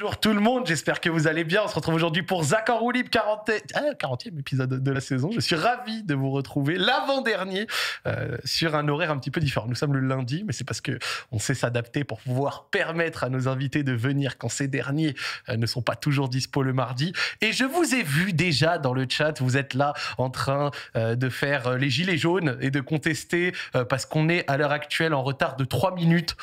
Bonjour tout le monde, j'espère que vous allez bien. On se retrouve aujourd'hui pour Zach en roue 40... 40e épisode de la saison. Je suis ravi de vous retrouver l'avant-dernier euh, sur un horaire un petit peu différent. Nous sommes le lundi, mais c'est parce que on sait s'adapter pour pouvoir permettre à nos invités de venir quand ces derniers euh, ne sont pas toujours dispo le mardi. Et je vous ai vu déjà dans le chat, vous êtes là en train euh, de faire les gilets jaunes et de contester parce qu'on est à l'heure actuelle en retard de 3 minutes.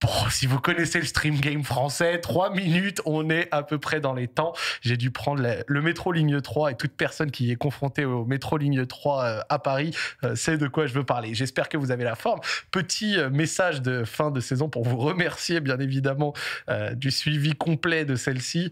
Bon, si vous connaissez le stream game français, 3 minutes, on est à peu près dans les temps. J'ai dû prendre le métro ligne 3 et toute personne qui est confrontée au métro ligne 3 euh, à Paris euh, sait de quoi je veux parler. J'espère que vous avez la forme. Petit euh, message de fin de saison pour vous remercier bien évidemment du suivi complet de celle-ci.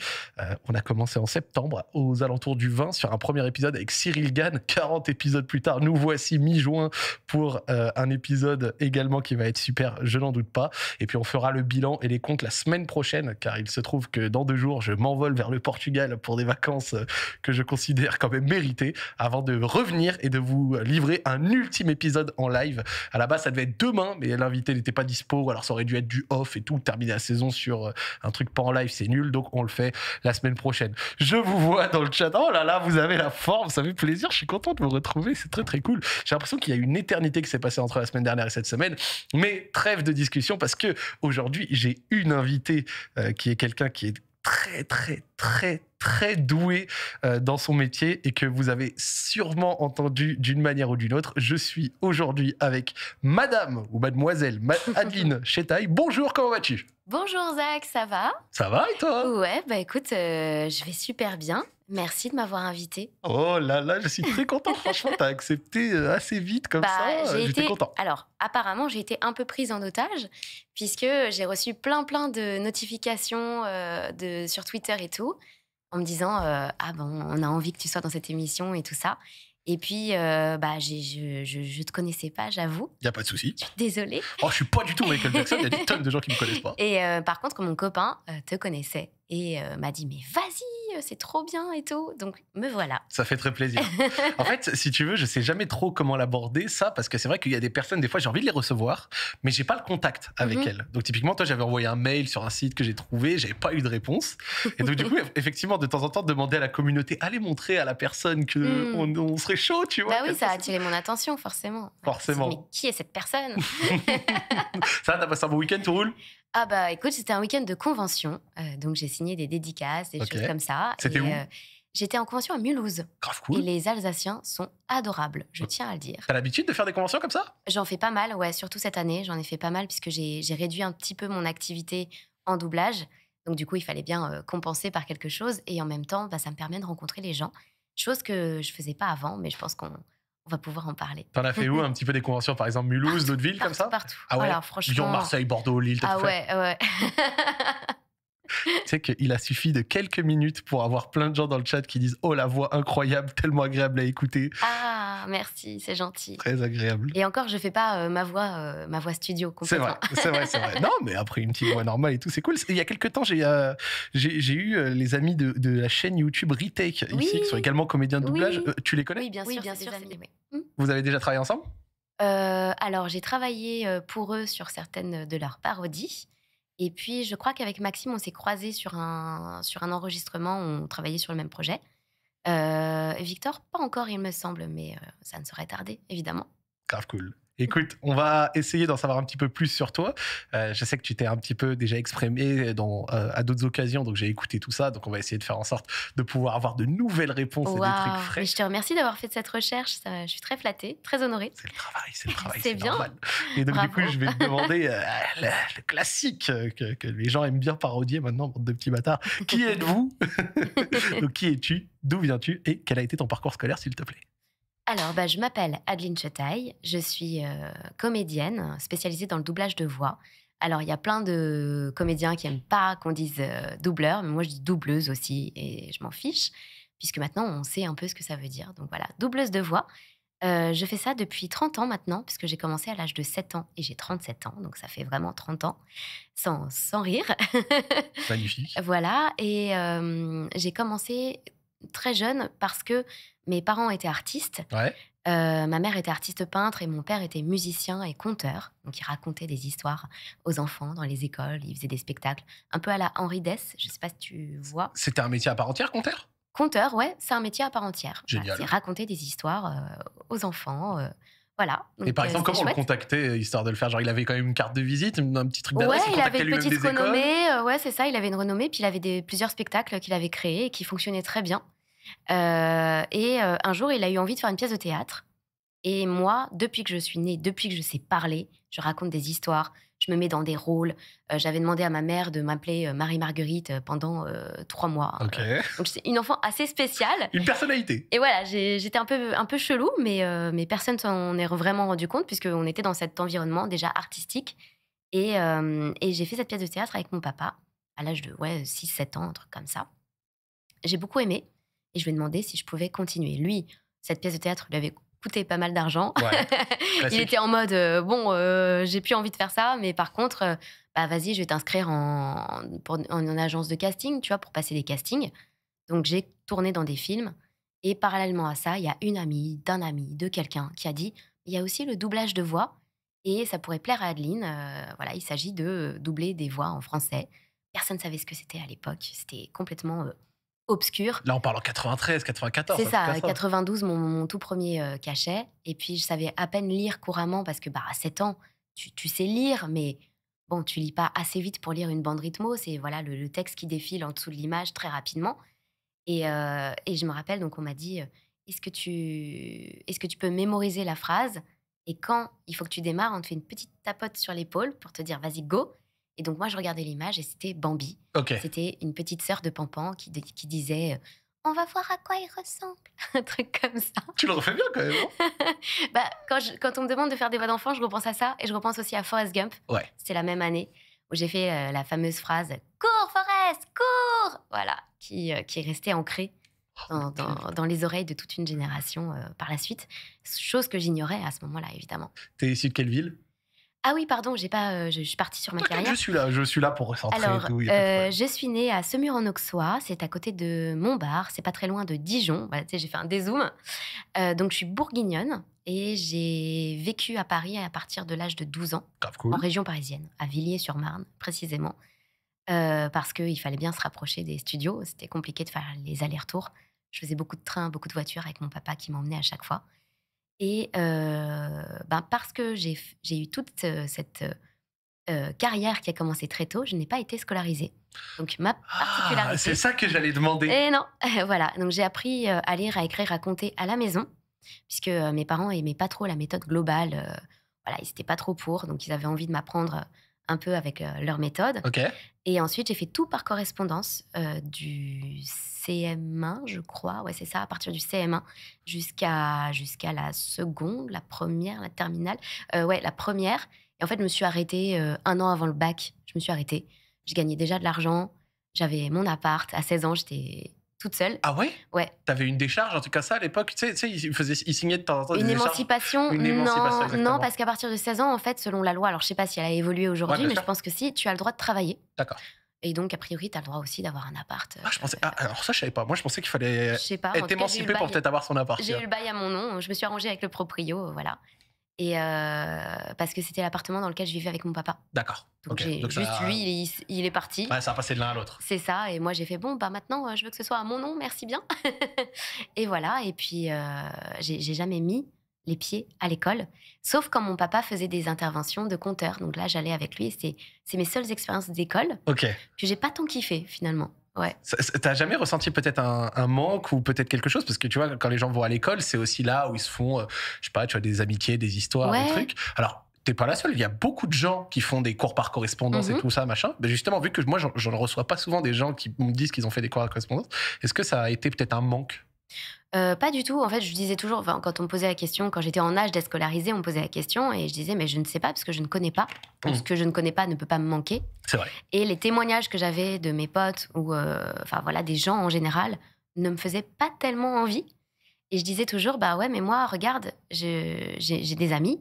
on a commencé en septembre aux alentours du 20 sur un premier épisode avec Cyril Gann. 40 épisodes plus tard, nous voici mi-juin pour un épisode également qui va être super, je n'en doute pas. Et puis on fera le bilan et les comptes la semaine prochaine, car il se trouve que dans deux jours, je m'envole vers le Portugal pour des vacances euh, que je considère quand même méritées, avant de revenir et de vous livrer un ultime épisode en live. À la base, ça devait être demain, mais l'invité n'était pas dispo, alors ça aurait dû être du off et tout, terminer la saison sur euh, un truc pas en live, c'est nul, donc on le fait la semaine prochaine. Je vous vois dans le chat. Oh là là, vous avez la forme, ça fait plaisir, je suis content de vous retrouver, c'est très très cool. J'ai l'impression qu'il y a une éternité qui s'est passée entre la semaine dernière et cette semaine, mais trêve de discussion parce que Aujourd'hui, j'ai une invitée euh, qui est quelqu'un qui est très, très, très, très doué euh, dans son métier et que vous avez sûrement entendu d'une manière ou d'une autre. Je suis aujourd'hui avec Madame ou Mademoiselle Adeline Chetaille. Bonjour, comment vas-tu Bonjour Zach, ça va Ça va et toi Ouais, bah écoute, euh, je vais super bien. Merci de m'avoir invité. Oh là là, je suis très content. Franchement, t'as accepté euh, assez vite comme bah, ça. Euh, j'étais content. Alors, apparemment, j'ai été un peu prise en otage puisque j'ai reçu plein plein de notifications de sur Twitter et tout en me disant ah bon, on a envie que tu sois dans cette émission et tout ça. Et puis, euh, bah, je, je, te connaissais pas, j'avoue. Il n'y a pas de souci. désolée. Oh, je suis pas du tout Michael Jackson. Il y a des tonnes de gens qui ne me connaissent pas. Et euh, par contre, mon copain euh, te connaissait et euh, m'a dit mais vas-y euh, c'est trop bien et tout donc me voilà ça fait très plaisir en fait si tu veux je sais jamais trop comment l'aborder ça parce que c'est vrai qu'il y a des personnes des fois j'ai envie de les recevoir mais j'ai pas le contact avec mhm. elles donc typiquement toi j'avais envoyé un mail sur un site que j'ai trouvé j'avais pas eu de réponse et donc du coup effectivement de temps en temps demander à la communauté allez montrer à la personne que mhm. on, serait chaud tu vois bah oui ça a attiré mon attention forcément forcément mais qui est cette personne ça t'as passé un bon week-end tout roule ah bah écoute, c'était un week-end de convention, euh, donc j'ai signé des dédicaces, des choses comme ça. C'était euh, J'étais en convention à Mulhouse. Grave cool. Et les Alsaciens sont adorables, je bah, tiens à le dire. T'as l'habitude de faire des conventions comme ça J'en fais pas mal, ouais, surtout cette année, j'en ai fait pas mal puisque j'ai réduit un petit peu mon activité en doublage. Donc du coup, il fallait bien euh, compenser par quelque chose et en même temps, bah, ça me permet de rencontrer les gens, chose que je faisais pas avant, mais je pense qu'on on va pouvoir en parler. T'en as fait où un petit peu des conventions, par exemple Mulhouse, d'autres villes comme ça Partout. Ah ouais. Lyon, Marseille, Bordeaux, Lille, t'as ah fait. ouais, ouais. tu sais qu'il a suffi de quelques minutes pour avoir plein de gens dans le chat qui disent Oh, la voix incroyable, tellement agréable à écouter. Ah, merci, c'est gentil. Très agréable. Et encore, je fais pas euh, ma, voix, euh, ma voix studio. C'est c'est vrai, c'est vrai. Non, mais après, une petite voix normale et tout, c'est cool. Il y a quelques temps, j'ai euh, eu les amis de, la chaîne YouTube Retake, ici, qui sont également comédiens de doublage. tu les connais Oui, bien sûr, bien sûr. Hmm Vous avez déjà travaillé ensemble alors, j'ai travaillé pour eux sur certaines de leurs parodies. Et puis, je crois qu'avec Maxime, on s'est croisés sur un, sur un enregistrement, on travaillait sur le même projet. Euh, Victor, pas encore, il me semble, mais euh, ça ne saurait tarder, évidemment. Grave cool. Écoute, on va essayer d'en savoir un petit peu plus sur toi. Euh, je sais que tu t'es un petit peu déjà exprimé euh, à d'autres occasions, donc j'ai écouté tout ça. Donc on va essayer de faire en sorte de pouvoir avoir de nouvelles réponses et des trucs frais. je te remercie d'avoir fait cette recherche. je suis très flattée, très honorée. C'est le travail, c'est le travail. c'est bien. Et donc du coup, je vais te demander euh, le, classique que, les gens aiment bien parodier maintenant, de petits bâtards. Qui êtes-vous qui es-tu D'où viens-tu Et quel a été ton parcours scolaire, s'il te plaît alors, bah, je m'appelle Adeline Chetaille, je suis euh, comédienne spécialisée dans le doublage de voix. Alors, il y a plein de comédiens qui aiment pas qu'on dise euh, doubleur, mais moi je dis doubleuse aussi et je m'en fiche, puisque maintenant on sait un peu ce que ça veut dire. Donc voilà, doubleuse de voix. Euh, je fais ça depuis 30 ans maintenant, puisque j'ai commencé à l'âge de 7 ans et j'ai 37 ans, donc ça fait vraiment 30 ans, sans, sans rire. Magnifique. voilà, et j'ai commencé très jeune parce que mes parents étaient artistes. Euh, ma mère était artiste peintre et mon père était musicien et conteur. Donc, il racontait des histoires aux enfants dans les écoles. Il faisait des spectacles, un peu à la Henri Dess. Je ne sais pas si tu vois. C'était un métier à part entière, conteur Conteur, ouais, c'est un métier à part entière. Génial. c'est raconter des histoires euh, aux enfants. Euh, voilà. et par euh, exemple, comment on le contactait, histoire de le faire Genre, il avait quand même une carte de visite, un petit truc d'adresse. Ouais, il, avait une petite renommée. Euh, ouais, c'est ça. Il avait une renommée. Puis il avait plusieurs spectacles qu'il avait créés et qui fonctionnaient très bien. Euh, et un jour, il a eu envie de faire une pièce de théâtre. Et moi, depuis que je suis née, depuis que je sais parler, je raconte des histoires, je me mets dans des rôles. Euh, j'avais demandé à ma mère de m'appeler euh, Marie-Marguerite euh, pendant trois mois. c'est une enfant assez spéciale. Une personnalité. Et voilà, j'étais un peu, un peu chelou, mais, mais personne s'en est vraiment rendu compte puisqu'on était dans cet environnement déjà artistique. Et, j'ai fait cette pièce de théâtre avec mon papa à l'âge de ouais, 6-7 ans, un truc comme ça. J'ai beaucoup aimé et je lui ai demandé si je pouvais continuer. Lui, cette pièce de théâtre lui avait pas mal d'argent. il était en mode euh, bon, euh, j'ai plus envie de faire ça, mais par contre, euh, bah vas-y, je vais t'inscrire en, en, en, agence de casting, tu vois, pour passer des castings. Donc j'ai tourné dans des films. Et parallèlement à ça, il y a une amie, d'un ami, de quelqu'un qui a dit il y a aussi le doublage de voix et ça pourrait plaire à Adeline. voilà, il s'agit de doubler des voix en français. Personne ne savait ce que c'était à l'époque. C'était complètement obscure. Là, on parle en 93, 94. C'est ça, 92, mon, tout premier euh, cachet. Et puis, je savais à peine lire couramment parce que, bah, à 7 ans, tu, sais lire, mais bon, tu lis pas assez vite pour lire une bande rythmo. C'est voilà le, texte qui défile en dessous de l'image très rapidement. Et, euh, je me rappelle, donc, on m'a dit euh, est-ce que, tu, est que tu peux mémoriser la phrase Et quand il faut que tu démarres, on te fait une petite tapote sur l'épaule pour te dire vas-y, go. Et donc, moi, je regardais l'image et c'était Bambi. C'était une petite sœur de Pampan qui, disait euh, on va voir à quoi il ressemble. Un truc comme ça. Tu le refais bien quand même. Hein. bah, quand, on me demande de faire des voix d'enfant, je repense à ça et je repense aussi à Forrest Gump. Ouais. C'est la même année où j'ai fait euh, la fameuse phrase Cours, Forrest, cours Voilà, qui, euh, qui est restée ancrée oh, dans, dans, les oreilles de toute une génération par la suite. Chose que j'ignorais à ce moment-là, évidemment. T'es issu de quelle ville ah oui, pardon, j'ai pas, euh, je, suis partie sur ma carrière. Je suis là, je suis là pour recentrer. Euh, je suis née à Semur-en-Auxois, c'est à côté de Montbard, c'est pas très loin de Dijon. j'ai fait un dézoom. Euh, donc, je suis bourguignonne et j'ai vécu à Paris à partir de l'âge de 12 ans, en région parisienne, à Villiers-sur-Marne précisément, parce qu'il fallait bien se rapprocher des studios, c'était compliqué de faire les allers-retours. Je faisais beaucoup de trains, beaucoup de voitures avec mon papa qui m'emmenait à chaque fois. Et euh, ben, parce que j'ai eu toute euh, cette euh, carrière qui a commencé très tôt, je n'ai pas été scolarisée. Donc ma ah, particularité. c'est ça que j'allais demander. Et eh non, voilà. Donc j'ai appris à lire, à écrire, à compter à la maison, puisque mes parents aimaient pas trop la méthode globale. voilà, ils n'étaient pas trop pour, donc ils avaient envie de m'apprendre un peu avec euh, leur méthode. Et ensuite, j'ai fait tout par correspondance euh, du CM1, je crois. Ouais, c'est ça, à partir du CM1 jusqu'à jusqu'à la seconde, la première, la terminale. Euh, ouais, la première. Et en fait, je me suis arrêtée euh, un an avant le bac. Je me suis arrêtée. J'ai gagnais déjà de l'argent. J'avais mon appart. À 16 ans, j'étais toute seule. Ah ouais Ouais. T'avais une décharge, en tout cas ça à l'époque Tu sais, ils, il signaient de temps en temps une émancipation, Non, non parce qu'à partir de 16 ans, en fait, selon la loi, alors je sais pas si elle a évolué aujourd'hui, mais je pense que si, tu as le droit de travailler. D'accord. Et donc, a priori, tu as le droit aussi d'avoir un appart. Ah, je pensais. Euh, ah, alors ça, je savais pas. Moi, je pensais qu'il fallait être émancipé pour peut-être avoir son appart. J'ai eu le bail à mon nom. Je me suis arrangé avec le proprio, voilà. Et euh, parce que c'était l'appartement dans lequel je vivais avec mon papa. D'accord. Donc, juste lui, il est, parti. ça a passé de l'un à l'autre. C'est ça. Et moi, j'ai fait bon, bah maintenant, euh, je veux que ce soit à mon nom, merci bien. et voilà. Et puis, euh, j'ai jamais mis les pieds à l'école, sauf quand mon papa faisait des interventions de compteur. Donc là, j'allais avec lui. C'est mes seules expériences d'école. Ok. Puis j'ai pas tant kiffé finalement. Ouais. T'as jamais ressenti peut-être un, manque ou peut-être quelque chose Parce que tu vois, quand les gens vont à l'école, c'est aussi là où ils se font, euh, je sais pas, tu as des amitiés, des histoires, des trucs. Alors, t'es pas la seule. Il y a beaucoup de gens qui font des cours par correspondance et mhm. tout ça, machin. Mais justement, vu que moi, je ne reçois pas souvent des gens qui me disent qu'ils ont fait des cours par correspondance, est-ce que ça a été peut-être un manque pas du tout. En fait, je disais toujours, quand on me posait la question, quand j'étais en âge d'être scolarisée, on me posait la question et je disais, mais je ne sais pas parce que je ne connais pas. Ce mmh. que je ne connais pas ne peut pas me manquer. C'est vrai. Et les témoignages que j'avais de mes potes ou, voilà, des gens en général ne me faisaient pas tellement envie. Et je disais toujours, bah ouais, mais moi, regarde, j'ai des amis.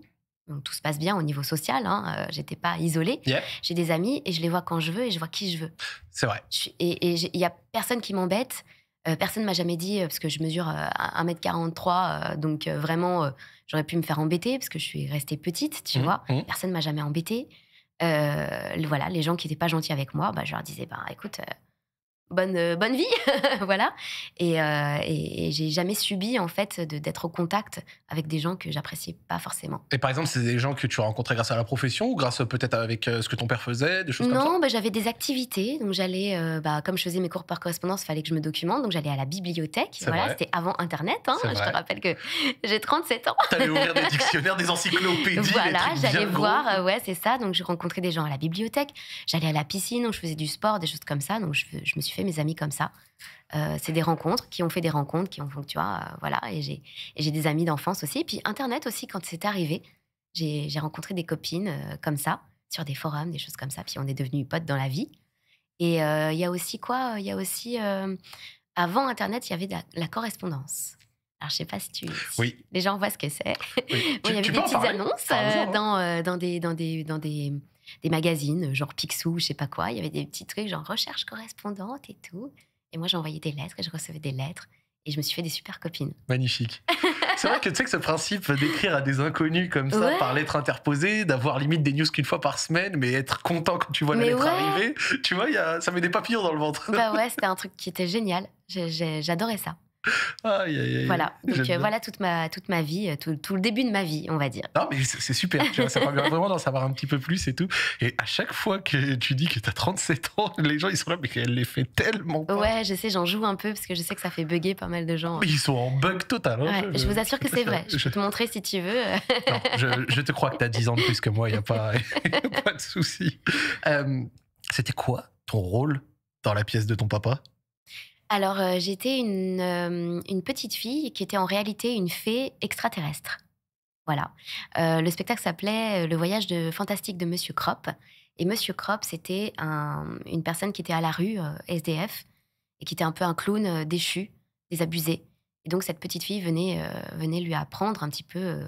tout se passe bien au niveau social, hein, j'étais pas isolée. J'ai des amis et je les vois quand je veux et je vois qui je veux. C'est vrai. et il n'y a personne qui m'embête euh, personne m'a jamais dit, euh, parce que je mesure 1m43, euh, donc vraiment, j'aurais pu me faire embêter, parce que je suis restée petite, tu mmh, vois. Mmh. Personne m'a jamais embêtée. voilà, les gens qui n'étaient pas gentils avec moi, bah, je leur disais, ben, écoute, bonne, euh, bonne vie, voilà. Euh, et, et, j'ai jamais subi en fait d'être au contact avec des gens que j'appréciais pas forcément. Et par exemple, c'est des gens que tu as rencontrés grâce à la profession ou grâce euh, peut-être avec ce que ton père faisait, des choses non, comme ça Non, bah, j'avais des activités, donc j'allais, bah, comme je faisais mes cours par correspondance, il fallait que je me documente, donc j'allais à la bibliothèque. Voilà, c'était avant Internet. Hein, je te rappelle que j'ai 37 ans. T'allais ouvrir des dictionnaires, des encyclopédies. Voilà, j'allais voir, ouais, c'est ça. Donc j'ai rencontré des gens à la bibliothèque, j'allais à la piscine, où je faisais du sport, des choses comme ça. Donc je, je me suis fait mes amis comme ça. Euh, c'est des rencontres qui ont fait des rencontres, qui ont fait, tu vois, euh, voilà. Et j'ai des amis d'enfance aussi. Et puis Internet aussi, quand c'est arrivé, j'ai rencontré des copines euh, comme ça, sur des forums, des choses comme ça. Puis on est devenus potes dans la vie. Et il y a aussi quoi Il y a aussi. avant Internet, il y avait la, correspondance. Alors, je sais pas si tu. oui. Les gens voient ce que c'est. il y avait des petites annonces hein. dans, dans, des, dans, des, dans des des magazines, euh, genre Picsou, je sais pas quoi. Il y avait des petits trucs genre recherche correspondante et tout. Et moi, j'envoyais des lettres et je recevais des lettres. Et je me suis fait des super copines. Magnifique. C'est vrai que tu sais que ce principe d'écrire à des inconnus comme ça, par lettre interposée, d'avoir limite des news qu'une fois par semaine, mais être content quand tu vois la lettre arriver, tu vois, y a, ça met des papillons dans le ventre. Bah ouais, c'était un truc qui était génial. J'adorais ça. Aïe, aïe, Voilà, donc euh, voilà toute ma, toute ma vie, euh, tout, le début de ma vie, on va dire. Non, mais c'est super, ça permet vraiment d'en savoir un petit peu plus et tout. Et à chaque fois que tu dis que tu as 37 ans, les gens ils sont là, mais elle les fait tellement Ouais, je sais, j'en joue un peu parce que je sais que ça fait bugger pas mal de gens. ils sont en bug total. Hein, je, vous assure que c'est vrai, je peux te montrer si tu veux. je, te crois que tu as 10 ans de plus que moi, il n'y a, pas de souci. Euh, c'était quoi ton rôle dans la pièce de ton papa alors, euh, j'étais euh, une, petite fille qui était en réalité une fée extraterrestre. Voilà. Euh, le spectacle s'appelait Le voyage de fantastique de Monsieur Crop. Et Monsieur Crop, c'était une personne qui était à la rue, SDF, et qui était un peu un clown déchu, désabusé. Et donc, cette petite fille venait, lui apprendre un petit peu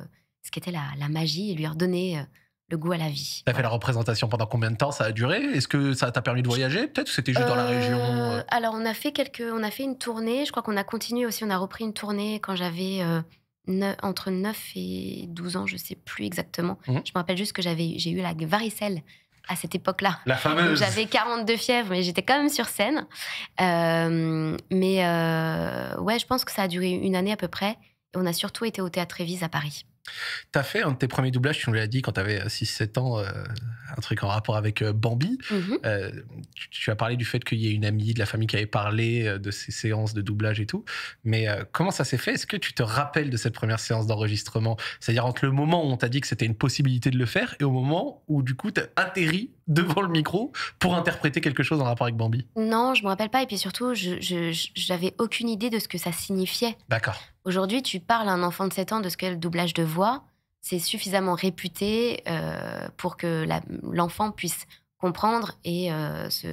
ce qu'était la, la, magie et lui redonner le goût à la vie. T'as fait la représentation pendant combien de temps Ça a duré Est-ce que ça t'a permis de voyager Peut-être ou c'était juste dans la euh, région euh Alors on a fait quelques, on a fait une tournée. Je crois qu'on a continué aussi. On a repris une tournée quand j'avais euh, entre 9 et 12 ans, je sais plus exactement. Mmh. Je me rappelle juste que j'avais, j'ai eu la varicelle à cette époque-là. La fameuse. J'avais 42 fièvres, mais j'étais quand même sur scène. mais ouais, je pense que ça a duré une année à peu près. on a surtout été au théâtre Évise à Paris. T'as fait un de tes premiers doublages, tu nous l'as dit, quand t'avais 6-7 euh, ans, euh, un truc en rapport avec euh, Bambi. Mhm. tu, as parlé du fait qu'il y ait une amie de la famille qui avait parlé de ces séances de doublage et tout. Mais comment ça s'est fait Est-ce que tu te rappelles de cette première séance d'enregistrement C'est-à-dire entre le moment où on t'a dit que c'était une possibilité de le faire et au moment où, du coup, t'as atterri devant le micro pour interpréter quelque chose en rapport avec Bambi Non, je me rappelle pas. Et puis surtout, je n'avais aucune idée de ce que ça signifiait. D'accord. Aujourd'hui, tu parles à un enfant de 7 ans de ce qu'est le doublage de voix. C'est suffisamment réputé euh, pour que l'enfant puisse comprendre et euh, se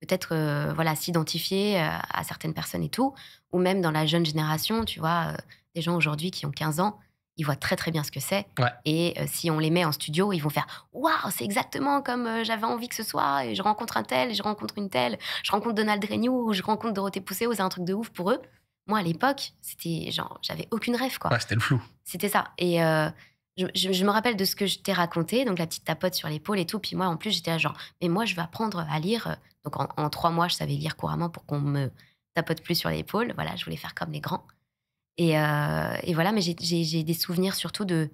peut-être euh, voilà s'identifier à certaines personnes et tout ou même dans la jeune génération tu vois des gens aujourd'hui qui ont 15 ans ils voient très très bien ce que c'est. Et euh, si on les met en studio, ils vont faire Waouh, c'est exactement comme euh, j'avais envie que ce soit. Et je rencontre un tel, je rencontre une telle, je rencontre Donald Renew, je rencontre Dorothée Pousseau, c'est un truc de ouf pour eux. Moi, à l'époque, c'était genre, j'avais aucune rêve, quoi. c'était le flou. C'était ça. Et euh, je, me rappelle de ce que je t'ai raconté, donc la petite tapote sur l'épaule et tout. Puis moi, en plus, j'étais genre, mais moi, je vais apprendre à lire. Donc en, en trois mois, je savais lire couramment pour qu'on me tapote plus sur l'épaule. Voilà, je voulais faire comme les grands. Euh, et, voilà, mais j'ai des souvenirs surtout de,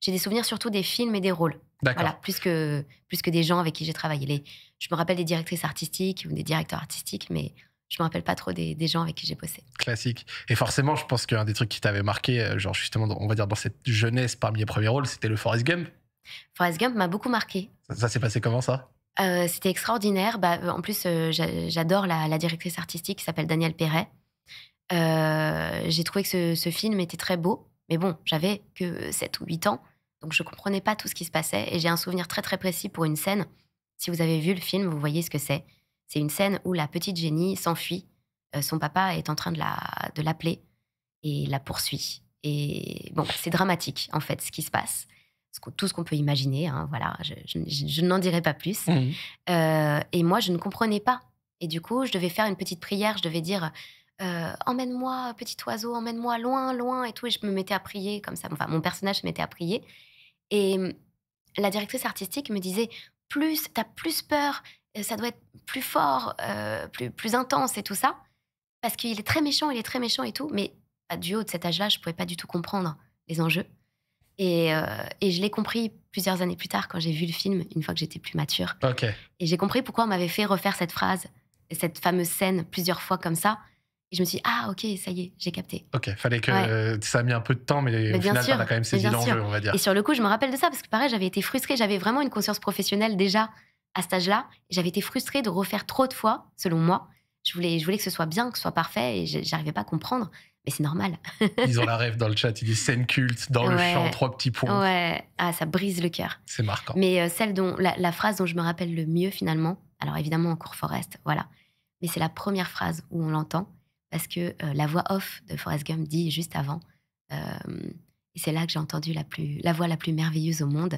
j'ai des souvenirs surtout des films et des rôles. Voilà, plus que, plus que des gens avec qui j'ai travaillé. Les, je me rappelle des directrices artistiques ou des directeurs artistiques, mais je me rappelle pas trop des, gens avec qui j'ai bossé. Classique. Et forcément, je pense qu'un des trucs qui t'avait marqué, euh, genre justement, on va dire dans cette jeunesse parmi les premiers rôles, c'était le Forrest Gump. Forrest Gump m'a beaucoup marqué. Ça, s'est passé comment ça euh, C'était extraordinaire. Bah, en plus, j'adore la, la, directrice artistique qui s'appelle Danielle Perret. Euh, j'ai trouvé que ce, film était très beau, mais bon, j'avais que 7 ou 8 ans, donc je comprenais pas tout ce qui se passait. Et j'ai un souvenir très très précis pour une scène. Si vous avez vu le film, vous voyez ce que c'est. C'est une scène où la petite Jenny s'enfuit. Euh, son papa est en train de l'appeler la, de et la poursuit. Et bon, c'est dramatique en fait ce qui se passe. Tout ce qu'on peut imaginer, hein, voilà, je, n'en dirai pas plus. Mhm. Euh, et moi, je ne comprenais pas. Et du coup, je devais faire une petite prière, je devais dire euh, emmène-moi, petit oiseau, emmène-moi loin, loin et tout. Et je me mettais à prier comme ça. Enfin, mon personnage se mettait à prier. Et la directrice artistique me disait plus, t'as plus peur, euh, ça doit être plus fort, euh, plus, intense et tout ça. Parce qu'il est très méchant, il est très méchant et tout. Mais bah, du haut de cet âge-là, je ne pouvais pas du tout comprendre les enjeux. Et, je l'ai compris plusieurs années plus tard quand j'ai vu le film, une fois que j'étais plus mature. Et j'ai compris pourquoi on m'avait fait refaire cette phrase, cette fameuse scène plusieurs fois comme ça et je me suis dit, ah ok, ça y est, j'ai capté. Ok, fallait que euh, ça a mis un peu de temps, mais, au final, on a quand même saisi l'enjeu, on va dire. Et sur le coup, je me rappelle de ça, parce que pareil, j'avais été frustrée, j'avais vraiment une conscience professionnelle déjà à cet âge-là. J'avais été frustrée de refaire trop de fois, selon moi. Je voulais, je voulais que ce soit bien, que ce soit parfait, et j'arrivais pas à comprendre. Mais c'est normal. ils ont la rêve dans le chat, il disent scène culte, dans le champ, trois petits points. Ouais, ah, ça brise le cœur. C'est marquant. Mais euh, celle dont, la, la, phrase dont je me rappelle le mieux finalement, alors évidemment en cours Forest, voilà. Mais c'est la première phrase où on l'entend parce que euh, la voix off de Forrest Gump dit juste avant. Euh, et c'est là que j'ai entendu la, plus, la voix la plus merveilleuse au monde.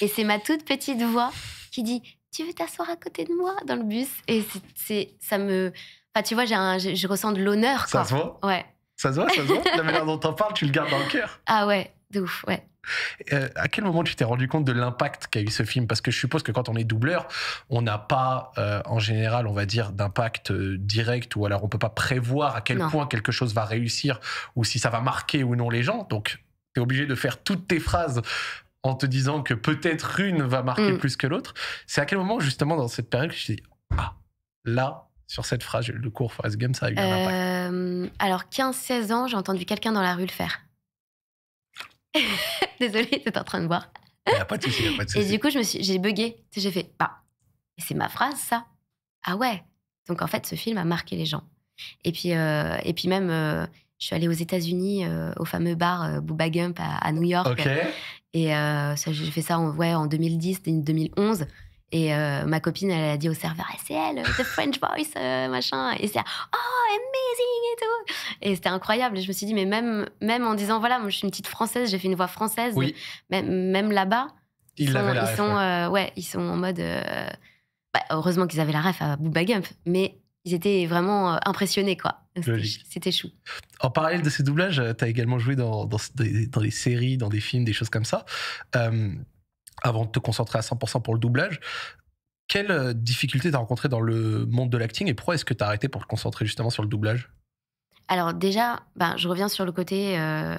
Et c'est ma toute petite voix qui dit Tu veux t'asseoir à côté de moi dans le bus Et c'est, ça me. Enfin, tu vois, j'ai je, ressens de l'honneur. Ça se voit Ouais. Ça se voit, ça se voit. La manière dont t'en parles, tu le gardes dans le cœur. Ah ouais, de ouf, ouais. Euh, à quel moment tu t'es rendu compte de l'impact qu'a eu ce film Parce que je suppose que quand on est doubleur, on n'a pas, euh, en général, on va dire, d'impact euh, direct ou alors on peut pas prévoir à quel point quelque chose va réussir ou si ça va marquer ou non les gens. Donc, tu es obligé de faire toutes tes phrases en te disant que peut-être une va marquer mm. plus que l'autre. C'est à quel moment, justement, dans cette période, que je dis Ah, là, sur cette phrase, le cours Forest game ça a eu un impact Alors, 15-16 ans, j'ai entendu quelqu'un dans la rue le faire. Désolée, t'es en train de voir. Il pas de souci, il a pas de souci. Et du coup, je suis, j'ai bugué. J'ai fait, bah, c'est ma phrase, ça. Ah ouais. Donc en fait, ce film a marqué les gens. Et puis, euh, et puis même, euh, je suis allée aux États-Unis euh, au fameux bar Booba Gump à, New York. Et ça, j'ai fait ça en, ouais, en 2010, 2011. Et euh, ma copine, elle a dit au serveur, eh, c'est elle, euh, The French Voice, euh, machin. Et c'est, oh, amazing et tout. Et c'était incroyable. Et je me suis dit, mais même, même en disant, voilà, moi, je suis une petite française, j'ai fait une voix française, même, là-bas, ils, ils, sont, ouais, ils sont en mode. Bah, heureusement qu'ils avaient la ref à Booba Gump, mais ils étaient vraiment impressionnés, quoi. C'était chou. En parallèle de ces doublages, tu as également joué dans, dans, des, dans, des séries, dans des films, des choses comme ça avant de te concentrer à 100% pour le doublage. Quelle euh, difficulté t'as rencontré dans le monde de l'acting et pourquoi est-ce que t'as arrêté pour te concentrer justement sur le doublage Alors déjà, ben, je reviens sur le côté euh,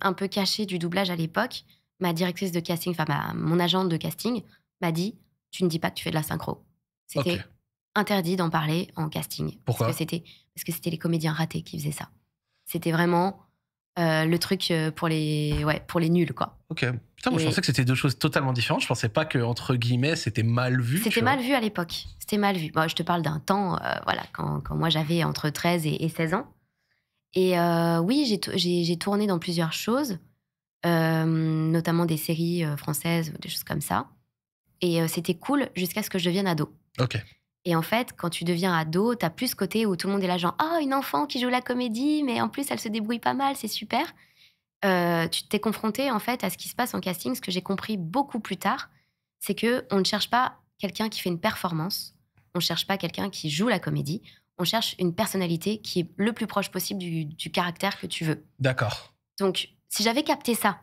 un peu caché du doublage à l'époque. Ma directrice de casting, enfin mon agente de casting, m'a dit tu ne dis pas que tu fais de la synchro. C'était interdit d'en parler en casting. Pourquoi Parce que c'était les comédiens ratés qui faisaient ça. C'était vraiment euh, le truc euh, pour les ouais pour les nuls quoi. Ok. Putain, je pensais que c'était deux choses totalement différentes. Je pensais pas que entre guillemets c'était mal vu. C'était mal vu à l'époque. C'était mal vu. Bon, je te parle d'un temps euh, voilà quand, quand moi j'avais entre 13 et, 16 ans. Et oui, j'ai tourné dans plusieurs choses, notamment des séries françaises, des choses comme ça. Et c'était cool jusqu'à ce que je devienne ado. Ok. Et en fait, quand tu deviens ado, t'as plus ce côté où tout le monde est là, genre, oh, une enfant qui joue la comédie, mais en plus, elle se débrouille pas mal, c'est super. Euh, tu t'es confronté, en fait, à ce qui se passe en casting. Ce que j'ai compris beaucoup plus tard, c'est que on ne cherche pas quelqu'un qui fait une performance, on ne cherche pas quelqu'un qui joue la comédie, on cherche une personnalité qui est le plus proche possible du, caractère que tu veux. D'accord. Donc, si j'avais capté ça,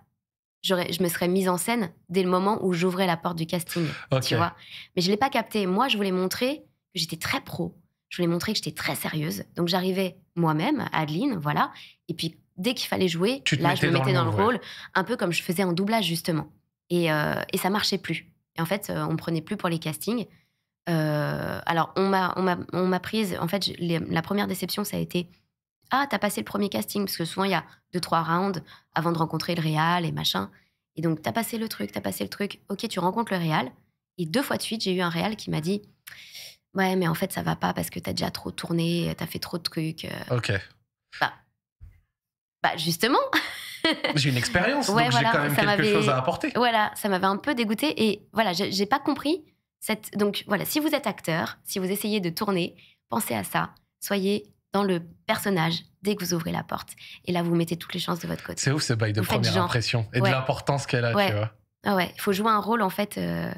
je me serais mise en scène dès le moment où j'ouvrais la porte du casting, tu vois. Mais je l'ai pas capté. Moi, je voulais montrer j'étais très pro. Je voulais montrer que j'étais très sérieuse. Donc j'arrivais moi-même, Adeline, voilà. Et puis dès qu'il fallait jouer, là, je me mettais dans le, rôle, un peu comme je faisais en doublage justement. Et, euh, et ça marchait plus. Et en fait, euh, on me prenait plus pour les castings. Euh, alors, on m'a prise. En fait, la première déception, ça a été Ah, t'as passé le premier casting. Parce que souvent, il y a deux, trois rounds avant de rencontrer le réal et machin. Et donc, t'as passé le truc, t'as passé le truc. Ok, tu rencontres le réal. Et deux fois de suite, j'ai eu un réal qui m'a dit Ouais, mais en fait, ça va pas parce que t'as déjà trop tourné, t'as fait trop de trucs. Euh. Ok. Bah, bah justement. j'ai une expérience, donc voilà, j'ai quand même quelque chose à apporter. Voilà, ça m'avait un peu dégoûté et voilà, j'ai pas compris. Cette... Donc voilà, si vous êtes acteur, si vous essayez de tourner, pensez à ça. Soyez dans le personnage dès que vous ouvrez la porte. Et là, vous mettez toutes les chances de votre côté. C'est ouf ce bail de première impression et de l'importance qu'elle a, tu vois. Ah ouais, il faut jouer un rôle en fait. Euh,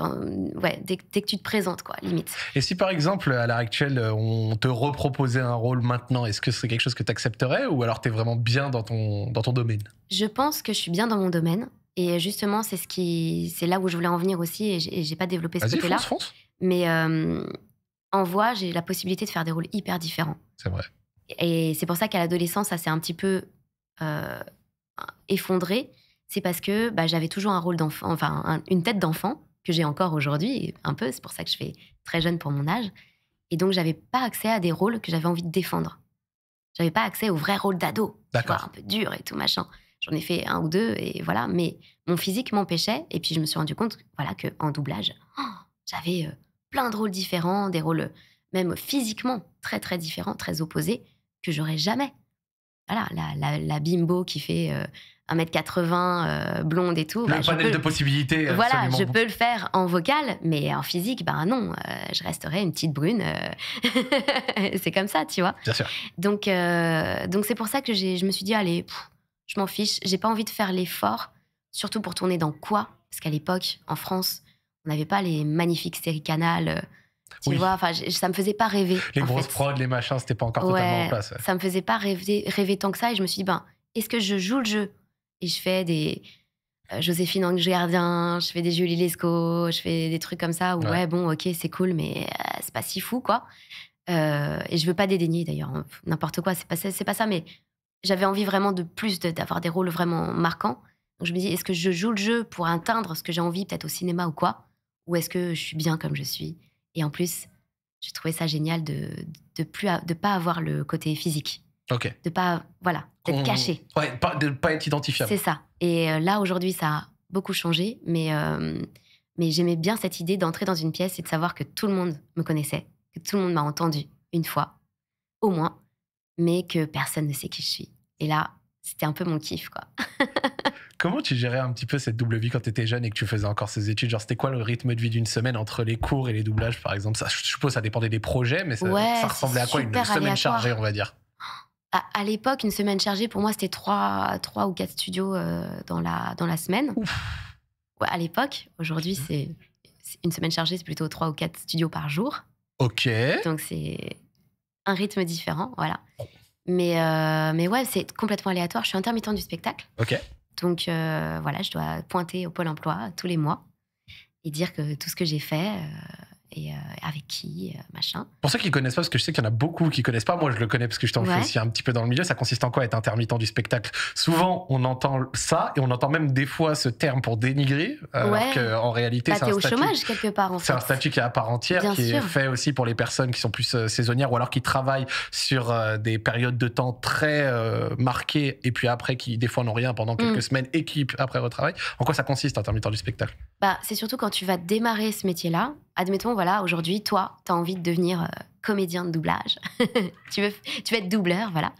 ouais, dès, que tu te présentes, quoi, limite. Et si par exemple, à l'heure actuelle, on te reproposait un rôle maintenant, est-ce que c'est quelque chose que tu accepterais ou alors tu es vraiment bien dans ton, dans ton domaine Je pense que je suis bien dans mon domaine. Et justement, c'est ce qui, c'est là où je voulais en venir aussi, et j'ai pas développé ce côté-là. Mais euh, en voix, j'ai la possibilité de faire des rôles hyper différents. C'est vrai. Et c'est pour ça qu'à l'adolescence, ça s'est un petit peu euh, effondré. C'est parce que bah, j'avais toujours un rôle d'enfant, enfin une tête d'enfant, que j'ai encore aujourd'hui, un peu, c'est pour ça que je fais très jeune pour mon âge. Et donc, j'avais pas accès à des rôles que j'avais envie de défendre. J'avais pas accès aux vrais rôles d'ado. D'accord. Un peu dur et tout machin. J'en ai fait un ou deux et voilà. Mais mon physique m'empêchait. Et puis, je me suis rendu compte voilà, qu'en doublage, oh, j'avais euh, plein de rôles différents, des rôles même physiquement très, très différents, très opposés, que j'aurais jamais voilà, la, bimbo qui fait 1m80, euh, euh, blonde et tout. Bah, un panel de possibilités. Euh, voilà, je peux le faire en vocal, mais en physique, ben non, je resterai une petite brune. c'est comme ça, tu vois. Bien sûr. Donc, donc c'est pour ça que je me suis dit, allez, je m'en fiche, j'ai pas envie de faire l'effort, surtout pour tourner dans quoi Parce qu'à l'époque, en France, on n'avait pas les magnifiques séries canales tu vois, enfin, ça me faisait pas rêver. Les grosses prods, les machins, c'était pas encore totalement en place. Ça me faisait pas rêver, rêver tant que ça. Et je me suis dit, ben, est-ce que je joue le jeu Et je fais des euh, Joséphine Ange Gardien, je fais des Julie Lescaut, je fais des trucs comme ça ouais, bon, ok, c'est cool, mais euh, c'est pas si fou, quoi. Euh, et je veux pas dédaigner d'ailleurs, hein, n'importe quoi, c'est pas, c'est pas ça, mais j'avais envie vraiment de plus, d'avoir des rôles vraiment marquants. Donc je me dis, est-ce que je joue le jeu pour atteindre ce que j'ai envie, peut-être au cinéma ou quoi Ou est-ce que je suis bien comme je suis et en plus, j'ai trouvé ça génial de ne de pas avoir le côté physique. Ok. De pas voilà d'être caché. pas, de pas être identifiable. C'est ça. Et euh, là aujourd'hui, ça a beaucoup changé, mais euh, mais j'aimais bien cette idée d'entrer dans une pièce et de savoir que tout le monde me connaissait, que tout le monde m'a entendu une fois, au moins, mais que personne ne sait qui je suis. Et là, c'était un peu mon kiff, quoi. Comment tu gérais un petit peu cette double vie quand tu étais jeune et que tu faisais encore ces études Genre, c'était quoi le rythme de vie d'une semaine entre les cours et les doublages, par exemple ça, Je suppose ça dépendait des projets, mais ça, ressemblait à quoi une semaine chargée, on va dire À, l'époque, une semaine chargée, pour moi, c'était trois, trois ou quatre studios euh, dans, la, dans la semaine. à l'époque, aujourd'hui, c'est une semaine chargée, c'est plutôt trois ou quatre studios par jour. Ok. Donc, c'est un rythme différent, voilà. Oh. Mais, euh, mais ouais, c'est complètement aléatoire. Je suis intermittent du spectacle. Donc euh, voilà, je dois pointer au Pôle emploi tous les mois et dire que tout ce que j'ai fait. Euh, et euh, avec qui, euh, machin. Pour ceux qui connaissent pas, parce que je sais qu'il y en a beaucoup qui connaissent pas, moi je le connais parce que je t'en fais aussi un petit peu dans le milieu, ça consiste en quoi être intermittent du spectacle Souvent on entend ça et on entend même des fois ce terme pour dénigrer, alors qu'en réalité bah, c'est un, au chômage, quelque part, en fait. un statut qui est à part entière, qui est fait aussi pour les personnes qui sont plus euh, saisonnières ou alors qui travaillent sur des périodes de temps très marquées et puis après qui des fois n'ont rien pendant quelques mm. semaines équipe qui après retravaillent. En quoi ça consiste intermittent du spectacle bah, C'est surtout quand tu vas démarrer ce métier-là admettons, voilà, aujourd'hui, toi, tu as envie de devenir euh, comédien de doublage. tu, veux, tu veux être doubleur, voilà.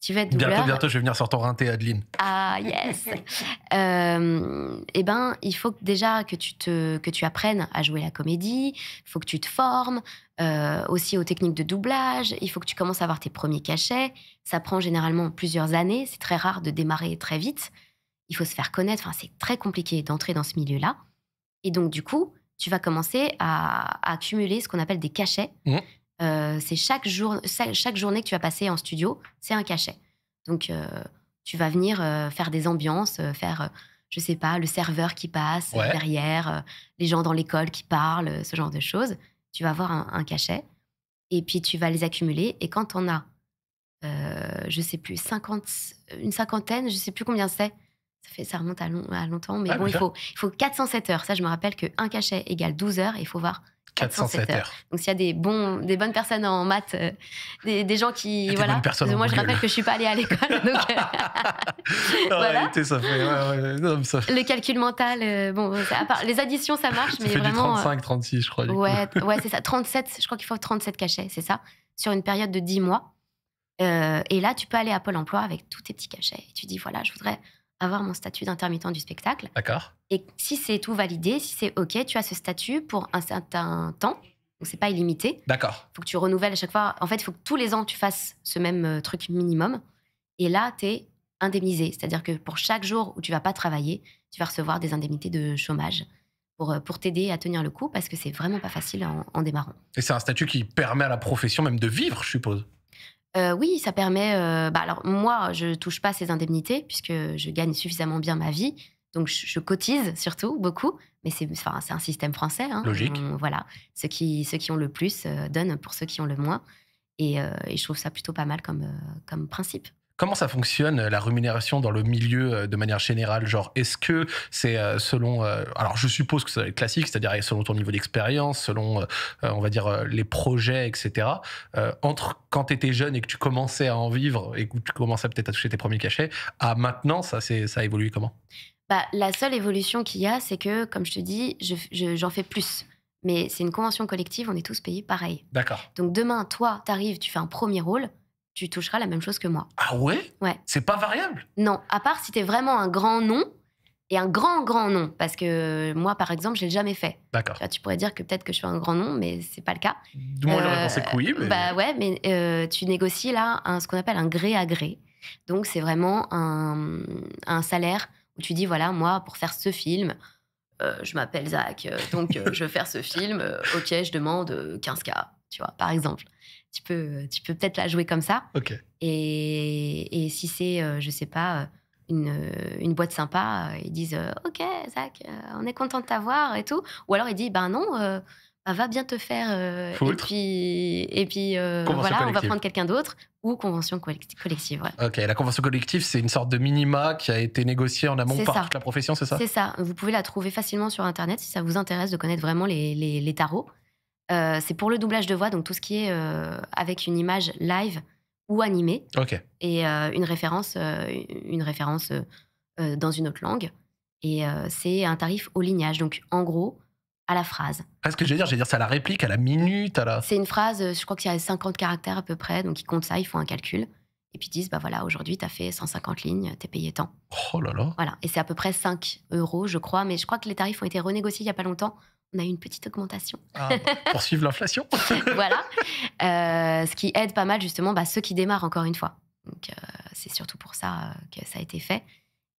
Tu veux être doubleur. Bientôt, bientôt, je vais venir sur ton rinté, Adeline. Ah, yes euh, Eh ben, il faut déjà que tu, te, que tu apprennes à jouer la comédie, il faut que tu te formes euh, aussi aux techniques de doublage, il faut que tu commences à avoir tes premiers cachets. Ça prend généralement plusieurs années, c'est très rare de démarrer très vite. Il faut se faire connaître, enfin, c'est très compliqué d'entrer dans ce milieu-là. Et donc, du coup, tu vas commencer à, accumuler ce qu'on appelle des cachets. Mmh. Euh, c'est chaque, jour, chaque journée que tu vas passer en studio, c'est un cachet. Donc, euh, tu vas venir euh, faire des ambiances, faire, je ne sais pas, le serveur qui passe derrière, les gens dans l'école qui parlent, ce genre de choses. Tu vas avoir un, cachet et puis tu vas les accumuler. Et quand on a, euh, je sais plus, 50, une cinquantaine, je sais plus combien c'est, ça, fait, ça remonte à, longtemps, mais ah, bon, il faut, il faut 407 heures. Ça, je me rappelle qu'un cachet égale 12 heures et il faut voir 407, heures. Donc s'il y a des, bons, des bonnes personnes en maths, euh, des, gens qui... Voilà. Moi, je rappelle que je suis pas allée à l'école. donc, euh, voilà. ça fait, ça Le calcul mental, euh, bon, les additions, ça marche, mais vraiment... 35, 36, je crois. ouais, ouais c'est ça. 37, je crois qu'il faut 37 cachets, c'est ça, sur une période de 10 mois. et là, tu peux aller à Pôle emploi avec tous tes petits cachets. Et tu dis, voilà, je voudrais avoir mon statut d'intermittent du spectacle. D'accord. Et si c'est tout validé, si c'est OK, tu as ce statut pour un certain temps. Donc, c'est pas illimité. D'accord. Il Faut que tu renouvelles à chaque fois. En fait, il faut que tous les ans, tu fasses ce même euh, truc minimum. Et là, tu es indemnisé. C'est-à-dire que pour chaque jour où tu vas pas travailler, tu vas recevoir des indemnités de chômage pour, euh, pour t'aider à tenir le coup parce que c'est vraiment pas facile en démarrant. Et c'est un statut qui permet à la profession même de vivre, je suppose. Euh, oui, ça permet. Euh, bah, alors moi, je ne touche pas ces indemnités puisque je gagne suffisamment bien ma vie, donc je, cotise surtout beaucoup. Mais c'est un système français. Hein. voilà, ceux qui ont le plus euh, donnent pour ceux qui ont le moins, et, et, je trouve ça plutôt pas mal comme comme principe. Comment ça fonctionne euh, la rémunération dans le milieu euh, de manière générale Genre, est-ce que c'est euh, selon. alors, je suppose que ça va classique, c'est-à-dire selon ton niveau d'expérience, selon, on va dire, les projets, etc. entre quand tu étais jeune et que tu commençais à en vivre et que tu commençais peut-être à toucher tes premiers cachets, à maintenant, ça, ça a évolué comment bah, La seule évolution qu'il y a, c'est que, comme je te dis, j'en fais plus. Mais c'est une convention collective, on est tous payés pareil. D'accord. Donc demain, toi, tu arrives, tu fais un premier rôle tu toucheras la même chose que moi. Ah ouais Ouais. C'est pas variable Non, à part si t'es vraiment un grand nom et un grand, grand nom. Parce que moi, par exemple, je l'ai jamais fait. D'accord. Tu, pourrais dire que peut-être que je suis un grand nom, mais c'est pas le cas. Moi, moins, j'aurais euh, pensé que oui. Mais... Bah ouais, mais euh, tu négocies là un, ce qu'on appelle un gré à gré. Donc, c'est vraiment un, un salaire où tu dis voilà, moi, pour faire ce film, euh, je m'appelle Zach, donc je veux faire ce film, ok, je demande 15K, tu vois, par exemple tu peux, tu peux peut-être la jouer comme ça. Et, si c'est, euh, je sais pas, euh, euh, une, boîte sympa, ils disent Ok, Zach, on est content de t'avoir et tout. Ou alors il dit Ben non, bah, va bien te faire. et puis, et puis voilà, on va prendre quelqu'un d'autre. Ou convention collective. Ok, la convention collective, c'est une sorte de minima qui a été négociée en amont par toute la profession, c'est ça C'est ça. Vous pouvez la trouver facilement sur Internet si ça vous intéresse de connaître vraiment les tarots. Euh, c'est pour le doublage de voix, donc tout ce qui est euh, avec une image live ou animée. Et euh, une référence, une référence dans une autre langue. Et c'est un tarif au lignage. Donc en gros, à la phrase. est ah, ce que je vais dire, je vais dire, c'est à la réplique, à la minute, C'est une phrase, je crois qu'il y a 50 caractères à peu près, donc ils comptent ça, ils font un calcul, et puis ils disent, bah voilà, aujourd'hui, t'as fait 150 lignes, t'es payé tant. Oh là là Voilà, et c'est à peu près 5 euros, je crois, mais je crois que les tarifs ont été renégociés il n'y a pas longtemps, on a eu une petite augmentation. Ah, bah, pour suivre l'inflation. voilà. Euh, ce qui aide pas mal justement bah, ceux qui démarrent encore une fois. Donc euh, c'est surtout pour ça euh, que ça a été fait.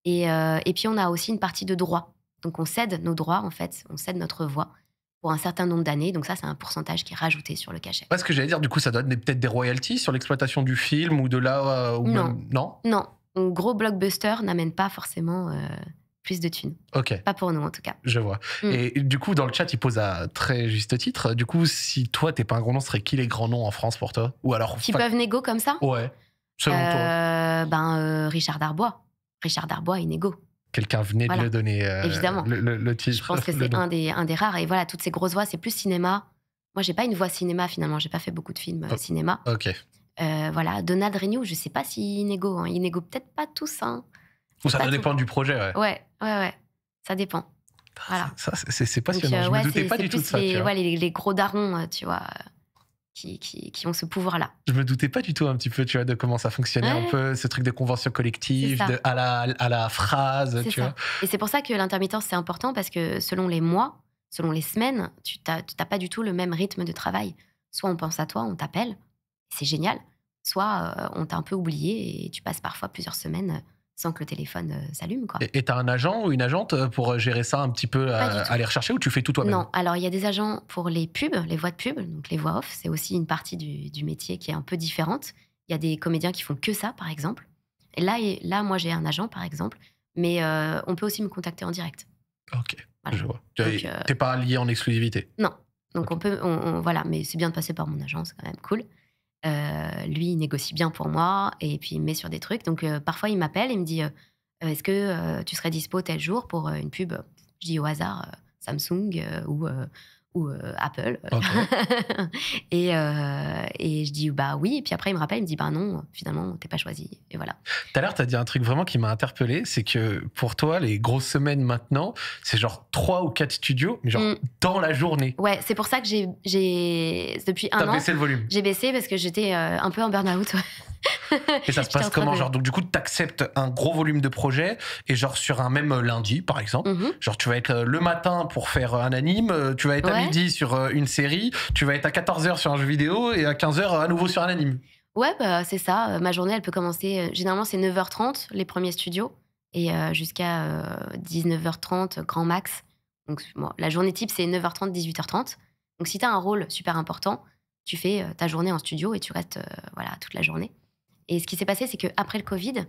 Et, puis on a aussi une partie de droits. Donc on cède nos droits en fait, on cède notre voix pour un certain nombre d'années. Donc ça, c'est un pourcentage qui est rajouté sur le cachet. Parce que j'allais dire, du coup, ça donne peut-être des royalties sur l'exploitation du film ou de là... non. non. Non. Un gros blockbuster n'amène pas forcément plus de thunes. Ok. Pas pour nous en tout cas. Je vois. Mm. Et du coup, dans le chat, il pose à très juste titre. Du coup, si toi, t'es pas un grand nom, serait qui les grands noms en France pour toi Ou alors qui peuvent négo comme ça Ouais. Selon toi. Euh, ben euh, Richard Darbois. Richard Darbois Inégo. Quelqu'un venait de lui donner. Euh, le, titre. Je pense que c'est un des, rares. Et voilà, toutes ces grosses voix, c'est plus cinéma. Moi, j'ai pas une voix cinéma finalement. J'ai pas fait beaucoup de films au oh, cinéma. Ok. voilà, Donald Renew, je sais pas si Inego, hein. peut-être pas tous, hein ça doit bah, dépendre du projet, ouais. Ouais, ouais, ouais. Ça dépend. Voilà. c'est passionnant. Donc, euh, je me doutais pas du tout de ça. Les, les, gros darons, euh, tu vois, euh, qui, qui, qui ont ce pouvoir-là. Je me doutais pas du tout un petit peu, tu vois, de comment ça fonctionnait un peu, ce truc des conventions collectives, de, à, la, à la phrase, tu vois. Et c'est pour ça que l'intermittence, c'est important parce que selon les mois, selon les semaines, tu n'as pas du tout le même rythme de travail. Soit on pense à toi, on t'appelle, c'est génial. Soit euh, on t'a un peu oublié et tu passes parfois plusieurs semaines que le téléphone euh, s'allume. Quoi. Et tu as un agent ou une agente euh, pour gérer ça un petit peu à, euh, aller rechercher ou tu fais tout toi-même Non, alors il y a des agents pour les pubs, les voix de pub, donc les voix off, c'est aussi une partie du, métier qui est un peu différente. Il y a des comédiens qui font que ça, par exemple. Et là, et, là moi, j'ai un agent, par exemple, mais on peut aussi me contacter en direct. Ok, je vois. Tu n'es pas lié en exclusivité Non. Donc on peut, on, voilà, mais c'est bien de passer par mon agence, quand même cool. Euh, lui, il négocie bien pour moi et puis il met sur des trucs. Donc euh, parfois, il m'appelle et me dit euh, Est-ce que tu serais dispo tel jour pour une pub Je dis au hasard Samsung ou, ou euh, Apple. et, euh, et je dis bah oui. Et puis après, il me rappelle, il me dit bah non, finalement, t'es pas choisi. Et voilà. Tout à l'heure, t'as dit un truc vraiment qui m'a interpellé c'est que pour toi, les grosses semaines maintenant, c'est genre trois ou quatre studios, mais genre mm. dans la journée. Ouais, c'est pour ça que j'ai. Depuis un an. T'as baissé le volume. J'ai baissé parce que j'étais euh, un peu en burn-out. et ça se passe comment genre donc du coup t'acceptes un gros volume de projets et genre sur un même lundi par exemple mhm. genre tu vas être le matin pour faire un anime tu vas être dis sur euh, une série, tu vas être à 14h sur un jeu vidéo et à 15h à nouveau sur un anime. Ouais, bah, c'est ça. Euh, ma journée, elle peut commencer. Euh, généralement, c'est 9h30, les premiers studios, et jusqu'à 19h30, grand max. Donc, bon, la journée type, c'est 9h30, 18h30. Donc, si tu as un rôle super important, tu fais ta journée en studio et tu restes voilà, toute la journée. Et ce qui s'est passé, c'est qu'après le Covid,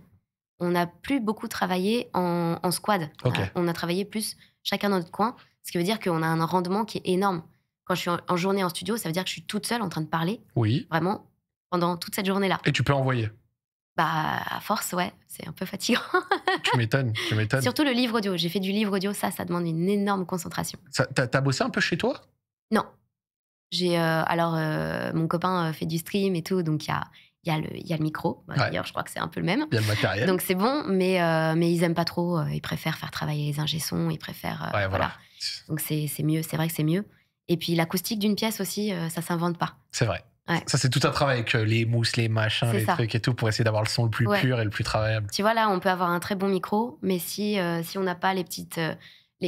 on n'a plus beaucoup travaillé en, squad. on a travaillé plus chacun dans notre coin. Ce qui veut dire qu'on a un rendement qui est énorme. Quand je suis en, journée en studio, ça veut dire que je suis toute seule en train de parler. Oui. Vraiment, pendant toute cette journée-là. Et tu peux envoyer Bah, à force, ouais. C'est un peu fatigant. tu m'étonnes, tu m'étonnes. Surtout le livre audio. J'ai fait du livre audio, ça, ça demande une énorme concentration. T'as as bossé un peu chez toi Non. J'ai euh, alors euh, mon copain euh, fait du stream et tout, donc il y a, il y, a le, micro. Bah, d'ailleurs, je crois que c'est un peu le même. Il y a le matériel. Donc c'est bon, mais, euh, mais ils aiment pas trop. Euh, ils préfèrent faire travailler les ingé-sons, ils préfèrent. Euh, voilà. Donc c'est mieux, c'est vrai que c'est mieux. Et puis l'acoustique d'une pièce aussi, ça s'invente pas. C'est vrai. Ça, c'est tout un travail avec les mousses, les machins, les trucs et tout pour essayer d'avoir le son le plus pur et le plus travaillable. Tu vois, là, on peut avoir un très bon micro, mais si, si on n'a pas les petites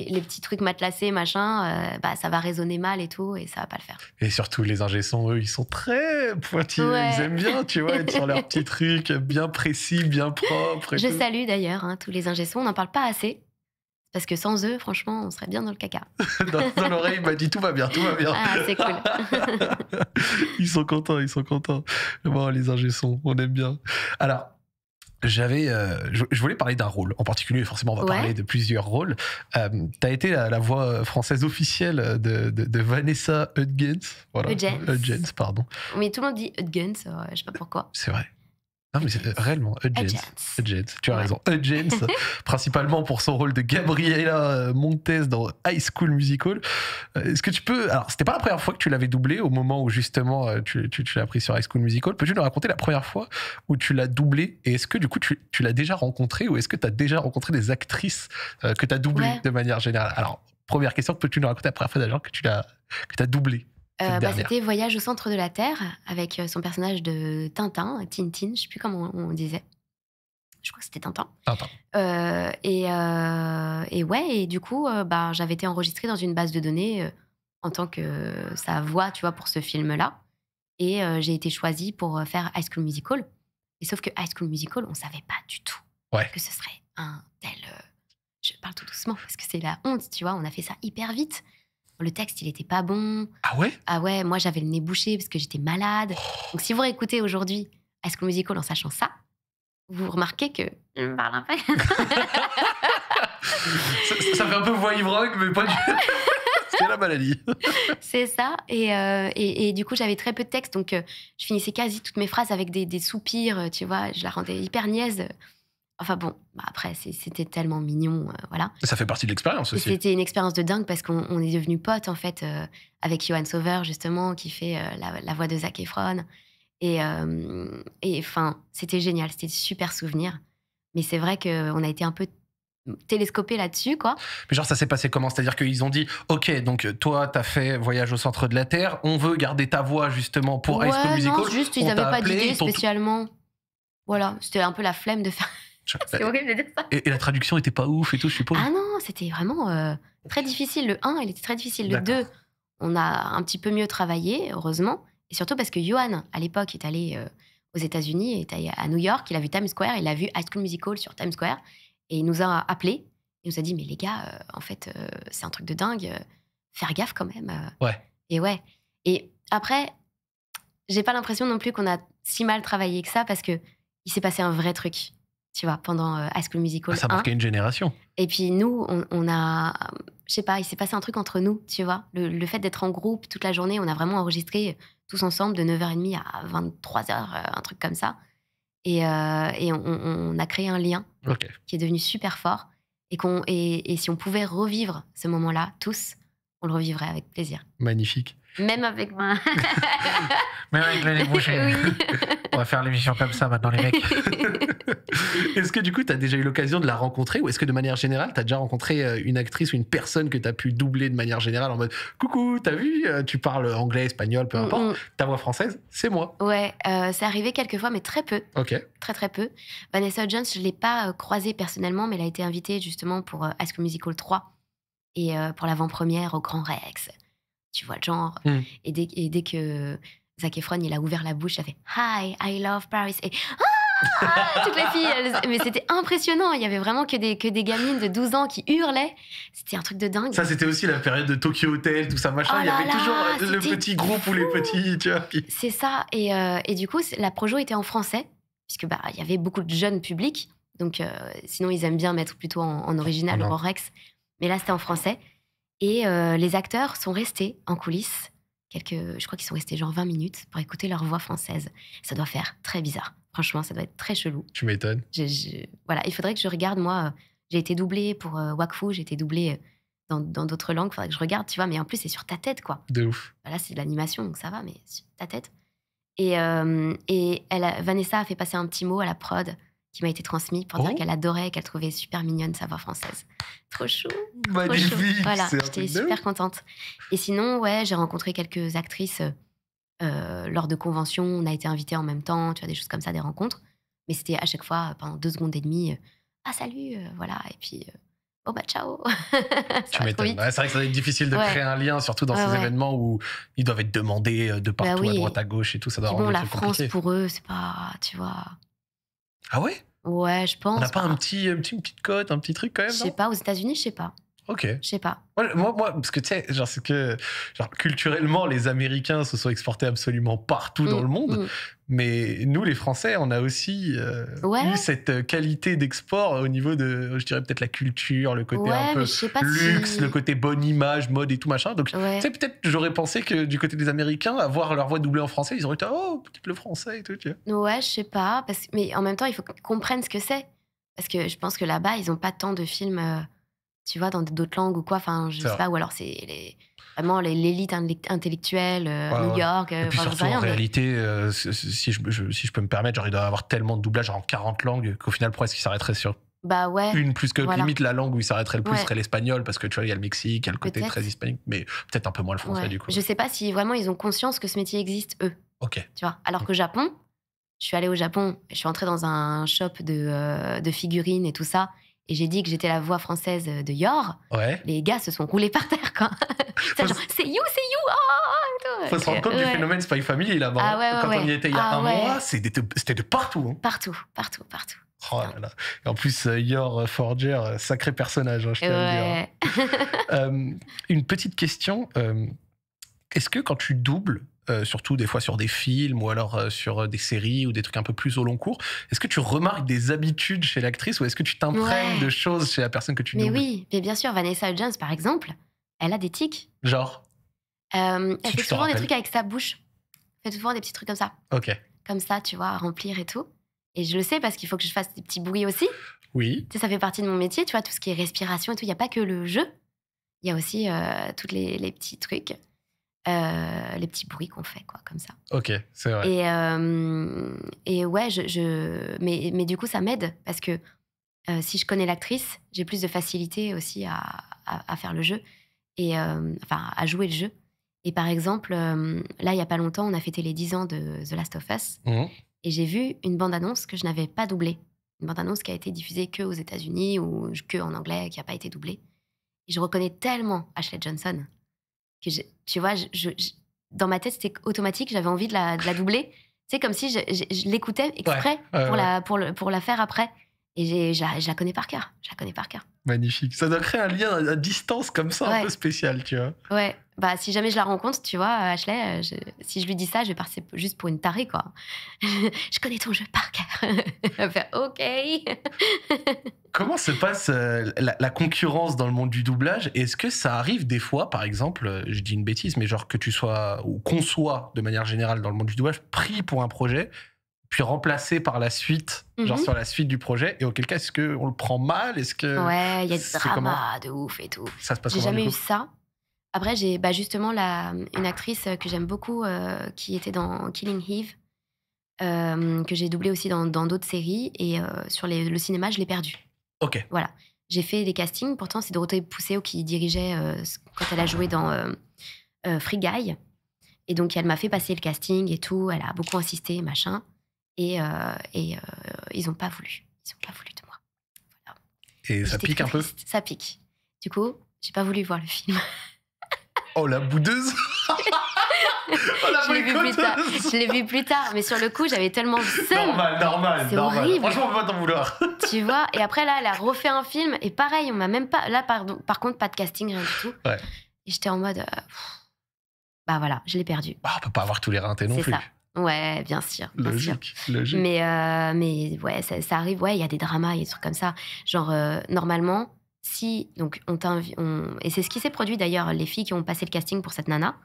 les, petits trucs matelassés, machin, euh, bah, ça va résonner mal et tout, et ça va pas le faire. Et surtout, les ingésons, eux, ils sont très pointillés, Ils aiment bien, tu vois, être sur leurs petits trucs bien précis, bien propres. Je salue d'ailleurs hein, tous les ingésons, on n'en parle pas assez. Parce que sans eux, franchement, on serait bien dans le caca. dans, l'oreille, il m'a bah, dit tout va bien, tout va bien. Ah, c'est cool. ils sont contents, ils sont contents. Bon, les ingésons, on aime bien. Alors, j'avais, euh, je, voulais parler d'un rôle en particulier, forcément on va parler de plusieurs rôles. Euh, t'as tu as été la, voix euh, française officielle de, Vanessa Hudgens. Hudgens. Hudgens. pardon. Mais tout le monde dit Hudgens, je sais pas pourquoi. C'est vrai. Non, ah, mais réellement, Hudgens. tu as raison. Hudgens, principalement pour son rôle de Gabriela euh, Montez dans High School Musical. Euh, est-ce que tu peux. Alors, c'était pas la première fois que tu l'avais doublé au moment où justement euh, tu, l'as pris sur High School Musical. Peux-tu nous raconter la première fois où tu l'as doublé Et est-ce que du coup, tu, l'as déjà rencontré ou est-ce que tu as déjà rencontré des actrices que tu as doublées de manière générale Alors, première question, peux-tu nous raconter la première fois d'ailleurs que tu l'as, que doublé euh, bah, c'était Voyage au centre de la Terre avec euh, son personnage de Tintin, Tintin, je sais plus comment on, disait. Je crois que c'était Tintin. Tintin. Euh, et, ouais, et du coup, bah, j'avais été enregistrée dans une base de données en tant que sa voix, tu vois, pour ce film-là. Et j'ai été choisie pour faire High School Musical. Et sauf que High School Musical, on savait pas du tout que ce serait un tel. je parle tout doucement parce que c'est la honte, tu vois. On a fait ça hyper vite le texte, il n'était pas bon. Ah ouais Ah ouais, moi j'avais le nez bouché parce que j'étais malade. Oh. Donc si vous réécoutez aujourd'hui est-ce School Musical en sachant ça, vous remarquez que parle un ça, fait un peu voix rock, mais pas du tout. C'est la maladie. c'est ça. Euh, et, et, du coup, j'avais très peu de texte, donc euh, je finissais quasi toutes mes phrases avec des, des, soupirs, tu vois. Je la rendais hyper niaise. Enfin bon, bah après, c'était tellement mignon, euh, voilà. Ça fait partie de l'expérience aussi. C'était une expérience de dingue parce qu'on est devenus potes, en fait, euh, avec Johan Sauveur, justement, qui fait euh, la, voix de Zac Efron. Et enfin, c'était génial, c'était de super souvenirs. Mais c'est vrai qu'on a été un peu télescopé là-dessus, quoi. Mais genre, ça s'est passé comment C'est-à-dire qu'ils ont dit, OK, donc toi, t'as fait Voyage au centre de la Terre, on veut garder ta voix, justement, pour ouais, High Musical. Non, juste, ils n'avaient pas d'idée spécialement. Voilà, c'était un peu la flemme de faire ça. Et, la traduction était pas ouf et tout, je suppose. Ah non, c'était vraiment euh, très difficile. Le 1, il était très difficile. Le 2, on a un petit peu mieux travaillé, heureusement. Et surtout parce que Johan, à l'époque, est allé euh, aux États-Unis, est allé à New York, il a vu Times Square, il a vu High School Musical sur Times Square. Et il nous a appelé Il nous a dit Mais les gars, euh, en fait, c'est un truc de dingue. faire gaffe quand même. Ouais. Et ouais. Et après, j'ai pas l'impression non plus qu'on a si mal travaillé que ça parce que il s'est passé un vrai truc tu vois, pendant euh, High School Musical. Ah, ça a marqué une génération. Et puis nous, on, a, je sais pas, il s'est passé un truc entre nous, tu vois. Le, fait d'être en groupe toute la journée, on a vraiment enregistré tous ensemble de 9h30 à 23h, euh, un truc comme ça. Et, euh, on, a créé un lien qui est devenu super fort. Et, qu'on et, et si on pouvait revivre ce moment-là, tous, on le revivrait avec plaisir. Magnifique. Même avec moi. Même avec l'année bouchées. On va faire l'émission comme ça maintenant, les mecs. est-ce que du coup, tu as déjà eu l'occasion de la rencontrer ou est-ce que de manière générale, tu as déjà rencontré euh, une actrice ou une personne que tu as pu doubler de manière générale en mode Coucou, t'as vu, euh, tu parles anglais, espagnol, peu importe, mm. ta voix française, c'est moi. Ouais, euh, c'est arrivé quelques fois, mais très peu. Ok. Très, très peu. Vanessa Jones, je ne l'ai pas croisée personnellement, mais elle a été invitée justement pour Ask Musical 3 et pour l'avant-première au Grand Rex tu vois le genre. Mmh. Et, dès, que Zac Efron, il a ouvert la bouche, il a fait Hi, I love Paris. Et ah toutes les filles, mais c'était impressionnant. Il y avait vraiment que des, que des gamines de 12 ans qui hurlaient. C'était un truc de dingue. Ça, c'était aussi la période de Tokyo Hotel, tout ça, machin. Oh il y avait toujours euh, le petit groupe ou les petits, C'est ça. Et, euh, du coup, la projo était en français, puisque bah, il y avait beaucoup de jeunes publics. Donc, euh, sinon, ils aiment bien mettre plutôt en, original oh rex. Mais là, c'était en français. Et euh, les acteurs sont restés en coulisses. Quelques, je crois qu'ils sont restés genre 20 minutes pour écouter leur voix française. Ça doit faire très bizarre. Franchement, ça doit être très chelou. Tu m'étonnes. voilà, il faudrait que je regarde, moi. Euh, j'ai été doublée pour euh, Wakfu, j'ai été doublée dans d'autres langues. Il faudrait que je regarde, tu vois. Mais en plus, c'est sur ta tête, quoi. De ouf. Voilà, bah c'est de l'animation, donc ça va, mais sur ta tête. Et, Vanessa a fait passer un petit mot à la prod qui m'a été transmis pour dire oh. qu'elle adorait, qu'elle trouvait super mignonne sa voix française. Trop chou. j'étais super contente. Et sinon, ouais, j'ai rencontré quelques actrices euh, lors de conventions. On a été invités en même temps, tu vois, des choses comme ça, des rencontres. Mais c'était à chaque fois pendant deux secondes et demie. Euh, ah salut, euh, voilà. Et puis oh bah ciao. tu m'étonnes. c'est vrai que ça doit être difficile de créer un lien, surtout dans ces événements où ils doivent être demandés de bah partout, à droite, à gauche et tout. Ça doit rendre bon, la France pour eux, c'est pas, tu vois. Ah ouais Ouais, je pense. On n'a pas un petit, une petite cote, un petit truc quand même Je sais pas, aux États-Unis, je sais pas. Ok. Je sais pas. Moi, moi, parce que tu sais, genre, c'est que culturellement, les Américains se sont exportés absolument partout dans mm, le monde. Mm. Mais nous, les Français, on a aussi euh, eu cette euh, qualité d'export au niveau de, je dirais peut-être la culture, le côté un peu luxe, le côté bonne image, mode et tout machin. Donc, tu sais, peut-être j'aurais pensé que du côté des Américains, avoir leur voix doublée en français, ils auraient été, oh, peut le français et tout, tu vois. Ouais, je sais pas. Mais en même temps, il faut qu'ils comprennent ce que c'est. Parce que je pense que là-bas, ils n'ont pas tant de films. Euh, tu vois, dans d'autres langues ou quoi. Enfin, je sais pas. Ou alors, c'est les, vraiment l'élite intellectuelle, euh, New York. Euh, et puis surtout, en réalité, euh, si, je, si je peux me permettre, genre, il doit avoir tellement de doublages en 40 langues qu'au final, pourquoi est-ce s'arrêterait sur bah ouais, une plus que limite la langue où il s'arrêterait le plus serait l'espagnol parce que tu vois il y a le Mexique il y a le côté très hispanique mais peut-être un peu moins le français du coup je sais pas si vraiment ils ont conscience que ce métier existe eux ok tu vois alors que Japon je suis allée au Japon je suis entrée dans un shop de, de figurines et tout ça et j'ai dit que j'étais la voix française de Yor, ouais. les gars se sont roulés par terre. Quand... c'est c'est you, c'est you oh! oh, oh Faut se rendre compte du phénomène Spy Family là-bas. Ah ouais, quand on y était il y a ah un mois, c'était de partout. Hein. Partout, partout, partout. Oh là là. En plus, euh, Yor euh, Forger, euh, sacré personnage, hein, je tiens le dire. Hein. une petite question. Est-ce que quand tu doubles, euh, surtout des fois sur des films ou alors euh, sur euh, des séries ou des trucs un peu plus au long cours. Est-ce que tu remarques des habitudes chez l'actrice ou est-ce que tu t'imprègnes de choses chez la personne que tu Mais oui, bien sûr, Vanessa Jones, par exemple, elle a des tics. Genre Elle fait souvent des trucs avec sa bouche. Elle fait souvent des petits trucs comme ça. Ok. Comme ça, tu vois, remplir et tout. Et je le sais parce qu'il faut que je fasse des petits bruits aussi. Oui. Tu sais, ça fait partie de mon métier, tu vois, tout ce qui est respiration et tout. Il n'y a pas que le jeu. Il y a aussi tous les petits trucs. Euh, les petits bruits qu'on fait, quoi, comme ça. Ok, c'est vrai. Et, euh, ouais, je, Mais, du coup, ça m'aide parce que euh, si je connais l'actrice, j'ai plus de facilité aussi à, faire le jeu et enfin à jouer le jeu. Et par exemple, là, il y a pas longtemps, on a fêté les 10 ans de The Last of Us mmh. et j'ai vu une bande-annonce que je n'avais pas doublée. Une bande-annonce qui a été diffusée que aux États-Unis ou que en anglais, qui n'a pas été doublée. Et je reconnais tellement Ashley Johnson tu vois, dans ma tête, c'était automatique, j'avais envie de la, doubler. C'est comme si je, l'écoutais exprès pour, la, pour la faire après. Et je la connais par cœur. Je la connais par cœur. Magnifique. Ça doit créer un lien à distance comme ça, un peu spécial, tu vois. Ouais. Bah, si jamais je la rencontre, tu vois, euh, Ashley, euh, si je lui dis ça, je vais passer juste pour une tarée, quoi. je connais ton jeu par cœur. faire OK. Comment se passe euh, la, la, concurrence dans le monde du doublage Est-ce que ça arrive des fois, par exemple, je dis une bêtise, mais genre que tu sois ou qu'on soit de manière générale dans le monde du doublage pris pour un projet puis remplacé par la suite, genre mhm. sur la suite du projet. Et auquel cas, est-ce qu'on le prend mal Est-ce que. Ouais, il y a du drama de ouf et tout. Ça se passe J'ai jamais eu ça. Après, j'ai bah, justement la, une actrice euh, que j'aime beaucoup euh, qui était dans Killing Eve, euh, que j'ai doublée aussi dans d'autres séries. Et sur le cinéma, je l'ai perdue. Ok. Voilà. J'ai fait des castings. Pourtant, c'est Dorothée Pousseau qui dirigeait quand elle a joué dans Free Guy. Et donc, elle m'a fait passer le casting et tout. Elle a beaucoup insisté, machin. Et, euh, euh, ils n'ont pas voulu. Ils n'ont pas voulu de moi. Et ça pique un peu Ça pique. Du coup, j'ai pas voulu voir le film. oh la boudeuse oh, je l'ai vu plus tard. vu plus tard, mais sur le coup, j'avais tellement seum. Normal, normal, c'est Horrible. Franchement, on peut pas t'en vouloir. Tu vois. Et après là, elle a refait un film et pareil, on m'a même pas. Là, pardon, par contre, pas de casting, rien du tout. Ouais. Et j'étais en mode. Euh, bah voilà, je l'ai perdu. Bah, on peut pas avoir tous les reintés non plus. Ouais, bien sûr. Mais, euh, mais ouais, ça, arrive. Ouais, il y a des dramas, et y des trucs comme ça. Genre, euh, normalement, si. Donc, on t'invite. Et c'est ce qui s'est produit d'ailleurs. Les filles qui ont passé le casting pour cette nana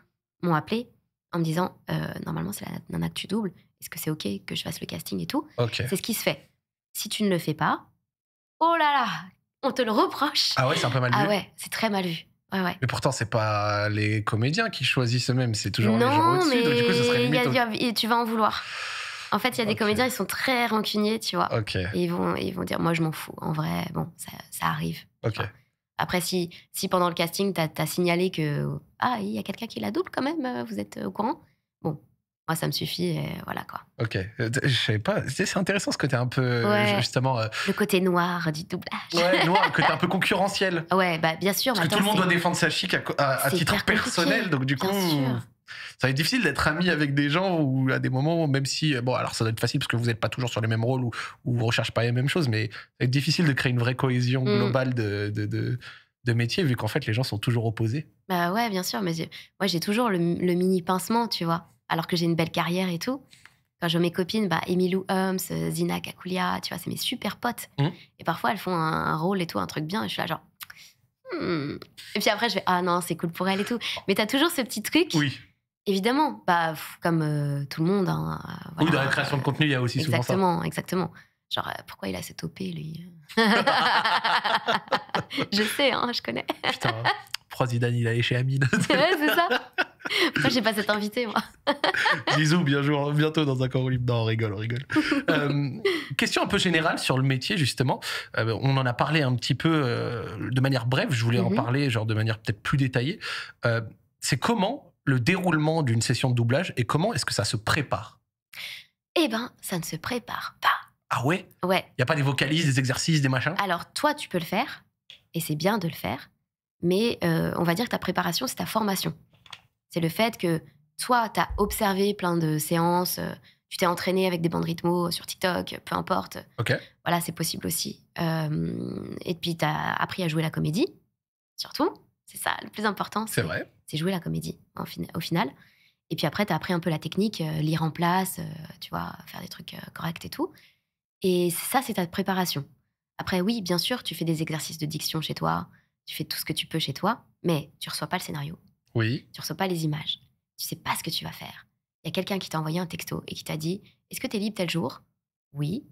m'ont appelé en me disant euh, Normalement, c'est la nana que tu doubles. Est-ce que c'est OK que je fasse le casting et tout C'est ce qui se fait. Si tu ne le fais pas, oh là là, on te le reproche. Ah ouais, c'est un peu mal ah vu. Ah ouais, c'est très mal vu. Mais pourtant, c'est pas les comédiens qui choisissent eux-mêmes, c'est toujours les gens au-dessus. du tu vas en vouloir. En fait, il y a des comédiens, ils sont très rancuniers, tu vois. ils vont, ils vont dire, moi, je m'en fous. En vrai, bon, ça, arrive. Après, si, si pendant le casting, t'as as signalé que, ah, il y a quelqu'un qui la double quand même, euh, vous êtes euh, au courant Bon, ça me suffit et voilà quoi. Ok, euh, je savais pas, c'est intéressant ce côté un peu euh, justement. Euh, le côté noir du doublage. Ouais, le côté un peu concurrentiel. Ouais, bah bien sûr. Parce que tout le monde doit défendre sa chic à, titre personnel, donc du coup. Ça va être difficile d'être ami avec des gens ou à des moments, même si, bon, alors ça doit être facile parce que vous n'êtes pas toujours sur les mêmes rôles ou, vous ne recherchez pas les mêmes choses, mais ça va être difficile de créer une vraie cohésion mm. globale de, de, de métier vu qu'en fait les gens sont toujours opposés Bah ouais, bien sûr, mais moi j'ai toujours le, mini pincement, tu vois alors que j'ai une belle carrière et tout. Quand je vois mes copines, bah, Emilou Holmes, euh, Zina Kakulia, tu vois, c'est mes super potes. Mmh. Et parfois, elles font un, rôle et tout, un truc bien. Et je suis là, genre. Hmm. Et puis après, je vais, ah non, c'est cool pour elle et tout. Mais t'as toujours ce petit truc. Oui. Évidemment, bah, comme euh, tout le monde. Hein, euh, dans la création de contenu, il y a aussi souvent ça. Exactement, exactement. Genre, pourquoi il a cette OP, lui Je sais, hein, je connais. Putain, Zidane, il allé chez Amine. vrai, c'est ça. Pourquoi j'ai pas cette invitée, moi Bisous, bien bientôt dans un corps libre. Non, on rigole, on rigole. Euh, question un peu générale sur le métier, justement. Euh, on en a parlé un petit peu euh, de manière brève, je voulais en mhm. parler genre de manière peut-être plus détaillée. C'est comment le déroulement d'une session de doublage et comment est-ce que ça se prépare Eh ben, ça ne se prépare pas. Ah ouais Ouais. Il n'y a pas des vocalises, des exercices, des machins Alors, toi, tu peux le faire, et c'est bien de le faire, mais on va dire que ta préparation, c'est ta formation. C'est le fait que soit tu as observé plein de séances, euh, tu t'es entraîné avec des bandes rythmo euh, sur TikTok, euh, peu importe. Ok. Voilà, c'est possible aussi. et puis, tu as appris à jouer la comédie, surtout. C'est ça, le plus important. C'est vrai. C'est jouer la comédie, au final. Et puis après, tu as appris un peu la technique, lire en place, tu vois, faire des trucs corrects et tout. Et ça, c'est ta préparation. Après, oui, bien sûr, tu fais des exercices de diction chez toi, tu fais tout ce que tu peux chez toi, mais tu reçois pas le scénario. Oui. Tu reçois pas les images. Tu sais pas ce que tu vas faire. Il y a quelqu'un qui t'a envoyé un texto et qui t'a dit Est-ce que tu es libre tel jour Oui.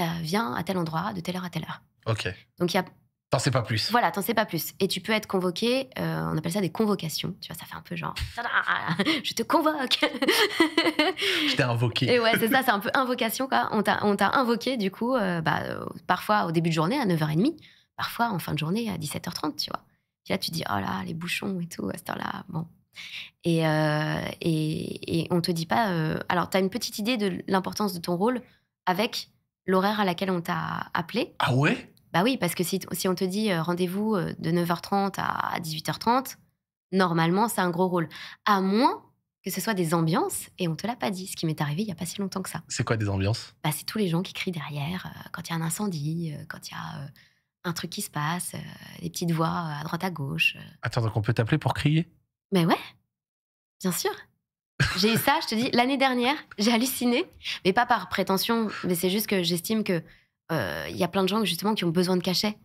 Euh, viens à tel endroit, de telle heure à telle heure. OK. Donc il y a T'en sais pas plus. Voilà, t'en sais pas plus. Et tu peux être convoqué, euh, on appelle ça des convocations. Tu vois, ça fait un peu genre, ah, ah, ah, je te convoque. je t'ai invoqué. Et ouais, c'est ça, c'est un peu invocation, quoi. On t'a invoqué, du coup, euh, bah, parfois au début de journée à 9h30, parfois en fin de journée à 17h30, tu vois là, tu dis, oh là, les bouchons et tout, à cette heure-là. Bon. Et, euh, et, on te dit pas. Euh, alors, tu as une petite idée de l'importance de ton rôle avec l'horaire à laquelle on t'a appelé. Ah ouais Bah oui, parce que si, on te dit euh, rendez-vous de 9h30 à 18h30, normalement, c'est un gros rôle. À moins que ce soit des ambiances, et on te l'a pas dit, ce qui m'est arrivé il y a pas si longtemps que ça. C'est quoi des ambiances bah, C'est tous les gens qui crient derrière quand il y a un incendie, quand il y a un truc qui se passe, euh, des petites voix euh, à droite à gauche. Euh. Attends, donc on peut t'appeler pour crier Mais ouais, bien sûr. J'ai eu ça, je te dis, l'année dernière, j'ai halluciné, mais pas par prétention, mais c'est juste que j'estime que il y a plein de gens justement qui ont besoin de cachet.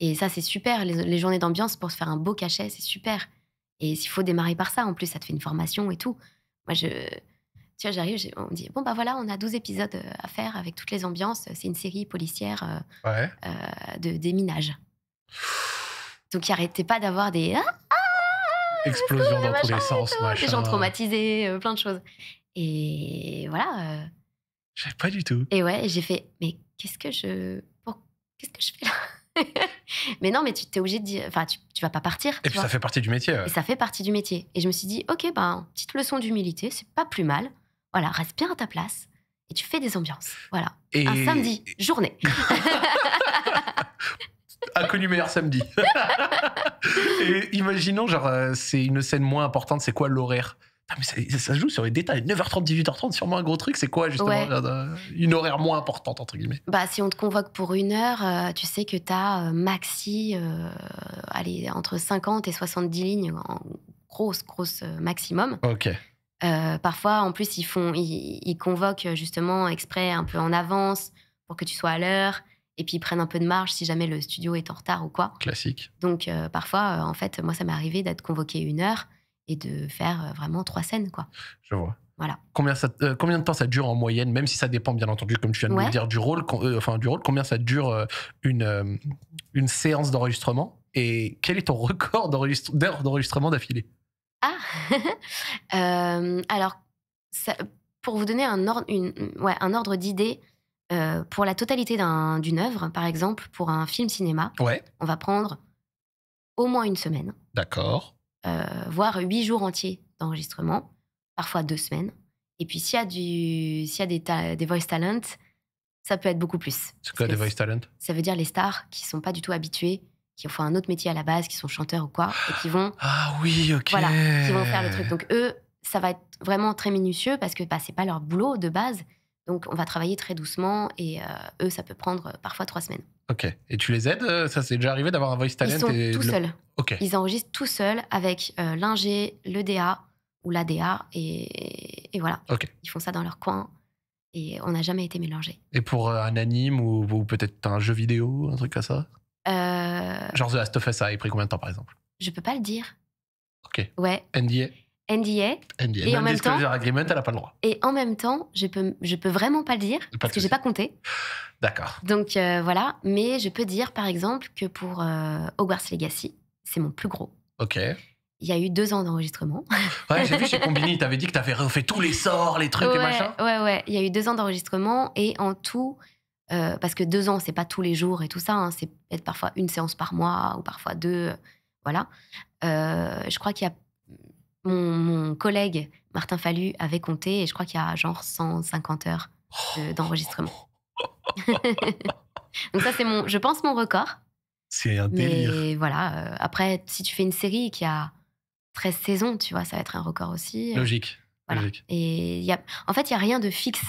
Et ça, c'est super, les journées d'ambiance pour se faire un beau cachet, c'est super. Et s'il faut démarrer par ça, en plus, ça te fait une formation et tout. Moi, je, tu vois, j'arrive, on me dit Bon, bah voilà, on a 12 épisodes euh, à faire avec toutes les ambiances. C'est une série policière euh, ouais. Euh, de déminage. Donc, il arrêtait pas d'avoir des. Ah, ah, ah Explosion ah, dans tous les sens, Des gens traumatisés, plein de choses. Et voilà. Je pas du tout. Et ouais, j'ai fait, mais qu'est-ce que je. qu'est-ce que je fais là Mais non, mais tu t'es obligé de dire. Enfin, tu, tu vas pas partir. Et puis ça fait partie du métier. Et ça fait partie du métier. Et je me suis dit, ok, ben, petite leçon d'humilité, c'est pas plus mal. Voilà, reste bien à ta place et tu fais des ambiances. Voilà. Un samedi, journée. journée. Inconnu meilleur samedi. et imaginons, genre, euh, c'est une scène moins importante, c'est quoi l'horaire ça, ça, joue sur les détails. 9h30, 18h30, sûrement un gros truc. C'est quoi, justement, euh, une horaire moins importante, entre guillemets Bah, si on te convoque pour une heure, euh, tu sais que tu as maxi, allez, entre 50 et 70 lignes, en grosse, grosse maximum. OK. Euh, parfois, en plus, ils, font, ils, convoquent euh, justement exprès un peu en avance pour que tu sois à l'heure. Et puis, ils prennent un peu de marge si jamais le studio est en retard ou quoi. Classique. Donc, euh, parfois, en fait, moi, ça m'est arrivé d'être convoqué une heure et de faire vraiment trois scènes, quoi. Je vois. Voilà. Combien, de temps ça dure en moyenne, même si ça dépend, bien entendu, comme tu viens de ouais. dire, du rôle, enfin, du rôle, combien ça dure une, une séance d'enregistrement et quel est ton record d'heures d'enregistrement d'affilée ah! Alors, pour vous donner un ordre, d'idée, pour la totalité d'une œuvre, par exemple, pour un film cinéma, on va prendre au moins une semaine. D'accord. voire huit jours entiers d'enregistrement, parfois deux semaines. Et puis, s'il y a, a des, des voice talents, ça peut être beaucoup plus. C'est quoi des voice talents Ça veut dire les stars qui ne sont pas du tout habituées qui font un autre métier à la base, qui sont chanteurs ou quoi, et qui vont. Ah oui, ok. Voilà, vont faire le truc. Donc eux, ça va être vraiment très minutieux parce que bah, c'est pas leur boulot de base. Donc on va travailler très doucement et euh, eux, ça peut prendre euh, parfois trois semaines. Ok. Et tu les aides euh, Ça s'est déjà arrivé d'avoir un voice talent Ils sont tout seuls. Ok. Ils enregistrent tout seuls avec l'ingé, le DA ou la DA et, et voilà. Ils font ça dans leur coin et on n'a jamais été mélangés. Et pour un anime ou, ou peut-être un jeu vidéo, un truc comme ça euh, Genre The Last of Us, ça a pris combien de temps, par exemple Je peux pas le dire. Ok. Ouais. NDA. NDA. NDA. Et en même temps, agreement, elle a pas le droit. Et en même temps, je peux, je peux vraiment pas le dire parce que j'ai pas compté. D'accord. Donc euh, voilà, mais je peux dire par exemple que pour euh, Hogwarts Legacy, c'est mon plus gros. Ok. Il y a eu deux ans d'enregistrement. Ouais, j'ai vu chez Combini, t'avais dit que t'avais refait tous les sorts, les trucs et machin. Ouais, ouais, il y a eu deux ans d'enregistrement et en tout, euh, parce que deux ans, c'est pas tous les jours et tout ça. Hein. c'est peut-être parfois une séance par mois ou parfois deux. Voilà. Euh, je crois qu'il y a. Mon, collègue Martin Fallu avait compté et je crois qu'il y a genre 150 heures oh. d'enregistrement. Donc, ça, c'est mon. Je pense mon record. C'est un délire. Mais voilà. Euh, après, si tu fais une série qui a 13 saisons, tu vois, ça va être un record aussi. Logique. Logique. Et y en fait, il n'y a rien de fixe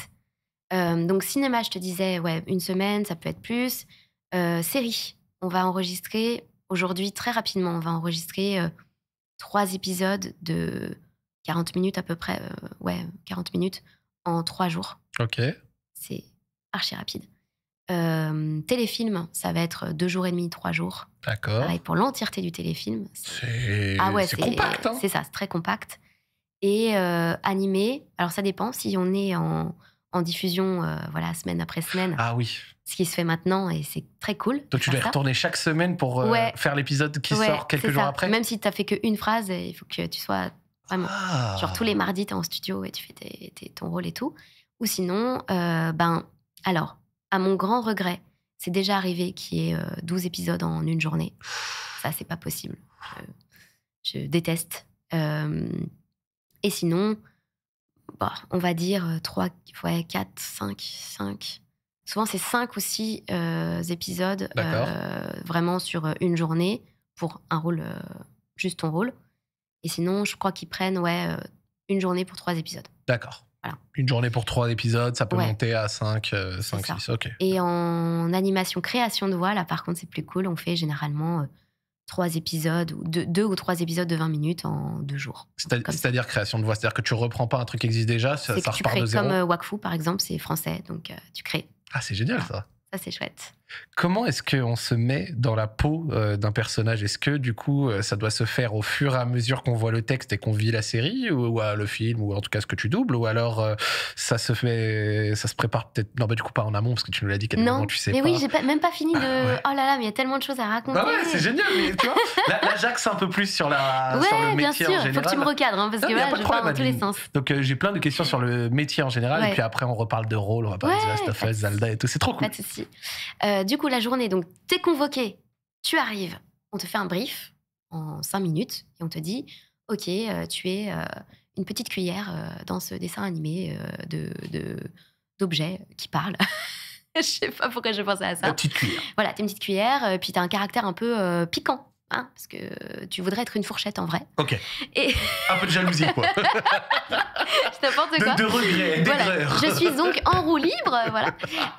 euh, donc cinéma, je te disais, ouais, une semaine, ça peut être plus. Euh, série, on va enregistrer aujourd'hui très rapidement, on va enregistrer euh, trois épisodes de 40 minutes à peu près, ouais, 40 minutes en trois jours. Ok. C'est archi rapide. téléfilm, ça va être deux jours et demi, trois jours. D'accord. Pareil pour l'entièreté du téléfilm. C'est ah ouais, c'est compact. Hein. c'est ça, c'est très compact. Et animé, alors ça dépend si on est en en diffusion euh, voilà semaine après semaine. Ah oui. Ce qui se fait maintenant et c'est très cool. Donc tu dois retourner chaque semaine pour euh, faire l'épisode qui sort quelques jours après. Même si tu as fait qu'une phrase, euh, il faut que tu sois vraiment ah. genre tous les mardis tu es en studio et tu fais ton rôle et tout ou sinon ben alors à mon grand regret, c'est déjà arrivé qu'il y ait 12 épisodes en une journée. Ça c'est pas possible. je déteste. et sinon, bah, on va dire 3, 4, 5, 5. Souvent, c'est 5 ou 6 euh, épisodes euh, vraiment sur euh, une journée pour un rôle, juste ton rôle. Et sinon, je crois qu'ils prennent ouais, une journée pour 3 épisodes. D'accord. Une journée pour 3 épisodes, ça peut monter à 5, 5 6. ok. Et en animation, création de voix, là par contre, c'est plus cool. On fait généralement trois épisodes, ou deux, ou trois épisodes de 20 minutes en deux jours. C'est-à-dire création de voix, c'est-à-dire que tu reprends pas un truc qui existe déjà, ça, ça repart de zéro. Comme euh, Wakfu par exemple, c'est français, donc euh, tu crées. Ah, c'est génial ça. Ça c'est chouette. Comment est-ce qu'on se met dans la peau euh, d'un personnage Est-ce que du coup, euh, ça doit se faire au fur et à mesure qu'on voit le texte et qu'on vit la série ou, à euh, le film ou en tout cas ce que tu doubles ou alors ça se fait, ça se prépare peut-être Non, bah du coup pas en amont parce que tu nous l'as dit qu'à moment tu sais mais oui, j'ai même pas fini de. Ah, oh là là, mais il y a tellement de choses à raconter. bah ouais, c'est génial. Mais, tu vois, là, j'axe un peu plus sur la sur le métier bien sûr. en Faut que tu me recadres hein, parce que là, je parle dans tous les sens. Donc j'ai plein de questions sur le métier en général et puis après on reparle de rôle, on va parler de Last of Us, Zelda et tout. C'est trop cool. Pas de euh, du coup, la journée, donc, t'es convoqué, tu arrives, on te fait un brief en cinq minutes et on te dit, OK, euh, tu es euh, une petite cuillère dans ce dessin animé de d'objets qui parlent. je sais pas pourquoi je pensais à ça. Une petite cuillère. Voilà, t'es une petite cuillère, puis t'as un caractère un peu piquant. Ah, parce que euh, tu voudrais être une fourchette en vrai. Ok. Et... Un peu de jalousie, quoi. je quoi. De, regrets, Je suis donc en roue libre, voilà.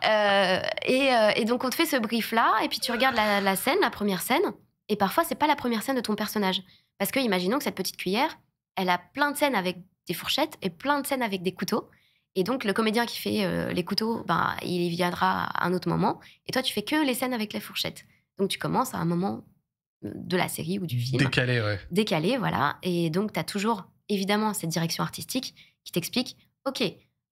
Euh, euh, et, donc, on te fait ce brief-là, et puis tu regardes la, scène, la première scène, et parfois, c'est pas la première scène de ton personnage. Parce que, imaginons que cette petite cuillère, elle a plein de scènes avec des fourchettes et plein de scènes avec des couteaux. Et donc, le comédien qui fait les couteaux, ben, il y viendra à un autre moment. Et toi, tu fais que les scènes avec les fourchettes. Donc, tu commences à un moment de la série ou du film. Décalé, ouais. Décalé, voilà. Et donc, tu as toujours, évidemment, cette direction artistique qui t'explique, OK,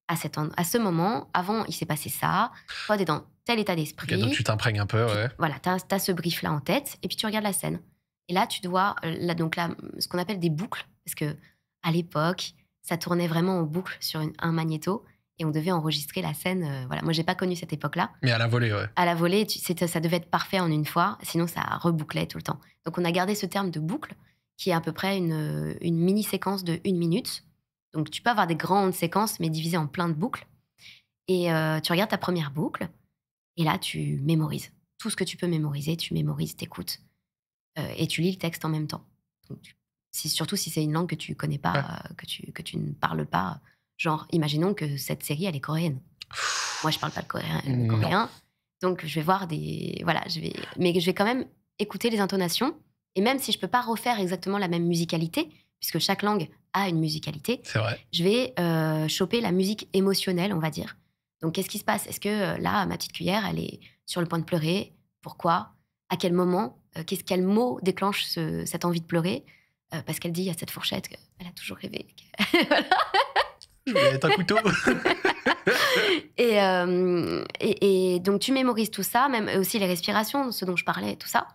à, à ce moment, avant, il s'est passé ça, toi, t'es dans tel état d'esprit. donc, tu t'imprègnes un peu, ouais. voilà, tu as, ce brief-là en tête, et puis tu regardes la scène. Et là, tu dois, euh, là, donc là, ce qu'on appelle des boucles, parce que à l'époque, ça tournait vraiment en boucles sur un magnéto et on devait enregistrer la scène. Euh, voilà, moi j'ai pas connu cette époque-là. Mais à la volée, ouais. À la volée, ça devait être parfait en une fois, sinon ça rebouclait tout le temps. Donc on a gardé ce terme de boucle, qui est à peu près une, euh, mini séquence de une minute. Donc tu peux avoir des grandes séquences, mais divisées en plein de boucles. Et euh, tu regardes ta première boucle, et là tu mémorises tout ce que tu peux mémoriser, tu mémorises, t'écoutes, écoutes et tu lis le texte en même temps. surtout si c'est une langue que tu connais pas, que que tu ne parles pas Genre, imaginons que cette série, elle est coréenne. Moi, je parle pas le coréen. donc, je vais voir des. Voilà, je vais. Mais je vais quand même écouter les intonations. Et même si je peux pas refaire exactement la même musicalité, puisque chaque langue a une musicalité, vrai. je vais euh, choper la musique émotionnelle, on va dire. Donc, qu'est-ce qui se passe Est-ce que euh, là, ma petite cuillère, elle est sur le point de pleurer Pourquoi À quel moment euh, Qu'est-ce Quel mot déclenche cette envie de pleurer Parce qu'elle dit à cette fourchette qu'elle a toujours rêvé. voilà. Je voulais mettre un couteau. Euh, et, donc, tu mémorises tout ça, même aussi les respirations, ce dont je parlais, tout ça.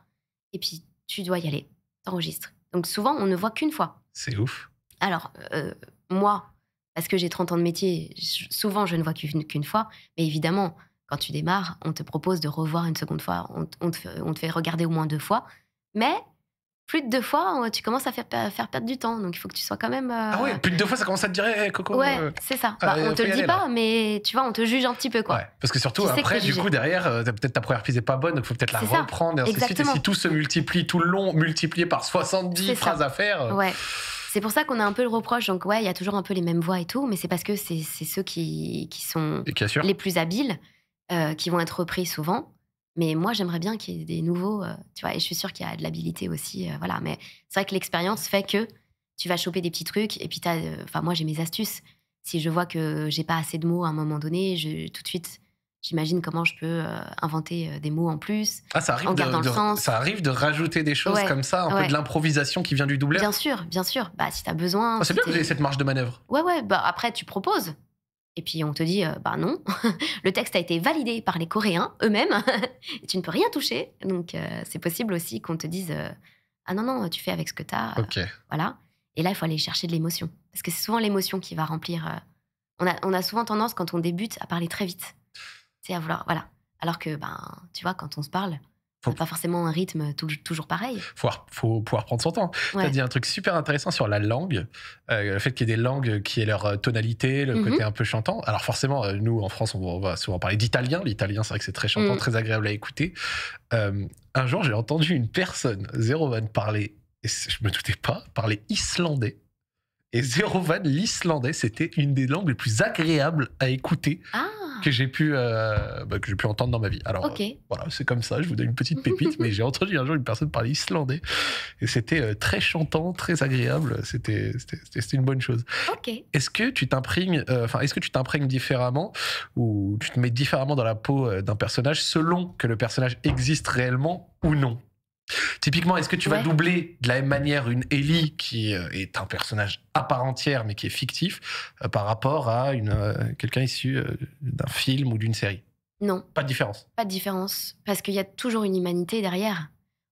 Et puis, tu dois y aller. T'enregistres. Donc, souvent, on ne voit qu'une fois. C'est ouf. Alors, euh, moi, parce que j'ai 30 ans de métier, souvent, je ne vois qu'une fois. Mais évidemment, quand tu démarres, on te propose de revoir une seconde fois. On, te, on te fait regarder au moins deux fois. Mais plus de deux fois, euh, tu commences à faire, perdre du temps. Donc il faut que tu sois quand même. Euh, ah oui, plus de deux fois, ça commence à te dire, Coco. Ouais, euh, c'est ça. Ah, bah, on te le dit pas, mais tu vois, on te juge un petit peu, quoi. parce que surtout, après, du coup, derrière, peut-être ta première prise n'est pas bonne, donc il faut peut-être la reprendre, et si tout se multiplie, tout le long, multiplié par 70 phrases à faire. Ouais. C'est pour ça qu'on a un peu le reproche. Donc, ouais, il y a toujours un peu les mêmes voix et tout, mais c'est parce que c'est ceux qui, qui sont les plus habiles qui vont être repris souvent. Mais moi, j'aimerais bien qu'il y ait des nouveaux, euh, tu vois, et je suis sûre qu'il y a de l'habilité aussi, euh, voilà. Mais c'est vrai que l'expérience fait que tu vas choper des petits trucs, et puis t'as, euh, enfin, moi, j'ai mes astuces. Si je vois que j'ai pas assez de mots à un moment donné, tout de suite, j'imagine comment je peux inventer des mots en plus. Ah, ça arrive, de, ça arrive de rajouter des choses comme ça, un peu de l'improvisation qui vient du doubleur. Bien sûr, bien sûr. Bah, si tu as besoin. Ah, c'est bien que cette marge de manœuvre. Ouais, ouais. Bah, après, tu proposes. Et puis on te dit, euh, bah non, le texte a été validé par les Coréens eux-mêmes, tu ne peux rien toucher. Donc euh, c'est possible aussi qu'on te dise, euh, ah non, non, tu fais avec ce que tu as. voilà. Et là, il faut aller chercher de l'émotion. Parce que c'est souvent l'émotion qui va remplir. On a, on, a, souvent tendance, quand on débute, à parler très vite. C'est à vouloir. Voilà. Alors que, ben, tu vois, quand on se parle, faut... Pas forcément un rythme toujours pareil. Faut, faut pouvoir prendre son temps. Ouais. Tu as dit un truc super intéressant sur la langue, euh, le fait qu'il y ait des langues qui aient leur euh, tonalité, le mm-hmm. côté un peu chantant. Alors forcément, euh, nous en France, on va souvent parler d'italien. L'italien, c'est vrai que c'est très chantant, mm. très agréable à écouter. un jour, j'ai entendu une personne, van parler, et je me doutais pas, parler islandais. Et van l'islandais, c'était une des langues les plus agréables à écouter. Ah. Ah. que j'ai pu, euh, bah, pu entendre dans ma vie. Alors euh, voilà, c'est comme ça, je vous donne une petite pépite, mais j'ai entendu un jour une personne parler islandais et c'était euh, très chantant, très agréable, c'était une bonne chose. Est-ce que tu t'imprimes enfin est-ce que tu t'imprègnes différemment ou tu te mets différemment dans la peau d'un personnage selon que le personnage existe réellement ou non Typiquement, est-ce que tu vas doubler de la même manière une Ellie qui euh, est un personnage à part entière mais qui est fictif euh, par rapport à une euh, quelqu'un issu d'un film ou d'une série Non. Pas de différence. Pas de différence parce qu'il y a toujours une humanité derrière.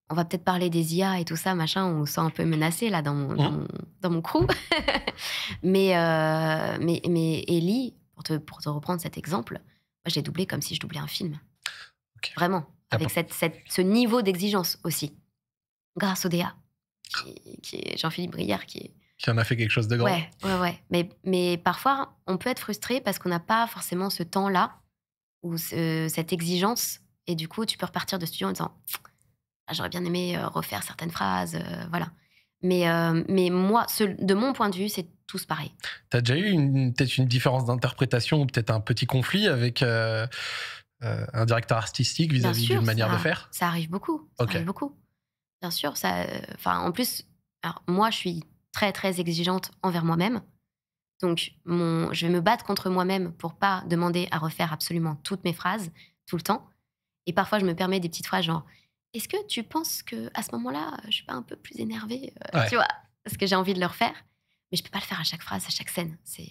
On va peut-être parler des IA et tout ça, machin. On se sent un peu menacé là mmh. dans mon, dans, mon crew. mais, mais, Ellie, pour te, pour te reprendre cet exemple, moi j'ai doublé comme si je doublais un film. Vraiment avec cette, ce niveau d'exigence aussi, grâce au DA, qui, est Jean-Philippe Brière qui qui en a fait quelque chose de grand. Ouais, ouais, ouais. Mais, mais parfois, on peut être frustré parce qu'on n'a pas forcément ce temps-là ou cette exigence. Et du coup, tu peux repartir de studio en disant ah, J'aurais bien aimé euh, refaire certaines phrases. Euh, voilà. Mais, euh, mais moi, de mon point de vue, c'est tous pareil. Tu as déjà eu peut-être une différence d'interprétation ou peut-être un petit conflit avec. Euh, un directeur artistique vis-à-vis d'une manière de faire Ça arrive beaucoup. arrive beaucoup. Bien sûr, ça. Enfin, en plus, alors moi, je suis très très exigeante envers moi-même. Donc, mon, je vais me battre contre moi-même pour pas demander à refaire absolument toutes mes phrases tout le temps. Et parfois, je me permets des petites phrases genre Est-ce que tu penses que à ce moment-là, je suis pas un peu plus énervée euh, Tu vois, parce que j'ai envie de le refaire, mais je peux pas le faire à chaque phrase, à chaque scène. C'est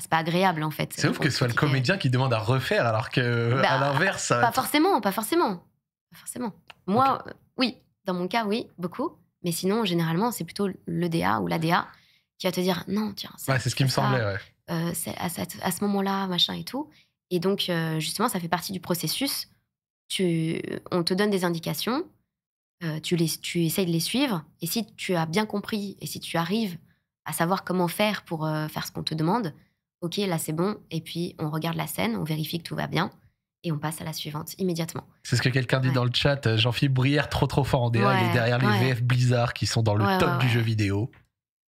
c'est pas agréable en fait. C'est ouf que ce soit le comédien qui demande à refaire alors que bah, à l'inverse. Pas forcément, pas forcément, forcément. Moi, euh, oui, dans mon cas, oui, beaucoup. Mais sinon, généralement, c'est plutôt l'EDA ou l'ADA qui va te dire non, tiens. c'est ce qui me semblait. Euh, à, ce moment-là, machin et tout. Et donc, euh, justement, ça fait partie du processus. on te donne des indications, tu, les, tu essayes de les suivre. Et si tu as bien compris et si tu arrives à savoir comment faire pour euh, faire ce qu'on te demande. Ok, là c'est bon, et puis on regarde la scène, on vérifie que tout va bien, et on passe à la suivante immédiatement. C'est ce que quelqu'un dit dans le chat, euh, Jean-Philippe Brière, trop trop fort en DA, il est derrière les VF Blizzard qui sont dans le top du jeu vidéo.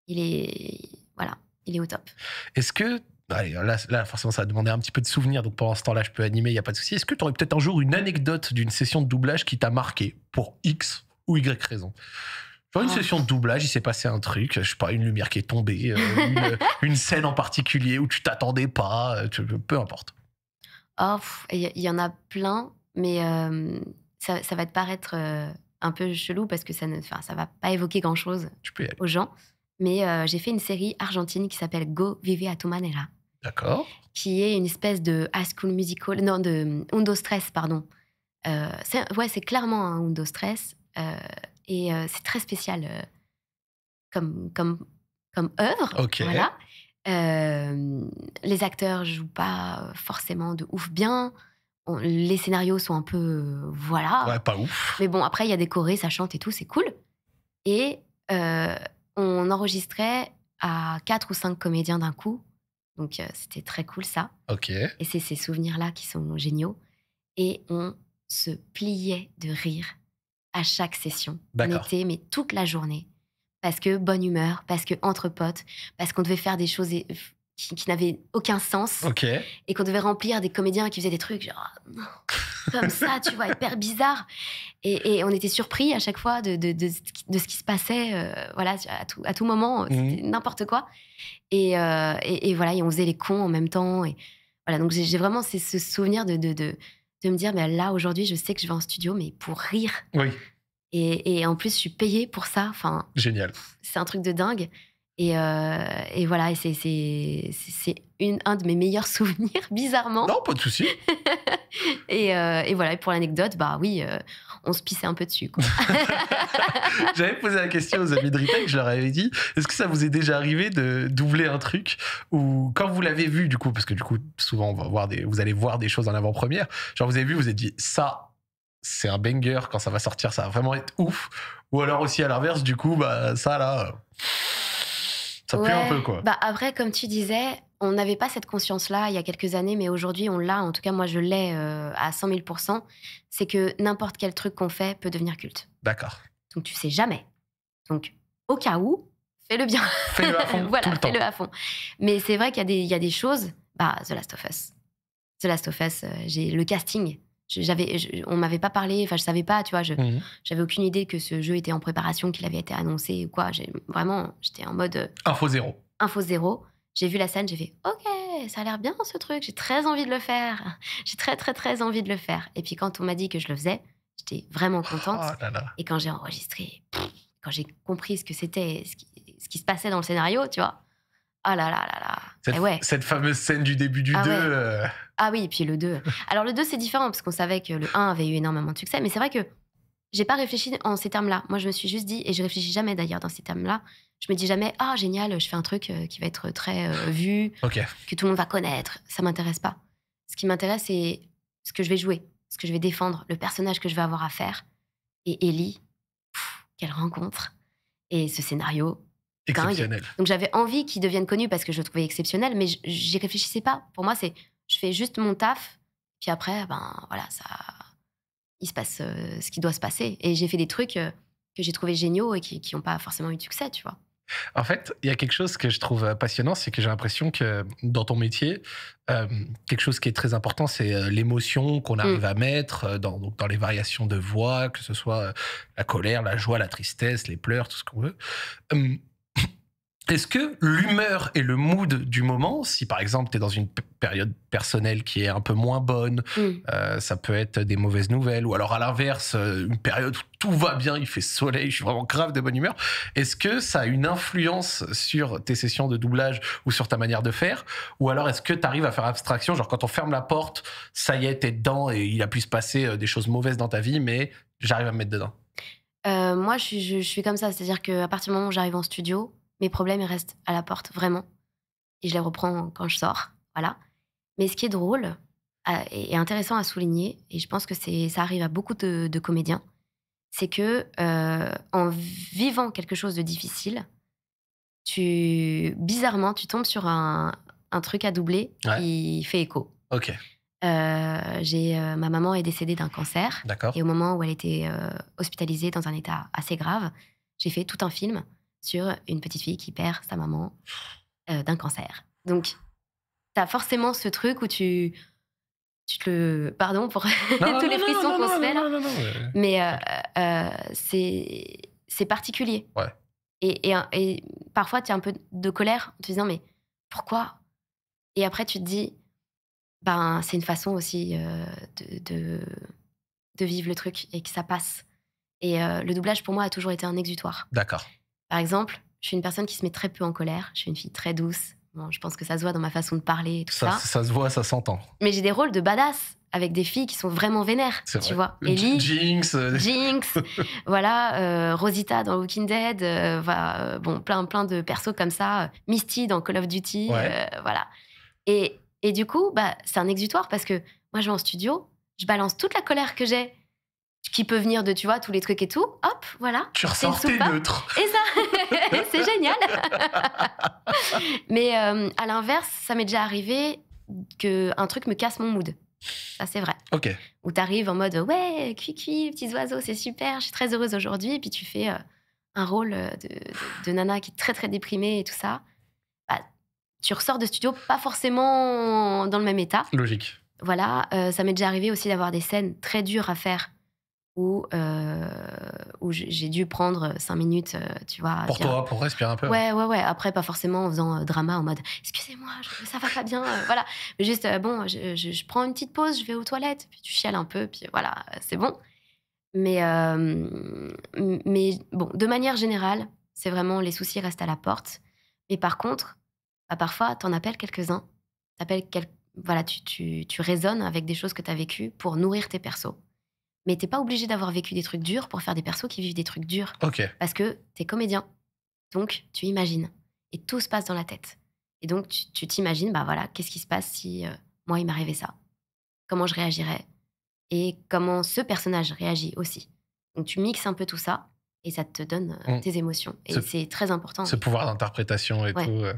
Il est... Voilà, il est au top. Est-ce que Allez, là, forcément, ça va demander un petit peu de souvenirs. Donc, pendant ce temps-là, je peux animer, il n'y a pas de souci. Est-ce que tu aurais peut-être un jour une anecdote d'une session de doublage qui t'a marqué pour X ou Y raison une ah. session de doublage, il s'est passé un truc, je sais pas, une lumière qui est tombée, euh, une, scène en particulier où tu t'attendais pas, euh, peu importe. Oh, il y, en a plein, mais euh, ça, va te paraître un peu chelou parce que ça ne ça va pas évoquer grand chose aux gens. Mais j'ai fait une série argentine qui s'appelle Go Vive à tu manera. D'accord. Qui est une espèce de high school musical, non, de Undo Stress, pardon. ouais, c'est clairement un Undo Stress et euh, c'est très spécial euh, comme, comme, comme œuvre. Euh, les acteurs jouent pas forcément de ouf bien. les scénarios sont un peu. voilà. Ouais, pas ouf. Mais bon, après, il y a des chorés, ça chante et tout, c'est cool. Et on enregistrait à quatre ou cinq comédiens d'un coup. Donc c'était très cool ça. Ok. Et c'est ces souvenirs-là qui sont géniaux. Et on se pliait de rire à chaque session. On était, mais toute la journée. Parce que bonne humeur, parce que entre potes, parce qu'on devait faire des choses qui, n'avaient aucun sens. Et qu'on devait remplir des comédiens qui faisaient des trucs genre, comme ça, tu vois, hyper bizarre. Et, on était surpris à chaque fois de, ce qui se passait, euh, voilà, à tout, moment, mhm. n'importe quoi. Euh, et, et, voilà, et on faisait les cons en même temps. Et voilà, donc j'ai vraiment ce souvenir de de me dire, mais là, aujourd'hui, je sais que je vais en studio, mais pour rire. Oui. Et, et en plus, je suis payée pour ça. Enfin, Génial. C'est un truc de dingue. Et, euh, et voilà, c'est un de mes meilleurs souvenirs, bizarrement. Non, pas de souci. et, euh, et, voilà, et pour l'anecdote, bah oui, euh, on se pissait un peu dessus. J'avais posé la question aux amis de je leur avais dit est-ce que ça vous est déjà arrivé de doubler un truc ou quand vous l'avez vu du coup, parce que du coup, souvent on va voir des, vous allez voir des choses en avant-première, genre vous avez vu, vous avez dit ça, c'est un banger, quand ça va sortir, ça va vraiment être ouf. Ou alors aussi à l'inverse, du coup, bah ça là. Euh, ça pue un peu, quoi. Bah après, comme tu disais, on n'avait pas cette conscience-là il y a quelques années, mais aujourd'hui on l'a, en tout cas moi je l'ai euh, à 100 000%, c'est que n'importe quel truc qu'on fait peut devenir culte. D'accord. Donc tu sais jamais. Donc au cas où, fais-le bien. Fais-le à fond. le à Mais c'est vrai qu'il y, a des choses, bah, The Last of Us. The Last of Us, euh, j'ai le casting. J'avais, on m'avait pas parlé, enfin je savais pas, tu vois, mhm. j'avais aucune idée que ce jeu était en préparation, qu'il avait été annoncé ou quoi. J'ai, vraiment, j'étais en mode. Euh, info zéro. Info zéro. J'ai vu la scène, j'ai fait OK, ça a l'air bien ce truc, j'ai très envie de le faire. J'ai très, très, très envie de le faire. Et puis quand on m'a dit que je le faisais, j'étais vraiment oh contente. Et quand j'ai enregistré, quand j'ai compris ce que c'était, ce qui, se passait dans le scénario, tu vois. Ah là là là là. Cette, eh ouais. cette fameuse scène du début du 2. Ah, euh. ah oui, et puis le 2. Alors le 2, c'est différent parce qu'on savait que le 1 avait eu énormément de succès, mais c'est vrai que j'ai pas réfléchi en ces termes-là. Moi, je me suis juste dit, et je réfléchis jamais d'ailleurs dans ces termes-là, je me dis jamais, ah génial, je fais un truc euh, qui va être très euh, vu, que tout le monde va connaître. Ça m'intéresse pas. Ce qui m'intéresse, c'est ce que je vais jouer, ce que je vais défendre, le personnage que je vais avoir à faire. Et Ellie, quelle rencontre. Et ce scénario. Exceptionnel. Donc j'avais envie qu'il devienne connu parce que je le trouvais exceptionnel, mais j'y réfléchissais pas. Pour moi, c'est je fais juste mon taf, puis après, ben voilà, ça il se passe euh, ce qui doit se passer. Et j'ai fait des trucs euh, que j'ai trouvé géniaux et qui n'ont pas forcément eu de succès, tu vois. En fait, il y a quelque chose que je trouve euh, passionnant, c'est que j'ai l'impression que dans ton métier, quelque chose qui est très important, c'est l'émotion qu'on mm. arrive à mettre dans, donc dans les variations de voix, que ce soit la colère, la joie, la tristesse, les pleurs, tout ce qu'on veut. Hum, est-ce que l'humeur et le mood du moment, si par exemple tu es dans une période personnelle qui est un peu moins bonne, mm. euh, ça peut être des mauvaises nouvelles, ou alors à l'inverse, euh, une période où tout va bien, il fait soleil, je suis vraiment grave de bonne humeur, est-ce que ça a une influence sur tes sessions de doublage ou sur ta manière de faire Ou alors est-ce que tu arrives à faire abstraction, genre quand on ferme la porte, ça y est, t'es dedans et il a pu se passer euh, des choses mauvaises dans ta vie, mais j'arrive à me mettre dedans Moi, je, je suis comme ça, c'est-à-dire qu'à partir du moment où j'arrive en studio, mes problèmes restent à la porte, vraiment. Et je les reprends quand je sors. Voilà. Mais ce qui est drôle et intéressant à souligner, et je pense que ça arrive à beaucoup de, comédiens, c'est que euh, en vivant quelque chose de difficile, tu bizarrement tu tombes sur un, truc à doubler qui fait écho. Ok. Euh, euh, ma maman est décédée d'un cancer. Et au moment où elle était hospitalisée dans un état assez grave, j'ai fait tout un film sur une petite fille qui perd sa maman euh, d'un cancer. Donc, tu as forcément ce truc où tu, tu te le. Pardon pour tous les frissons qu'on se fait là. mais euh, euh, c'est, c'est particulier. Ouais. Et, et, parfois, tu as un peu de colère en te disant, mais pourquoi Et après, tu te dis, ben, c'est une façon aussi de, de, vivre le truc et que ça passe. Et le doublage, pour moi, a toujours été un exutoire. D'accord. Par exemple, je suis une personne qui se met très peu en colère. Je suis une fille très douce. je pense que ça se voit dans ma façon de parler tout ça. Ça, se voit, ça s'entend. Mais j'ai des rôles de badass avec des filles qui sont vraiment vénères, tu vois. Jinx, Jinx, voilà, euh, Rosita dans Walking Dead, euh, euh, bon, plein, plein de persos comme ça, Misty dans Call of Duty, voilà. Et, et, du coup, bah, c'est un exutoire parce que moi, je vais en studio, je balance toute la colère que j'ai qui peut venir de, tu vois, tous les trucs et tout. Hop, voilà. Tu ressors, t'es hein. neutre. Et ça, c'est génial. Mais euh, à l'inverse, ça m'est déjà arrivé qu'un truc me casse mon mood. Ça, c'est vrai. OK. Où t'arrives en mode, ouais, cuicui, petits oiseaux, c'est super, je suis très heureuse aujourd'hui. Et puis tu fais euh, un rôle euh, de, de, nana qui est très, très déprimée et tout ça. Bah, tu ressors de studio pas forcément dans le même état. Logique. Voilà, ça m'est déjà arrivé aussi d'avoir des scènes très dures à faire où, euh, où j'ai dû prendre cinq minutes, euh, tu vois. Pour toi, pour respirer un peu. Ouais, ouais, ouais. Après, pas forcément en faisant euh, drama, en mode excusez-moi, ça va pas bien. voilà. Mais juste, bon, je, prends une petite pause, je vais aux toilettes, puis tu chiales un peu, puis voilà, c'est bon. Mais, mais bon, de manière générale, c'est vraiment les soucis restent à la porte. Mais par contre, bah, parfois, t'en appelles quelques-uns. T'appelles voilà, tu, tu, tu, résonnes avec des choses que tu as vécues pour nourrir tes persos. Mais t'es pas obligé d'avoir vécu des trucs durs pour faire des persos qui vivent des trucs durs. Parce que t'es comédien. Donc, tu imagines. Et tout se passe dans la tête. Et donc, tu t'imagines, bah voilà, qu'est-ce qui se passe si euh, moi, il m'arrivait ça Comment je réagirais Et comment ce personnage réagit aussi. Donc, tu mixes un peu tout ça et ça te donne euh, mm. tes émotions. Et c'est très important. Ce pouvoir d'interprétation et tout. Euh.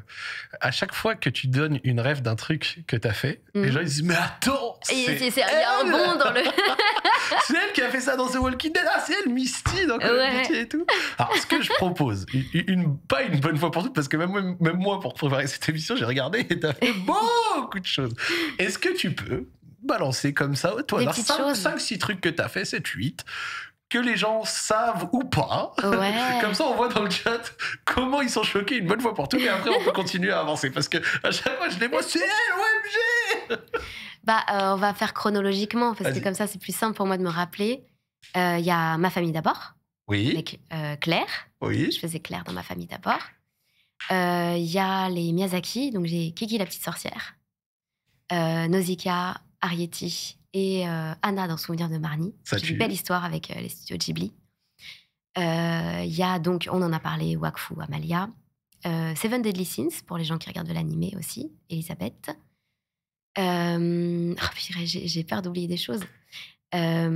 À chaque fois que tu donnes une rêve d'un truc que tu as fait, les mm. gens disent Mais attends Il y a un bond dans le. c'est elle qui a fait ça dans The Walking Dead. Ah, c'est elle, Misty, dans Call of Duty et tout. Alors, ce que je propose, une, pas une bonne fois pour toutes, parce que même, même moi, pour préparer cette émission, j'ai regardé et t'as fait beaucoup de choses. Est-ce que tu peux balancer comme ça, toi, 5-6 trucs que t'as fait, 7-8, que les gens savent ou pas. Comme ça, on voit dans le chat comment ils sont choqués une bonne fois pour toutes. Et après, on peut continuer à avancer. Parce que à chaque fois, je les vois, c'est OMG Bah, euh, on va faire chronologiquement. Parce que comme ça, c'est plus simple pour moi de me rappeler. Il euh, y a ma famille d'abord. Oui. Avec euh, Claire. Oui. Je faisais Claire dans ma famille d'abord. Il y a les Miyazaki. Donc, j'ai Kiki la petite sorcière. Nausicaa, Ariety, et euh, Anna dans Souvenir de Marnie. C'est une belle histoire avec euh, les studios Ghibli. Euh, il y a donc, on en a parlé, Wakfu, Amalia. Seven Deadly Sins, pour les gens qui regardent de l'animé aussi, Elisabeth. Oh, j'ai peur d'oublier des choses. Ah,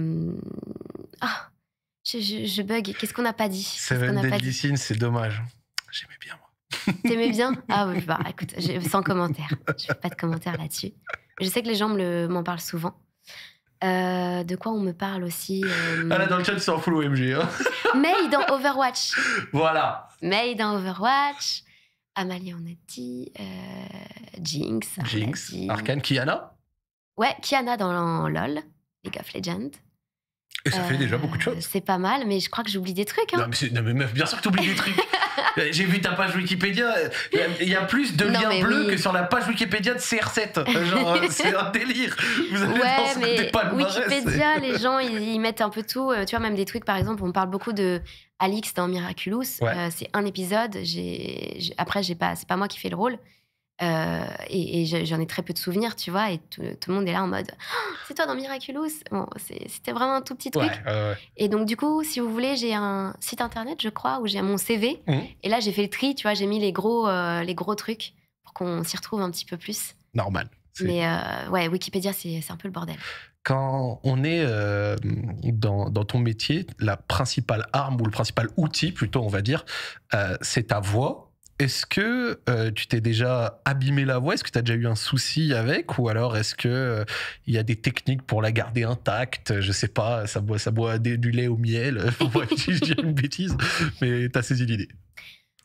je, bug. Qu'est-ce qu'on n'a pas dit Seven Deadly Sins, c'est dommage. J'aimais bien, moi. T'aimais bien Ah oui, bah écoute, sans commentaire. Je fais pas de commentaire là-dessus. Je sais que les gens m'en parlent souvent. Euh, de quoi on me parle aussi euh, Ah là, dans le chat, ils sont en full OMG. Hein. May dans Overwatch. voilà. May dans Overwatch. Amalie, euh, on a dit. Jinx. Jinx. Kiana Ouais, Kiana dans LOL, League of Legends. Et ça fait déjà beaucoup de choses. C'est pas mal, mais je crois que j'oublie des trucs. Hein. Non, mais non, mais meuf, bien sûr que t'oublies des trucs. Euh, j'ai vu ta page Wikipédia. Il y, a plus de liens bleus que sur la page Wikipédia de CR7. Euh, euh, c'est un délire. Vous allez ouais, mais Wikipédia, les gens, ils, mettent un peu tout. Tu vois, même des tweets, par exemple, on parle beaucoup de Alix dans Miraculous. c'est un épisode. après, pas, c'est pas moi qui fais le rôle. Euh, et, j'en ai très peu de souvenirs, tu vois. Et tout, le monde est là en mode ah, C'est toi dans Miraculous C'était vraiment un tout petit truc. Et donc, du coup, si vous voulez, j'ai un site internet, je crois, où j'ai mon CV. Mhm. Et là, j'ai fait le tri, tu vois. J'ai mis les gros, euh, les gros trucs pour qu'on s'y retrouve un petit peu plus. Normal. Mais euh, ouais, Wikipédia, c'est un peu le bordel quand on est dans, ton métier, la principale arme ou le principal outil, plutôt, on va dire, c'est ta voix est-ce que euh, tu t'es déjà abîmé la voix Est-ce que tu as déjà eu un souci avec Ou alors est-ce que il euh, y a des techniques pour la garder intacte Je sais pas, ça boit, ça boit du lait au miel. je euh, dis une bêtise, mais tu as saisi l'idée.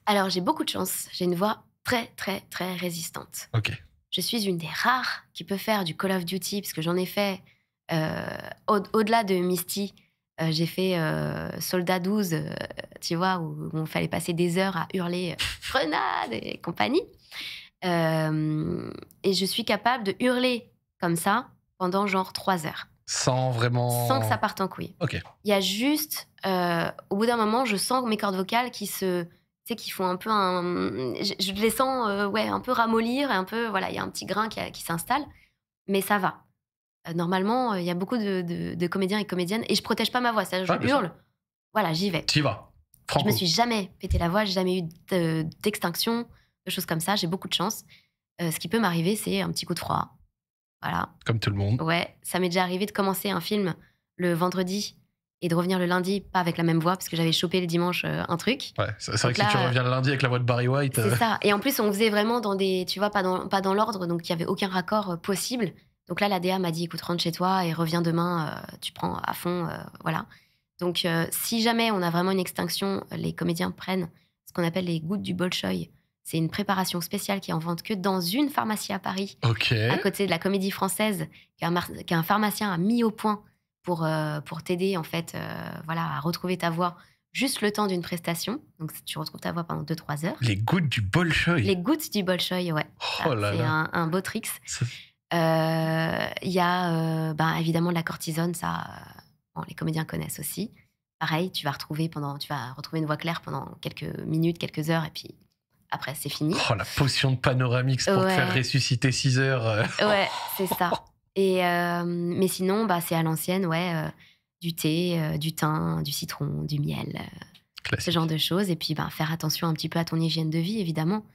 Alors, j'ai beaucoup de chance. J'ai une voix très, très, très résistante. Ok. Je suis une des rares qui peut faire du Call of Duty, parce que j'en ai fait au-delà de Misty euh, j'ai fait euh, Soldat 12, euh, tu vois, où, il fallait passer des heures à hurler grenade et compagnie. et je suis capable de hurler comme ça pendant genre trois heures. Sans vraiment. Sans que ça parte en couille. Ok. Il y a juste, au bout d'un moment, je sens mes cordes vocales qui se. Tu sais, qui font un peu un. Je, les sens, ouais, un peu ramollir et un peu. Voilà, il y a un petit grain qui, qui s'installe. Mais ça va. Euh, normalement, euh, il y a beaucoup de, comédiens et comédiennes, et je protège pas ma voix, ça, je hurle. Voilà, j'y vais. Tu y vas. Je me suis jamais pété la voix, j'ai jamais eu d'extinction, de choses comme ça. J'ai beaucoup de chance. Euh, ce qui peut m'arriver, c'est un petit coup de froid. Voilà. Comme tout le monde. Ouais, ça m'est déjà arrivé de commencer un film le vendredi et de revenir le lundi, pas avec la même voix, parce que j'avais chopé le dimanche un truc. Ouais, c'est vrai que si tu reviens le lundi avec la voix de Barry White. C'est ça. Et en plus, on faisait vraiment dans des. Tu vois, pas dans, pas dans l'ordre, donc il n'y avait aucun raccord possible. Donc là, la DA m'a dit écoute, rentre chez toi et reviens demain, euh, tu prends à fond, euh, voilà. Donc euh, si jamais on a vraiment une extinction, les comédiens prennent ce qu'on appelle les gouttes du Bolchoï. C'est une préparation spéciale qui est en vente que dans une pharmacie à Paris, à côté de la Comédie Française, qu'un pharmacien a mis au point pour, pour t'aider en fait, voilà, à retrouver ta voix juste le temps d'une prestation. Donc, tu retrouves ta voix pendant 2-3 heures. Les gouttes du Bolshoï Les gouttes du Bolshoï, ouais. Oh là c'est un, un, beau trix. Euh, il y a euh, ben, évidemment de la cortisone, ça, euh, les comédiens connaissent aussi. Pareil, tu vas retrouver pendant, tu vas retrouver une voix claire pendant quelques minutes, quelques heures, et puis après c'est fini. Oh, la potion de Panoramix pour te faire ressusciter 6 heures. Ouais, c'est ça. Et mais sinon, bah, c'est à l'ancienne, ouais, du thé, du thym, du citron, du miel, ce genre de choses. Et puis, bah, faire attention un petit peu à ton hygiène de vie, évidemment.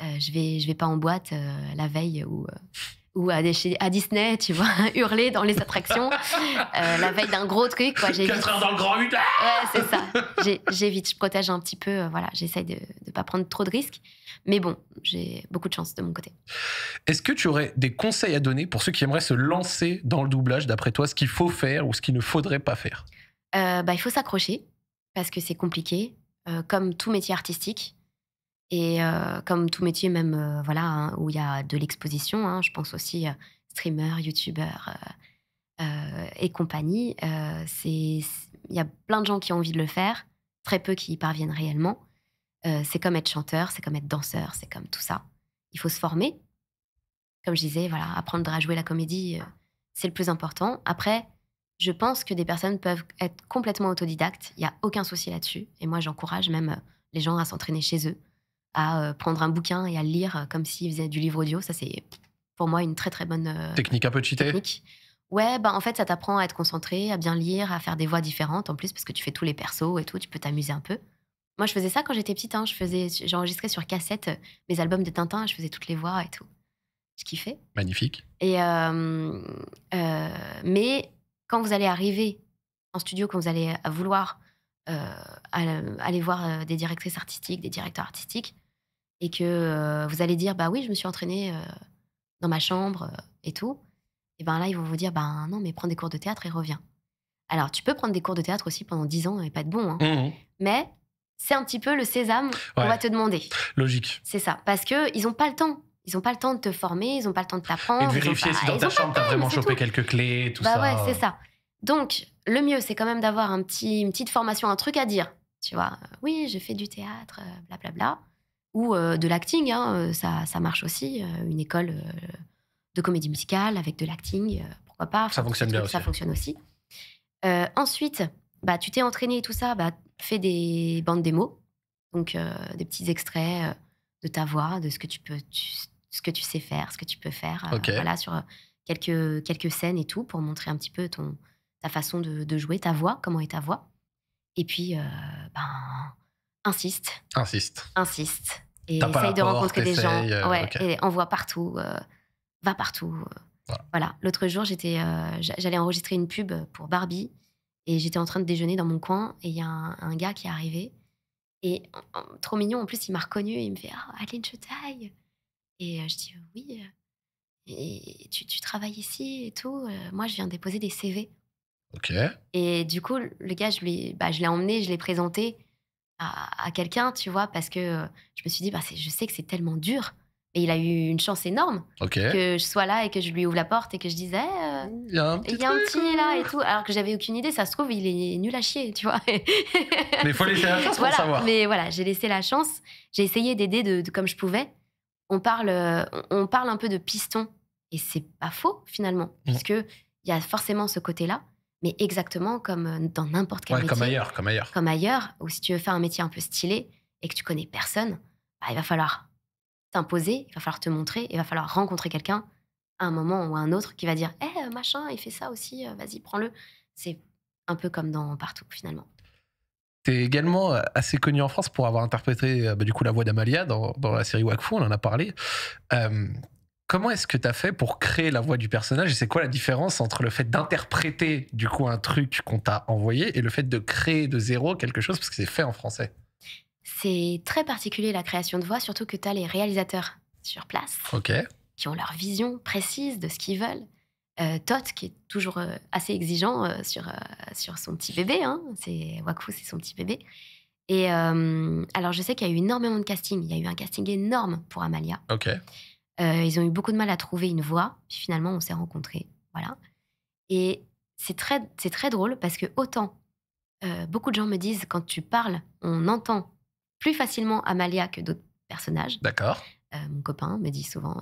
je vais, je vais pas en boîte la veille ou ou à, à, Disney, tu vois, hurler dans les attractions euh, la veille d'un gros truc. Quoi, j'évite. heures dans le grand huit. c'est ça. J'évite, je protège un petit peu. Euh, voilà, j'essaye de ne pas prendre trop de risques. Mais bon, j'ai beaucoup de chance de mon côté. Est-ce que tu aurais des conseils à donner pour ceux qui aimeraient se lancer dans le doublage, d'après toi, ce qu'il faut faire ou ce qu'il ne faudrait pas faire euh, bah, Il faut s'accrocher parce que c'est compliqué, comme tout métier artistique. Et euh, comme tout métier, même euh, voilà, hein, où il y a de l'exposition, hein, je pense aussi euh, streamer, youtubeur et compagnie, il y a plein de gens qui ont envie de le faire, très peu qui y parviennent réellement. c'est comme être chanteur, c'est comme être danseur, c'est comme tout ça. Il faut se former. Comme je disais, voilà, apprendre à jouer la comédie, c'est le plus important. Après, je pense que des personnes peuvent être complètement autodidactes, il n'y a aucun souci là-dessus. Et moi, j'encourage même les gens à s'entraîner chez eux à euh, prendre un bouquin et à le lire euh, comme s'il faisait du livre audio. Ça, c'est pour moi une très très bonne euh, technique un peu cheatée. Technique. Ouais, bah en fait, ça t'apprend à être concentré, à bien lire, à faire des voix différentes en plus parce que tu fais tous les persos et tout, tu peux t'amuser un peu. Moi, je faisais ça quand j'étais petite. Hein. Je faisais, j'enregistrais sur cassette mes albums de Tintin. Je faisais toutes les voix et tout. Je kiffais. Magnifique. Et mais quand vous allez arriver en studio, quand vous allez vouloir aller voir des directrices artistiques, des directeurs artistiques, et que vous allez dire bah oui je me suis entraînée dans ma chambre et tout et ben là ils vont vous dire bah non mais prends des cours de théâtre et reviens alors tu peux prendre des cours de théâtre aussi pendant 10 ans et pas de bon hein. mmh mais c'est un petit peu le sésame qu'on va te demander logique c'est ça parce que ils ont pas le temps ils n'ont pas le temps de te former, ils n'ont pas le temps de t'apprendre. Et de vérifier si dans ta chambre, tu as vraiment chopé quelques clés, tout bah ça. Bah ouais, c'est ça. Donc, le mieux, c'est quand même d'avoir un petit, une petite formation, un truc à dire. Tu vois, oui, je fais du théâtre, blablabla ou euh, de l'acting, hein, euh, ça, marche aussi. Euh, une école de comédie musicale avec de l'acting, pourquoi pas. Ça fonctionne bien aussi. Ça fonctionne aussi. ensuite, bah, tu t'es entraîné et tout ça, bah, fais des bandes démos, donc des petits extraits de ta voix, de ce que tu peux, ce que tu sais faire, ce que tu peux faire, voilà, sur quelques, quelques scènes et tout, pour montrer un petit peu ton, ta façon de, de jouer, ta voix, comment est ta voix. Et puis, ben, Insiste. Insiste. Insiste. Et essaye de rencontrer des gens. Euh, ouais, envoie partout. Euh, va partout. Euh. Voilà. L'autre jour, j'étais, j'allais enregistrer une pub pour Barbie et j'étais en train de déjeuner dans mon coin et il y a un, gars qui est arrivé et trop mignon. En plus, il m'a reconnu il me fait oh, Aline, je taille. Et je dis oui. Et tu, travailles ici et tout. moi, je viens déposer des CV. Ok. Et du coup, le gars, je lui bah, je l'ai emmené, je l'ai présenté à, quelqu'un, tu vois, parce que euh, je me suis dit, bah, je sais que c'est tellement dur. Et il a eu une chance énorme que je sois là et que je lui ouvre la porte et que je disais, euh, il y a un petit, là hein. et tout. Alors que j'avais aucune idée, ça se trouve, il est nul à chier, tu vois. mais il faut laisser la chance voilà, pour savoir. Mais voilà, j'ai laissé la chance. J'ai essayé d'aider de, comme je pouvais. On parle, euh, on parle un peu de piston. Et c'est pas faux, finalement, parce mmh. puisque il y a forcément ce côté-là mais exactement comme euh, dans n'importe quel métier. Comme ailleurs, comme ailleurs. Comme ailleurs, ou si tu veux faire un métier un peu stylé et que tu connais personne, bah, il va falloir t'imposer, il va falloir te montrer, il va falloir rencontrer quelqu'un à un moment ou à un autre qui va dire Eh, machin, il fait ça aussi, euh, vas-y, prends-le. C'est un peu comme dans partout, finalement. Tu es également euh, assez connu en France pour avoir interprété bah, du coup la voix d'Amalia dans, la série Wakfu, on en a parlé comment est-ce que tu as fait pour créer la voix du personnage et c'est quoi la différence entre le fait d'interpréter du coup un truc qu'on t'a envoyé et le fait de créer de zéro quelque chose parce que c'est fait en français C'est très particulier la création de voix, surtout que tu as les réalisateurs sur place qui ont leur vision précise de ce qu'ils veulent. Euh, qui est toujours euh, assez exigeant euh, sur, euh, sur son petit bébé, hein, c'est Waku, c'est son petit bébé. Et alors, je sais qu'il y a eu énormément de casting. Il y a eu un casting énorme pour Amalia. Ok. Euh, ils ont eu beaucoup de mal à trouver une voie. Puis finalement, on s'est rencontrés. Voilà. Et c'est très, c'est très drôle parce que autant euh, beaucoup de gens me disent quand tu parles, on entend plus facilement Amalia que d'autres personnages. D'accord. Euh, mon copain me dit souvent,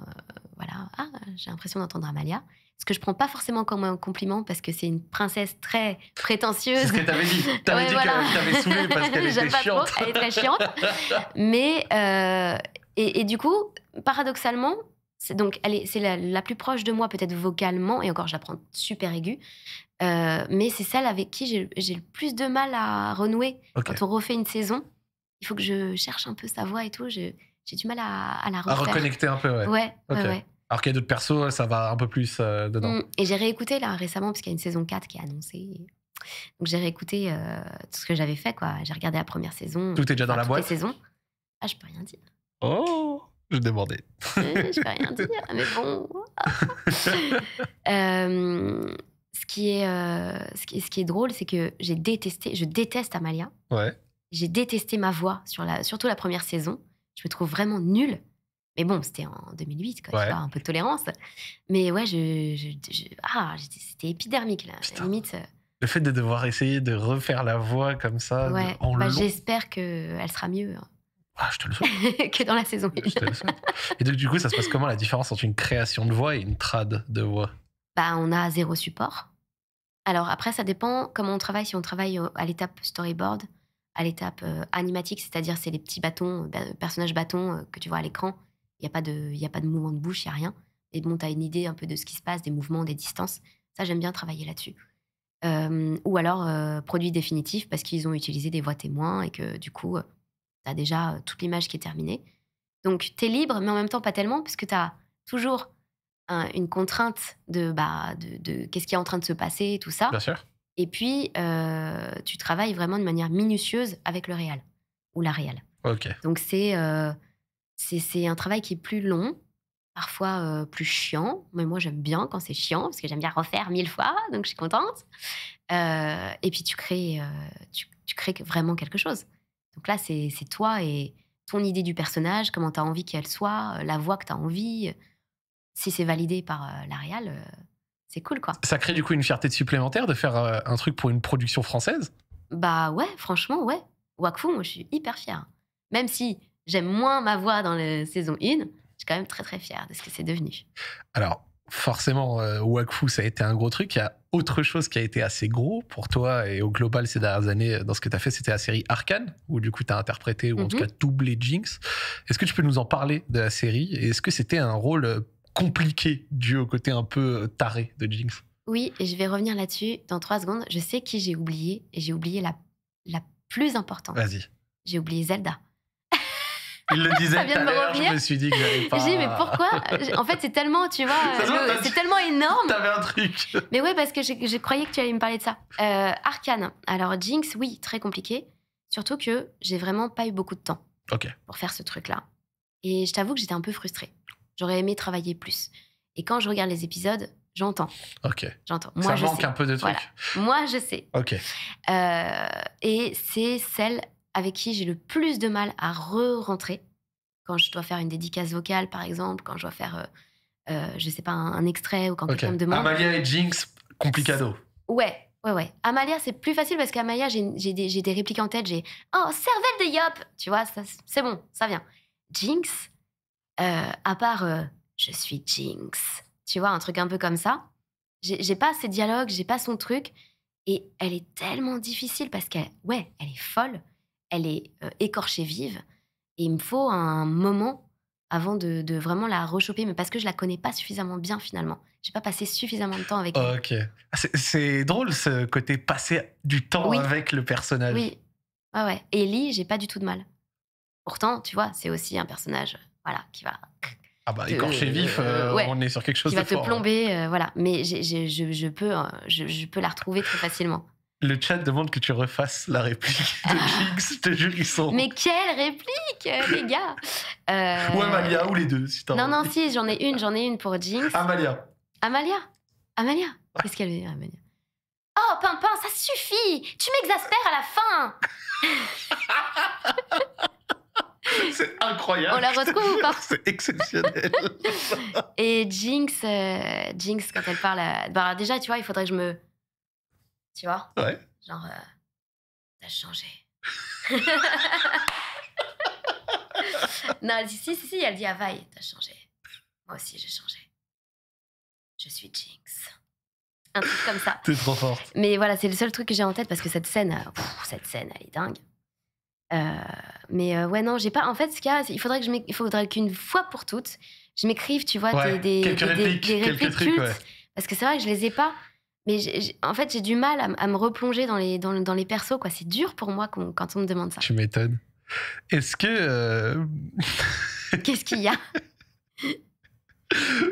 voilà, ah, j'ai l'impression d'entendre Amalia ce que je prends pas forcément comme un compliment parce que c'est une princesse très prétentieuse. C'est ce que t'avais dit. T'avais dit que t'avais saoulée parce qu'elle était chiante. elle est très chiante. Mais et, du coup, paradoxalement, c'est donc elle est, c'est la, la, plus proche de moi peut-être vocalement et encore je la prends super aiguë, euh, mais c'est celle avec qui j'ai, le plus de mal à renouer quand on refait une saison. Il faut que je cherche un peu sa voix et tout. j'ai du mal à, la refaire. À reconnecter un peu, ouais. Ouais, ouais, Alors qu'il y a d'autres persos, ça va un peu plus euh, dedans. Mm, et j'ai réécouté là récemment parce qu'il y a une saison 4 qui est annoncée. Donc j'ai réécouté euh, tout ce que j'avais fait quoi. J'ai regardé la première saison. Tout est déjà dans la boîte. Saison. Ah, je peux rien dire. Oh, je demandais. je peux rien dire, mais bon. Euh, ce, qui est, euh, ce, est drôle, c'est que j'ai détesté, je déteste Amalia. Ouais. J'ai détesté ma voix, sur la, surtout la première saison. Je me trouve vraiment nulle. Mais bon, c'était en 2008, quoi, un peu de tolérance. Mais ouais, ah, c'était épidermique, là. Limite. Euh, le fait de devoir essayer de refaire la voix comme ça, ouais. en bah, J'espère qu'elle sera mieux. Hein. Ah, je te le souhaite. que dans la saison. Je te le souhaite. Et donc, du coup, ça se passe comment la différence entre une création de voix et une trad de voix Bah, on a zéro support. Alors après, ça dépend comment on travaille. Si on travaille à l'étape storyboard, à l'étape euh, animatique, c'est-à-dire c'est les petits bâtons, euh, bah, personnages bâtons euh, que tu vois à l'écran. Il n'y a, pas de, a pas de mouvement de bouche, il n'y a rien. Et bon, tu as une idée un peu de ce qui se passe, des mouvements, des distances. Ça, j'aime bien travailler là-dessus. ou alors produit définitif parce qu'ils ont utilisé des voix témoins et que du coup tu as déjà euh, toute l'image qui est terminée. Donc, tu es libre, mais en même temps, pas tellement, puisque tu as toujours une contrainte de, bah, de, qu'est-ce qui est en train de se passer, et tout ça. Bien sûr. Et puis, euh, tu travailles vraiment de manière minutieuse avec le réel ou la réelle. OK. Donc, c'est, euh, c'est, un travail qui est plus long, parfois plus chiant. Mais moi, j'aime bien quand c'est chiant, parce que j'aime bien refaire mille fois, donc je suis contente. et puis, tu crées, tu, tu crées vraiment quelque chose. Donc là, c'est toi et ton idée du personnage, comment tu as envie qu'elle soit, euh, la voix que tu as envie. Euh, si c'est validé par euh, la l'Arial, c'est cool quoi. Ça crée du coup une fierté supplémentaire de faire un truc pour une production française Bah ouais, franchement, ouais. Wakfu, moi je suis hyper fière. Même si j'aime moins ma voix dans la saison 1, je suis quand même très très fière de ce que c'est devenu. Alors, forcément, euh, Wakfu, ça a été un gros truc. Il y a autre chose qui a été assez gros pour toi et au global ces dernières années euh, dans ce que tu as fait, c'était la série Arkane, où du coup tu as interprété, ou en tout mhm. cas doublé Jinx. Est-ce que tu peux nous en parler de la série Est-ce que c'était un rôle euh, compliqué dû au côté un peu taré de Jinx Oui, et je vais revenir là-dessus dans trois secondes. Je sais qui j'ai oublié, et j'ai oublié la, la plus importante. Vas-y. J'ai oublié Zelda. Il le disait de me revenir. je me suis dit que j'allais pas. J'ai dit, mais pourquoi En fait, c'est tellement, tu vois, euh, c'est tellement énorme. T'avais un truc. Mais ouais, parce que je, croyais que tu allais me parler de ça. Euh, Arcane. Alors, Jinx, oui, très compliqué. Surtout que j'ai vraiment pas eu beaucoup de temps Ok. pour faire ce truc-là. Et je t'avoue que j'étais un peu frustrée. J'aurais aimé travailler plus. Et quand je regarde les épisodes, J'entends. Ok. J'entends. Moi, Ça manque un peu de trucs. Moi, je sais. Ok. Euh, et c'est celle avec qui j'ai le plus de mal à re-rentrer. Quand je dois faire une dédicace vocale, par exemple, quand je dois faire, euh, euh, je sais pas, un, extrait ou quand quelqu'un me demande. Amalia et Jinx, complicado. Ouais, ouais, ouais. Amalia, c'est plus facile parce qu'Amalia, j'ai des, répliques en tête. J'ai Oh, cervelle de Yop Tu vois, c'est bon, ça vient. Jinx, euh, à part Je suis Jinx, tu vois, un truc un peu comme ça. J'ai pas ses dialogues, j'ai pas son truc. Et elle est tellement difficile parce qu'elle, ouais, elle est folle elle est euh, écorchée vive. Et il me faut un moment avant de, vraiment la rechoper, mais parce que je la connais pas suffisamment bien finalement. J'ai pas passé suffisamment de temps avec elle. Ah, c'est drôle ce côté passer du temps avec le personnage. Oui. Ouais, ouais. Ellie, j'ai pas du tout de mal. Pourtant, tu vois, c'est aussi un personnage voilà, qui va. Ah bah, écorché euh, vif, euh, on est sur quelque chose qui va te hein. plomber, voilà. Mais je, peux, je peux la retrouver très facilement. Le chat demande que tu refasses la réplique de Jinx, je te jure, qu'ils sont... Mais quelle réplique, euh, les gars euh, Ou Amalia, ou les deux, si veux. Non, non, si, j'en ai une, j'en ai une pour Jinx. Amalia. Amalia Amalia ah. Qu'est-ce qu'elle veut dire, Amalia Oh, Pimpin, ça suffit Tu m'exaspères à la fin C'est incroyable. On la retrouve ou pas C'est exceptionnel. Et Jinx, euh, Jinx, quand elle parle bah, déjà, tu vois, il faudrait que je me tu vois Genre, euh, t'as changé. non, elle dit si, si, si, elle dit vaille, ah, t'as changé. Moi aussi, j'ai changé. Je suis Jinx. Un truc comme ça. T'es trop forte. Mais voilà, c'est le seul truc que j'ai en tête parce que cette scène, euh, cette scène, elle est dingue. Euh, mais ouais, non, j'ai pas. En fait, ce qu'il il faudrait que je il faudrait qu'une fois pour toutes, je m'écrive, tu vois, des, des, Parce que c'est vrai que je les ai pas. Et en fait, j'ai du mal à, me replonger dans les, dans, les persos. C'est dur pour moi quand, on me demande ça. Tu m'étonnes. Est-ce que. Euh, Qu'est-ce qu'il y a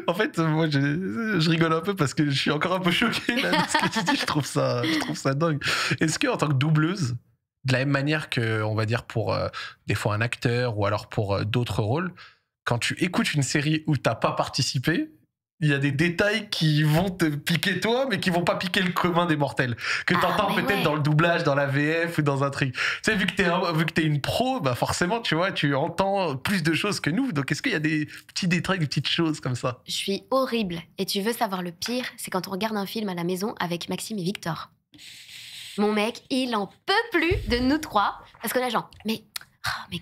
En fait, moi, je, rigole un peu parce que je suis encore un peu choqué ce que tu dis. Je trouve ça, je trouve ça dingue. Est-ce que en tant que doubleuse, de la même manière que, on va dire, pour euh, des fois un acteur ou alors pour euh, d'autres rôles, quand tu écoutes une série où tu n'as pas participé, il y a des détails qui vont te piquer toi, mais qui vont pas piquer le commun des mortels. Que tu ah, t'entends peut-être dans le doublage, dans la VF ou dans un truc. Tu sais, vu que tu es vu une pro, bah, forcément, tu vois, tu entends plus de choses que nous. Donc, est-ce qu'il y a des petits détails, des petites choses comme ça Je suis horrible. Et tu veux savoir le pire C'est quand on regarde un film à la maison avec Maxime et Victor. Mon mec, il en peut plus de nous trois. Parce que là, genre, mais oh,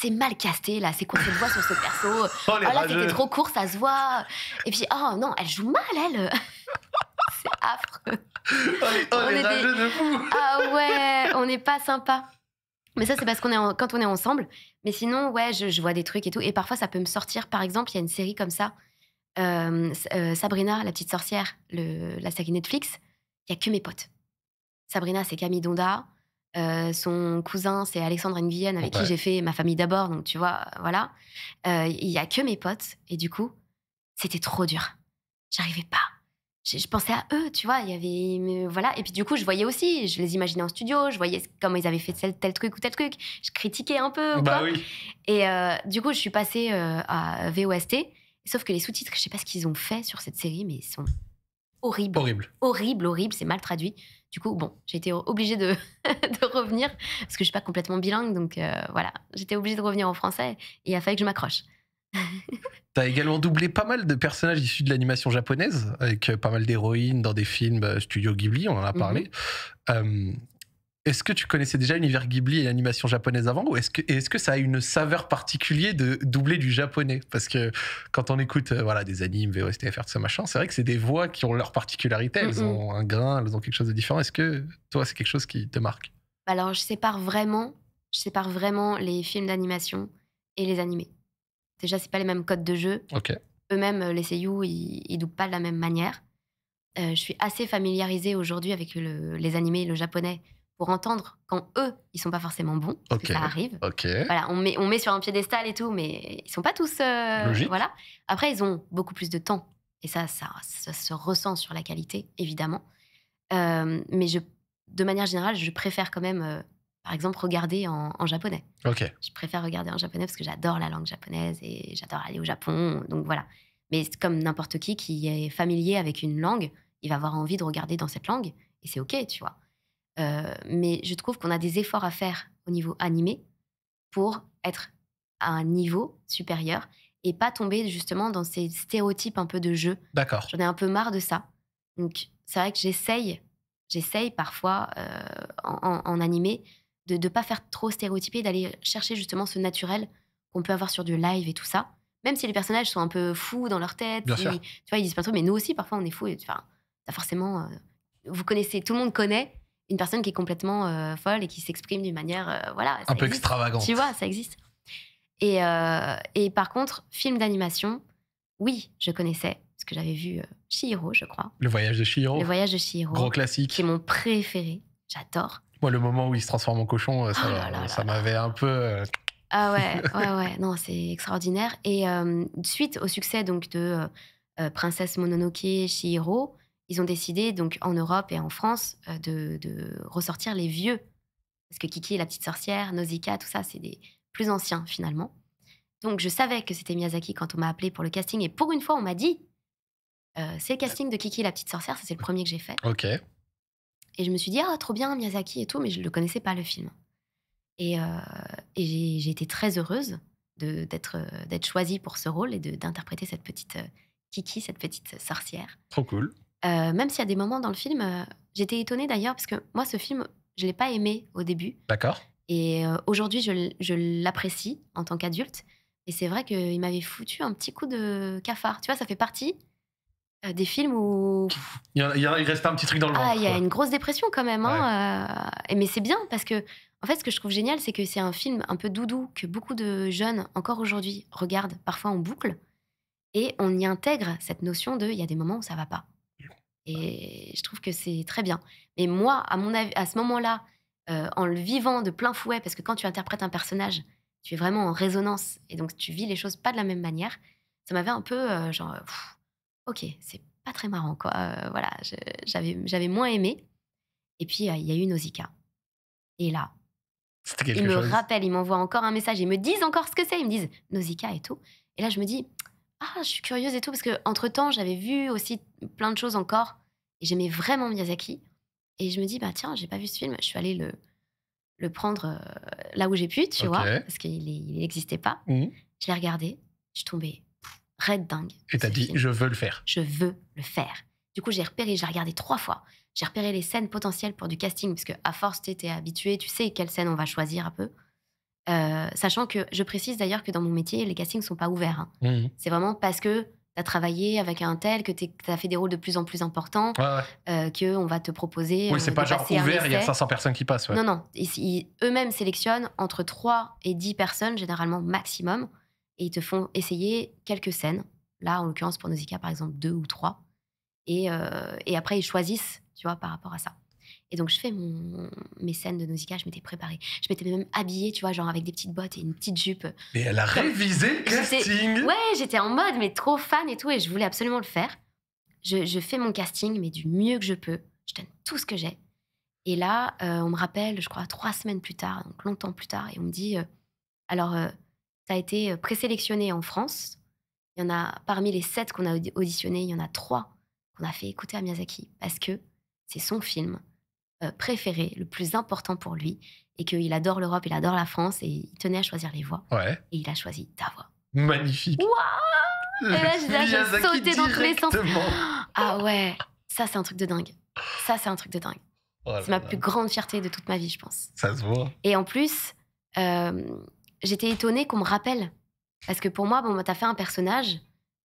c'est mal casté là, c'est quoi le voix sur ce perso Oh, oh là c'était trop court, ça se voit. Et puis oh non, elle joue mal elle. c'est affreux. Oh, les, oh, de Ah ouais, on n'est pas sympa. Mais ça c'est parce qu'on est quand on est ensemble. Mais sinon ouais, je, vois des trucs et tout. Et parfois ça peut me sortir. Par exemple, il y a une série comme ça, euh, euh, Sabrina, la petite sorcière, la série Netflix. Il y a que mes potes. Sabrina, c'est Camille Donda son cousin, c'est Alexandre Nguyen, avec qui j'ai fait ma famille d'abord. Donc, tu vois, voilà. Il y a que mes potes. Et du coup, c'était trop dur. J'arrivais pas. Je, pensais à eux, tu vois. Il y avait. Voilà. Et puis, du coup, je voyais aussi. Je les imaginais en studio. Je voyais comment ils avaient fait tel, truc ou tel truc. Je critiquais un peu. Bah et du coup, je suis passée à VOST. Sauf que les sous-titres, je sais pas ce qu'ils ont fait sur cette série, mais ils sont horrible. Horrible. Horrible, horrible, c'est mal traduit. Du coup, bon, j'ai été obligée de, revenir, parce que je suis pas complètement bilingue, donc euh, voilà, j'étais obligée de revenir en français, et il a fallu que je m'accroche. T'as également doublé pas mal de personnages issus de l'animation japonaise, avec euh, pas mal d'héroïnes dans des films euh, Studio Ghibli, on en a mmh parlé. Est-ce que tu connaissais déjà l'univers Ghibli et l'animation japonaise avant ou est-ce que, est que ça a une saveur particulière de doubler du japonais Parce que quand on écoute euh, voilà, des animes, VOSTFR, tout ça machin, c'est vrai que c'est des voix qui ont leur particularité, mm, elles mm. ont un grain, elles ont quelque chose de différent. Est-ce que toi, c'est quelque chose qui te marque Alors, je sépare vraiment, je sépare vraiment les films d'animation et les animés. Déjà, c'est pas les mêmes codes de jeu. Eux-mêmes, euh, les seiyuu, ils, ne doublent pas de la même manière. Euh, je suis assez familiarisée aujourd'hui avec les animés, et le japonais pour entendre quand eux, ils sont pas forcément bons, ça arrive. Voilà, on met, on met sur un piédestal et tout, mais ils sont pas tous. Euh, Logique. voilà. Après, ils ont beaucoup plus de temps, et ça, ça, ça se ressent sur la qualité, évidemment. Euh, mais je, de manière générale, je préfère quand même, euh, par exemple, regarder en, japonais. Ok. Je préfère regarder en japonais parce que j'adore la langue japonaise et j'adore aller au Japon. Donc voilà. Mais comme n'importe qui qui est familier avec une langue, il va avoir envie de regarder dans cette langue et c'est ok, tu vois. Euh, mais je trouve qu'on a des efforts à faire au niveau animé pour être à un niveau supérieur et pas tomber justement dans ces stéréotypes un peu de jeu. D'accord. J'en ai un peu marre de ça. Donc c'est vrai que j'essaye, j'essaye parfois euh, en, animé de ne pas faire trop stéréotyper, d'aller chercher justement ce naturel qu'on peut avoir sur du live et tout ça. Même si les personnages sont un peu fous dans leur tête, tu vois, ils disent pas trop, mais nous aussi parfois on est fous. enfin, forcément, euh, vous connaissez, tout le monde connaît une personne qui est complètement euh, folle et qui s'exprime d'une manière, euh, voilà, un peu extravagante. Tu vois, ça existe. Euh, et, par contre, film d'animation, oui, je connaissais parce que j'avais vu Chihiro, je crois. Le voyage de Chihiro. Le voyage de Chihiro. Gros classique. Qui est mon préféré. J'adore. Moi, le moment où il se transforme en cochon, ça, ah m'avait un peu. Ah ouais, ouais, ouais. Non, c'est extraordinaire. Et suite au succès donc de Princesse Mononoke, Chihiro, ils ont décidé, donc en Europe et en France, euh, de, ressortir les vieux. Parce que Kiki, la petite sorcière, Nausicaa, tout ça, c'est des plus anciens finalement. Donc je savais que c'était Miyazaki quand on m'a appelé pour le casting. Et pour une fois, on m'a dit euh, c'est le casting de Kiki, la petite sorcière. Ça, c'est le premier que j'ai fait. Ok. Et je me suis dit ah, trop bien, Miyazaki et tout, mais je ne le connaissais pas le film. Et, euh, j'ai été très heureuse d'être d'être choisie pour ce rôle et d'interpréter cette petite Kiki, cette petite sorcière. Trop cool. Euh, même s'il y a des moments dans le film, euh, j'étais étonnée d'ailleurs, parce que moi, ce film, je ne l'ai pas aimé au début. D'accord. Et euh, aujourd'hui, je, je l'apprécie en tant qu'adulte. Et c'est vrai qu'il m'avait foutu un petit coup de cafard. Tu vois, ça fait partie des films où. Il, reste un petit truc dans le ah, il y a une grosse dépression quand même. Hein, mais c'est bien, parce que, en fait, ce que je trouve génial, c'est que c'est un film un peu doudou que beaucoup de jeunes, encore aujourd'hui, regardent parfois en boucle. Et on y intègre cette notion de il y a des moments où ça va pas. Et je trouve que c'est très bien. Mais moi, à, mon à ce moment-là, euh, en le vivant de plein fouet, parce que quand tu interprètes un personnage, tu es vraiment en résonance et donc tu vis les choses pas de la même manière, ça m'avait un peu euh, genre, ok, c'est pas très marrant quoi. Euh, voilà, j'avais moins aimé. Et puis il y a eu Nausicaa. Et là, il me rappelle, il m'envoie encore un message, ils me disent encore ce que c'est, ils me disent Nausicaa et tout. Et là, je me dis, ah, je suis curieuse et tout, parce que entre temps, j'avais vu aussi plein de choses encore, et j'aimais vraiment Miyazaki. Et je me dis, bah tiens, j'ai pas vu ce film, je suis allée le, prendre euh, là où j'ai pu, tu vois, parce qu'il n'existait pas. Mmh. Je l'ai regardé, je suis tombée raide dingue. Et t'as dit, je veux le faire. Je veux le faire. Du coup, j'ai repéré, j'ai regardé trois fois. J'ai repéré les scènes potentielles pour du casting, parce que à force, t'étais habitué, tu sais quelle scène on va choisir un peu. Euh, sachant que je précise d'ailleurs que dans mon métier, les castings ne sont pas ouverts. Hein. Mmh. C'est vraiment parce que tu as travaillé avec un tel, que tu as fait des rôles de plus en plus importants, euh, que on va te proposer. Oui, euh, c'est pas genre ouvert, il y a 500 personnes qui passent. Non, non. Ils, eux-mêmes sélectionnent entre 3 et 10 personnes, généralement maximum, et ils te font essayer quelques scènes. Là, en l'occurrence, pour Nausicaa, par exemple, deux ou trois. Et, et après, ils choisissent, tu vois, par rapport à ça. Et donc, je fais mon, mes scènes de Nausicaa, je m'étais préparée. Je m'étais même habillée, tu vois, genre avec des petites bottes et une petite jupe. Mais elle a révisé le casting Ouais, j'étais en mode, mais trop fan et tout, et je voulais absolument le faire. Je, fais mon casting, mais du mieux que je peux. Je donne tout ce que j'ai. Et là, euh, on me rappelle, je crois, trois semaines plus tard, donc longtemps plus tard, et on me dit euh, Alors, ça euh, a été présélectionné en France. Il y en a, parmi les sept qu'on a auditionnés, il y en a trois qu'on a fait écouter à Miyazaki, parce que c'est son film euh, préféré, le plus important pour lui, et qu'il adore l'Europe, il adore la France, et il tenait à choisir les voix. Ouais. Et il a choisi ta voix. Magnifique. et là, eh, j'ai sauté dans tous les sens. Ah ouais, ça c'est un truc de dingue. Ça c'est un truc de dingue. Oh c'est ma plus grande fierté de toute ma vie, je pense. Ça se voit. Et en plus, euh, j'étais étonnée qu'on me rappelle. Parce que pour moi, bon, t'as fait un personnage,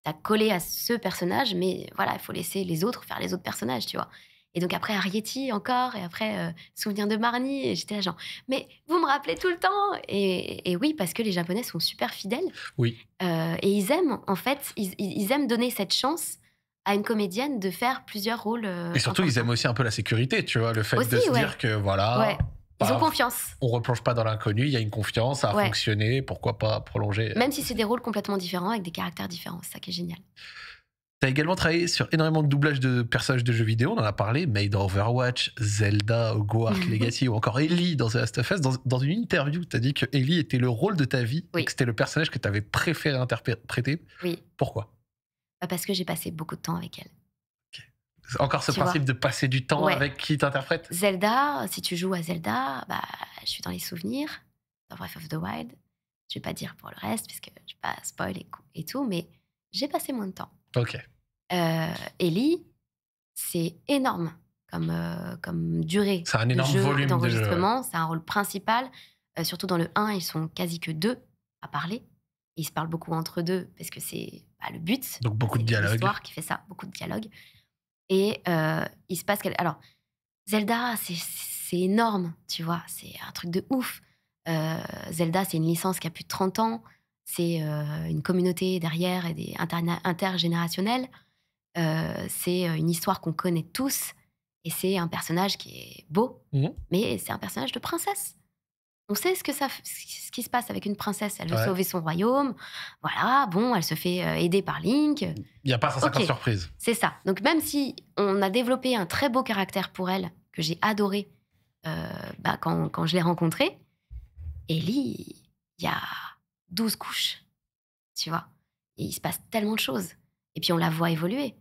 t'as collé à ce personnage, mais voilà, il faut laisser les autres faire les autres personnages, tu vois. Et donc après Arietti encore, et après euh, Souvenir de Marnie, et j'étais là genre, mais vous me rappelez tout le temps et, oui, parce que les Japonais sont super fidèles. Oui. Euh, et ils aiment, en fait, ils, aiment donner cette chance à une comédienne de faire plusieurs rôles. Euh, et surtout, ils aiment aussi un peu la sécurité, tu vois, le fait de se dire que voilà. ils ont confiance. On replonge pas dans l'inconnu, il y a une confiance, ça a fonctionné, pourquoi pas prolonger. Même si c'est des rôles complètement différents avec des caractères différents, c'est ça qui est génial as également travaillé sur énormément de doublages de personnages de jeux vidéo, on en a parlé, Made dans Overwatch, Zelda, Hogwarts mhm. Legacy ou encore Ellie dans The Last of Us. Dans, une interview, tu as dit que Ellie était le rôle de ta vie et que c'était le personnage que tu avais préféré interpréter. Oui. Pourquoi bah, Parce que j'ai passé beaucoup de temps avec elle. Encore ce principe de passer du temps avec qui t'interprète Zelda, si tu joues à Zelda, bah, je suis dans les souvenirs, dans Breath of the Wild. Je vais pas dire pour le reste, puisque je vais pas spoiler et, et tout, mais j'ai passé moins de temps. Ok. Euh, Ellie, c'est énorme comme, euh, comme durée. C'est un énorme volume d'enregistrement. c'est un rôle principal. Euh, surtout dans le 1, ils sont quasi que deux à parler. ils se parlent beaucoup entre deux parce que c'est bah, le but. Donc beaucoup de dialogue. L'histoire qui fait ça, beaucoup de dialogue. Et il se passe. Alors, Zelda, c'est énorme, tu vois. C'est un truc de ouf. Zelda, c'est une licence qui a plus de 30 ans. C'est une communauté derrière et des intergénérationnelle. Euh, c'est euh, une histoire qu'on connaît tous et c'est un personnage qui est beau, mhm. mais c'est un personnage de princesse. On sait ce, que ce qui se passe avec une princesse. Elle veut sauver son royaume. Voilà, bon, elle se fait euh, aider par Link. Il n'y a pas ça, ça okay. surprise. C'est ça. Donc, même si on a développé un très beau caractère pour elle, que j'ai adoré bah, quand, quand, je l'ai rencontrée, Ellie, il y a 12 couches. Tu vois Et il se passe tellement de choses. Et puis, on la voit évoluer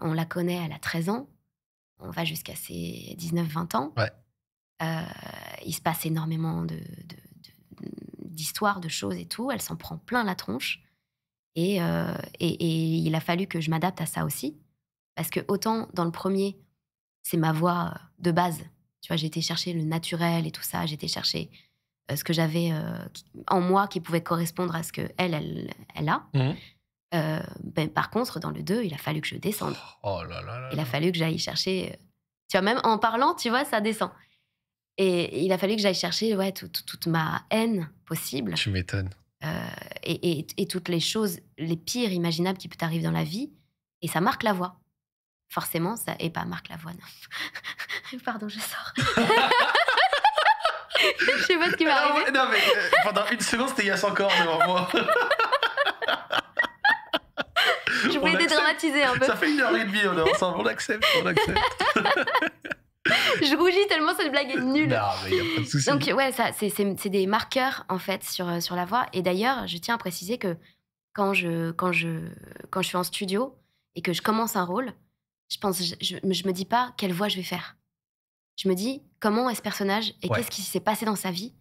on, la connaît, elle a 13 ans, on va jusqu'à ses 19-20 ans. Euh, il se passe énormément d'histoires, de, choses et tout. Elle s'en prend plein la tronche. Euh, et, il a fallu que je m'adapte à ça aussi. Parce que autant dans le premier, c'est ma voix de base. Tu vois, j'ai été chercher le naturel et tout ça. J'étais été chercher euh, ce que j'avais en moi qui pouvait correspondre à ce que elle, elle, a. Mhm. Euh, ben, par contre, dans le 2, il a fallu que je descende. Oh il a fallu que j'aille chercher. Euh, tu vois, même en parlant, tu vois, ça descend. Et il a fallu que j'aille chercher ouais, toute ma haine possible. Tu m'étonnes. Euh, et, et, et, toutes les choses les pires imaginables qui peut t'arriver dans la vie. Et ça marque la voix. Forcément, ça. Et pas marque voix non. Pardon, je sors. je sais pas ce qui m'arrive. Non, mais pendant une seconde, c'était Yass encore devant moi. Je voulais dédramatiser un peu. Ça fait une heure et demie, on est ensemble, on accepte, je rougis tellement cette blague est nulle. Non, mais y a pas de souci. Donc, ouais, ça, c'est des marqueurs, en fait, sur, euh, sur la voix. Et d'ailleurs, je tiens à préciser que quand je, quand je, quand je suis en studio et que je commence un rôle, je pense, je, me dis pas quelle voix je vais faire. Je me dis comment est ce personnage et qu'est-ce qui s'est passé dans sa vie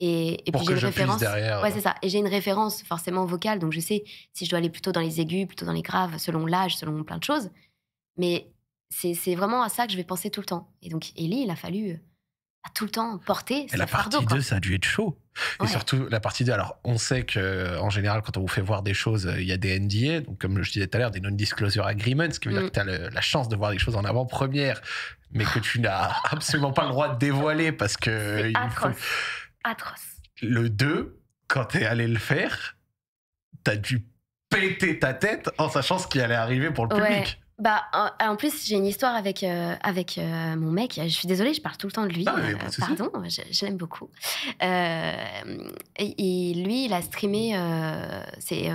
et, puis j'ai une référence. ouais, c'est ça. Et j'ai une référence forcément vocale, donc je sais si je dois aller plutôt dans les aigus, plutôt dans les graves, selon l'âge, selon plein de choses. Mais c'est vraiment à ça que je vais penser tout le temps. Et donc, Ellie, il a fallu à euh, tout le temps porter. Et la partie 2, ça a dû être chaud. Et surtout, la partie 2, alors on sait que en général, quand on vous fait voir des choses, euh, il y a des NDA, donc comme je disais tout à l'heure, des non-disclosure agreements, ce qui veut dire mm. que tu as la chance de voir des choses en avant-première, mais que tu n'as absolument pas le droit de dévoiler parce que atroce. Le 2, quand t'es allé le faire, t'as dû péter ta tête en sachant ce qui allait arriver pour le public. Bah, en, plus, j'ai une histoire avec, euh, avec euh, mon mec. Je suis désolée, je parle tout le temps de lui. Ah, euh, pardon, je, l'aime beaucoup. Et, lui, il a streamé. c'est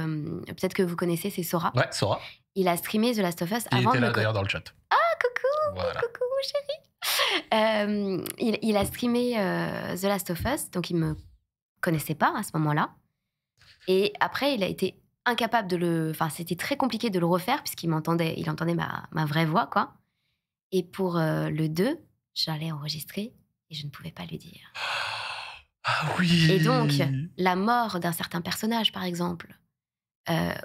Peut-être que vous connaissez, c'est Sora. Ouais, Sora. Il a streamé The Last of Us avant. Il était là d'ailleurs dans le chat. Ah, coucou, coucou, chérie. Euh, il, a streamé euh, The Last of Us, donc il me connaissait pas à ce moment-là. Et après, il a été incapable de le. Enfin, c'était très compliqué de le refaire, puisqu'il m'entendait, il entendait ma, vraie voix, quoi. Et pour euh, le 2, j'allais enregistrer et je ne pouvais pas lui dire. Ah oui Et donc, la mort d'un certain personnage, par exemple,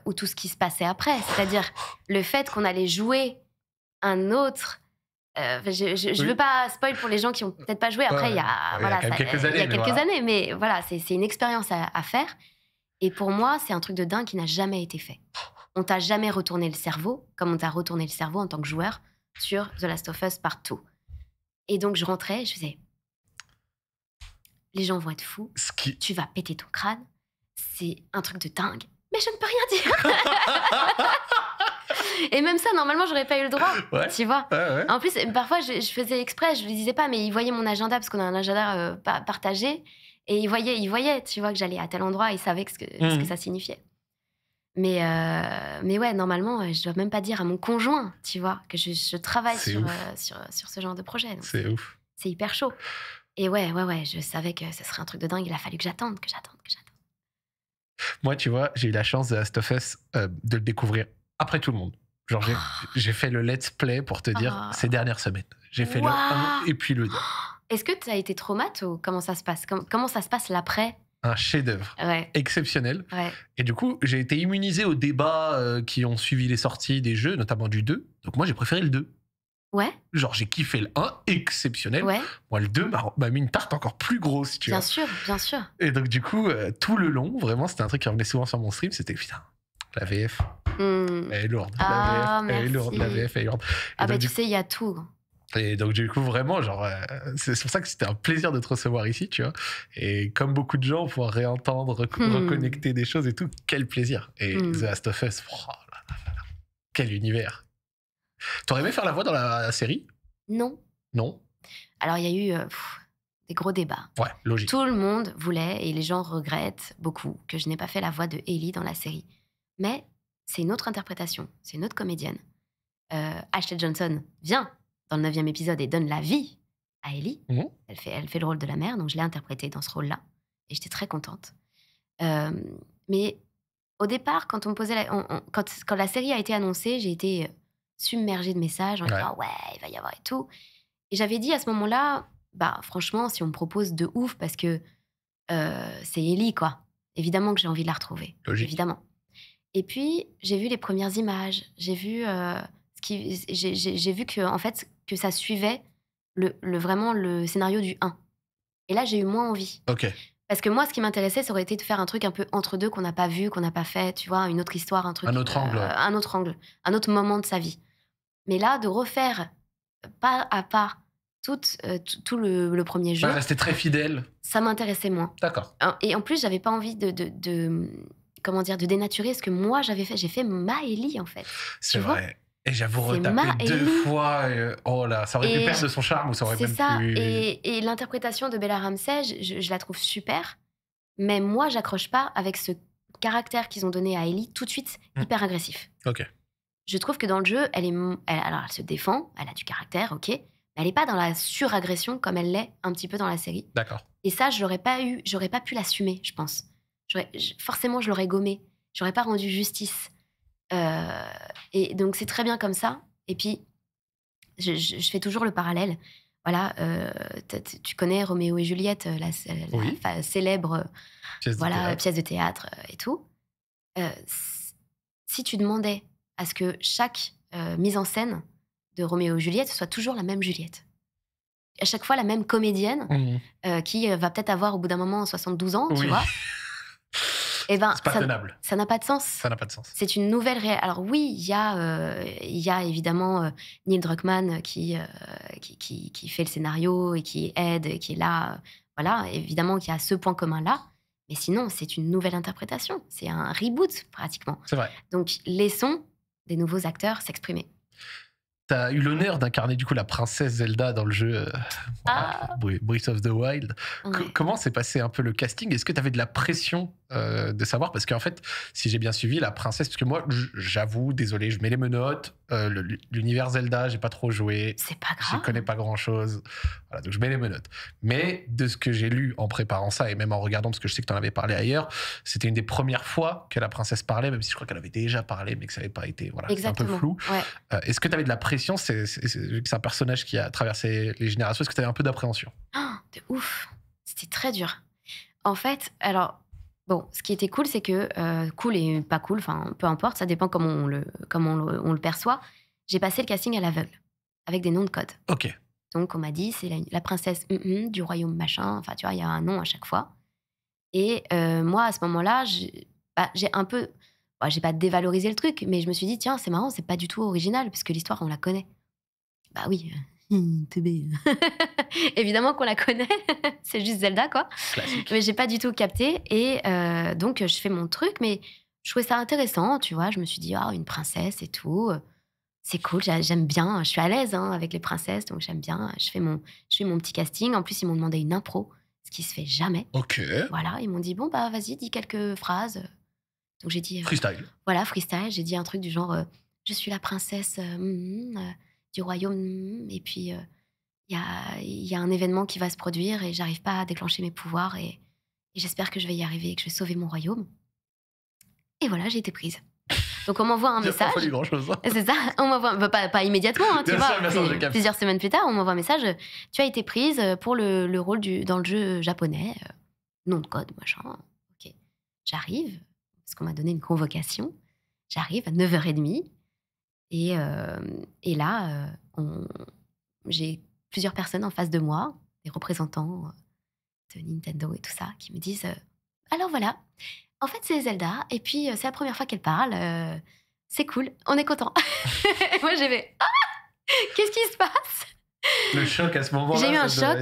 ou tout ce qui se passait après, c'est-à-dire le fait qu'on allait jouer un autre euh, je, je, veux pas spoil pour les gens qui ont peut-être pas joué. Après, il y a, quelques, années, il y a quelques mais voilà. voilà, c'est une expérience à, faire. Et pour moi, c'est un truc de dingue qui n'a jamais été fait. On t'a jamais retourné le cerveau comme on t'a retourné le cerveau en tant que joueur sur The Last of Us partout. Et donc, je rentrais je faisais Les gens vont être fous. Tu vas péter ton crâne. C'est un truc de dingue. Mais je ne peux rien dire Et même ça, normalement, j'aurais pas eu le droit. Tu vois En plus, parfois, je, faisais exprès, je le disais pas, mais ils voyaient mon agenda parce qu'on a un agenda euh, partagé. Et ils voyaient, il voyait, tu vois, que j'allais à tel endroit il ils savaient ce que, mhm. ça signifiait. Mais, euh, mais ouais, normalement, euh, je dois même pas dire à mon conjoint, tu vois, que je, travaille sur, sur, sur, ce genre de projet. C'est ouf. C'est hyper chaud. Et ouais, ouais, ouais, je savais que ce serait un truc de dingue. Il a fallu que j'attende, que j'attende, que j'attende. Moi, tu vois, j'ai eu la chance de Last de le découvrir après tout le monde. Genre, ah. j'ai, fait le let's play pour te dire ah. ces dernières semaines. J'ai fait le 1 et puis le 2. Est-ce que tu as été traumate ou comment ça se passe comment, ça se passe l'après un chef-d'œuvre exceptionnel. Et du coup, j'ai été immunisé aux débats euh, qui ont suivi les sorties des jeux, notamment du 2. Donc moi, j'ai préféré le 2. Ouais. Genre, j'ai kiffé le 1, exceptionnel. Ouais. Moi, le 2 m'a, mis une tarte encore plus grosse, tu bien vois. Bien sûr, bien sûr. Et donc, du coup, euh, tout le long, vraiment, c'était un truc qui revenait souvent sur mon stream. C'était putain, la VF. Hmm. Elle est lourde. Ah, la VF, elle lourde. La VF, est lourde. ah, bah, tu sais, il y a tout. Et donc, du coup, vraiment, genre, euh, c'est pour ça que c'était un plaisir de te recevoir ici, tu vois. Et comme beaucoup de gens, pouvoir réentendre, hmm. reconnecter des choses et tout, quel plaisir. Et hmm. The Last of Us, oh quel univers. T'aurais aimé faire la voix dans la, série Non. Non. Alors, il y a eu euh, des gros débats. Ouais, logique. Tout le monde voulait, et les gens regrettent beaucoup, que je n'ai pas fait la voix de Ellie dans la série mais c'est une autre interprétation, c'est une autre comédienne. Euh, Ashley Johnson vient dans le neuvième épisode et donne la vie à Ellie. Mhm. Elle, fait, le rôle de la mère, donc je l'ai interprétée dans ce rôle-là. Et j'étais très contente. Euh, mais au départ, quand, on posait la, quand, la série a été annoncée, j'ai été euh, submergée de messages en disant ouais, il va y avoir et tout. Et j'avais dit à ce moment-là, bah franchement, si on me propose de ouf, parce que c'est Ellie, quoi. Évidemment que j'ai envie de la retrouver. Évidemment. Et puis, j'ai vu les premières images, j'ai vu, euh, ce qui, j'ai, vu que, en fait, que ça suivait le, vraiment le scénario du 1. Et là, j'ai eu moins envie. Ok. Parce que moi, ce qui m'intéressait, ça aurait été de faire un truc un peu entre deux qu'on n'a pas vu, qu'on n'a pas fait, tu vois, une autre histoire, un truc. Un autre angle. Euh, un autre angle, un autre moment de sa vie. Mais là, de refaire euh, pas à pas tout, tout le, premier jeu. Bah, rester très fidèle. Ça m'intéressait moins. D'accord. Hein, et en plus, j'avais pas envie de, de comment dire, de dénaturer ce que moi j'avais fait. J'ai fait Ellie en fait. C'est vrai. Et j'avoue, retaper deux fois, euh, oh là, ça aurait pu perdre son charme ou ça aurait même ça. Et, l'interprétation de Bella Ramsey, je, la trouve super, mais moi, j'accroche pas avec ce caractère qu'ils ont donné à Ellie tout de suite, hmm. hyper agressif. Ok. Je trouve que dans le jeu, elle est, elle, alors elle se défend, elle a du caractère, ok, mais elle n'est pas dans la suragression comme elle l'est un petit peu dans la série. D'accord. Et ça, j'aurais pas eu, j'aurais pas pu l'assumer, je pense forcément, je l'aurais gommé. J'aurais pas rendu justice. Euh, et donc, c'est très bien comme ça. Et puis, je, fais toujours le parallèle. Voilà, euh, tu connais Roméo et Juliette, euh, la, célèbre pièce, de théâtre et tout. si tu demandais à ce que chaque mise en scène de Roméo et Juliette soit toujours la même Juliette, à chaque fois la même comédienne mmh. qui va peut-être avoir au bout d'un moment 72 ans, tu vois. Eh ben, pas ça, tenable. Ça n'a pas de sens. Ça n'a pas de sens. C'est une nouvelle réalité. Alors oui, il y, euh, y, a évidemment euh, Neil Druckmann euh, qui, qui, qui, fait le scénario et qui aide, et qui est là. Euh, voilà, évidemment qu'il y a ce point commun-là. Mais sinon, c'est une nouvelle interprétation. C'est un reboot, pratiquement. C'est vrai. Donc, laissons des nouveaux acteurs s'exprimer. Tu as eu l'honneur d'incarner du coup la princesse Zelda dans le jeu ah. Breath of the Wild. Comment s'est passé un peu le casting Est-ce que tu avais de la pression euh, de savoir parce qu'en fait, si j'ai bien suivi, la princesse, parce que moi, j'avoue, désolé, je mets les menottes. Euh, l'univers Zelda, j'ai pas trop joué. C'est pas Je connais pas grand chose. Voilà, donc je mets les menottes. Mais de ce que j'ai lu en préparant ça et même en regardant, parce que je sais que tu en avais parlé ailleurs, c'était une des premières fois que la princesse parlait, même si je crois qu'elle avait déjà parlé, mais que ça avait pas été. Voilà, un peu flou. Euh, est-ce que tu avais de la pression c'est, Vu c'est un personnage qui a traversé les générations, est-ce que tu avais un peu d'appréhension oh, De ouf. C'était très dur. En fait, alors Bon, ce qui était cool, c'est que euh, cool et pas cool, enfin peu importe, ça dépend comment on le, perçoit. J'ai passé le casting à l'aveugle, avec des noms de code. Ok. Donc on m'a dit c'est la, princesse du royaume machin. Enfin tu vois, il y a un nom à chaque fois. Et euh, moi à ce moment-là, j'ai bah, un peu, bah, j'ai pas dévalorisé le truc, mais je me suis dit tiens c'est marrant, c'est pas du tout original puisque l'histoire on la connaît. Bah oui, euh, Mmh, Évidemment qu'on la connaît, c'est juste Zelda quoi. Mais j'ai pas du tout capté et euh, donc je fais mon truc, mais je trouvais ça intéressant, tu vois. Je me suis dit ah une princesse et tout, c'est cool, j'aime bien, je suis à l'aise hein, avec les princesses, donc j'aime bien. Je fais mon, je fais mon petit casting. En plus ils m'ont demandé une impro, ce qui se fait jamais. Ok. Voilà, ils m'ont dit bon bah vas-y dis quelques phrases. Donc j'ai dit euh, freestyle. voilà freestyle. J'ai dit un truc du genre euh, je suis la princesse. Mmh, mmh, du royaume. Mm, et puis, euh, il y, a, un événement qui va se produire et j'arrive pas à déclencher mes pouvoirs. Et, j'espère que je vais y arriver et que je vais sauver mon royaume. Et voilà, j'ai été prise. Donc on m'envoie un message. Hein. C'est ça. On m'envoie bah, pas, immédiatement, hein, tu vois. plusieurs semaines plus tard, on m'envoie un message. Tu as été prise euh, pour le, rôle dans le jeu euh, japonais, nom de code, machin. Ok. J'arrive parce qu'on m'a donné une convocation. J'arrive à 9h30. Euh, et, là, euh, on, j'ai plusieurs personnes en face de moi, des représentants euh, de Nintendo et tout ça, qui me disent Alors voilà, en fait, c'est Zelda, et puis c'est la première fois qu'elle parle, c'est cool, on est content. et moi, j'ai fait ah, Qu'est-ce qui se passe Le choc à ce moment-là. J'ai eu un choc.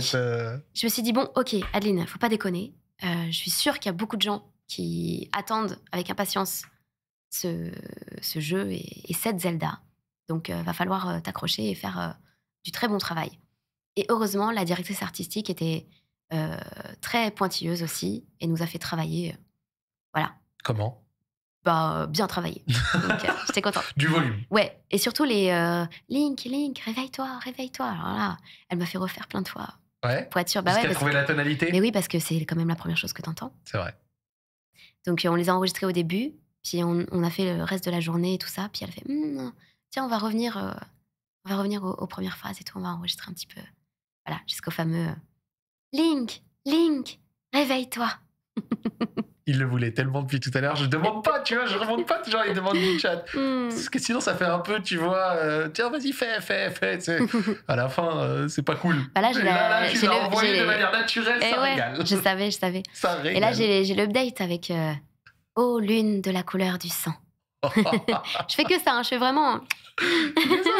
Je me suis dit Bon, ok, Adeline, faut pas déconner. je suis sûre qu'il y a beaucoup de gens qui attendent avec impatience ce, jeu et, cette Zelda. Donc, euh, va falloir euh, t'accrocher et faire euh, du très bon travail. Et heureusement, la directrice artistique était très pointilleuse aussi et nous a fait travailler. voilà. Comment bah, bien travaillé. Donc, j'étais contente. Du volume. Ouais. Et surtout les Link, Link, réveille-toi, réveille-toi. Alors là, elle m'a fait refaire plein de fois. Ouais. Pour être sûre. Bah, ouais, parce trouvé la tonalité. Mais oui, parce que c'est quand même la première chose que t'entends. C'est vrai. Donc, on les a enregistrés au début. Puis on, on, a fait le reste de la journée et tout ça. Puis elle fait hum, Tiens, on va revenir, euh, on va revenir aux, premières phrases et tout. On va enregistrer un petit peu. Voilà, jusqu'au fameux euh, Link, Link, réveille-toi. il le voulait tellement depuis tout à l'heure. Je demande pas, tu vois, je remonte pas, genre, il demande du chat. Hum. Parce que sinon, ça fait un peu, tu vois, euh, tiens, vas-y, fais, fais, fais. À la fin, c'est pas cool. Bah là, je l'ai envoyé de manière naturelle, eh ça régale. Je savais, je savais. Et là, j'ai l'update avec. Oh, lune de la couleur du sang. je fais que ça, hein, je fais vraiment.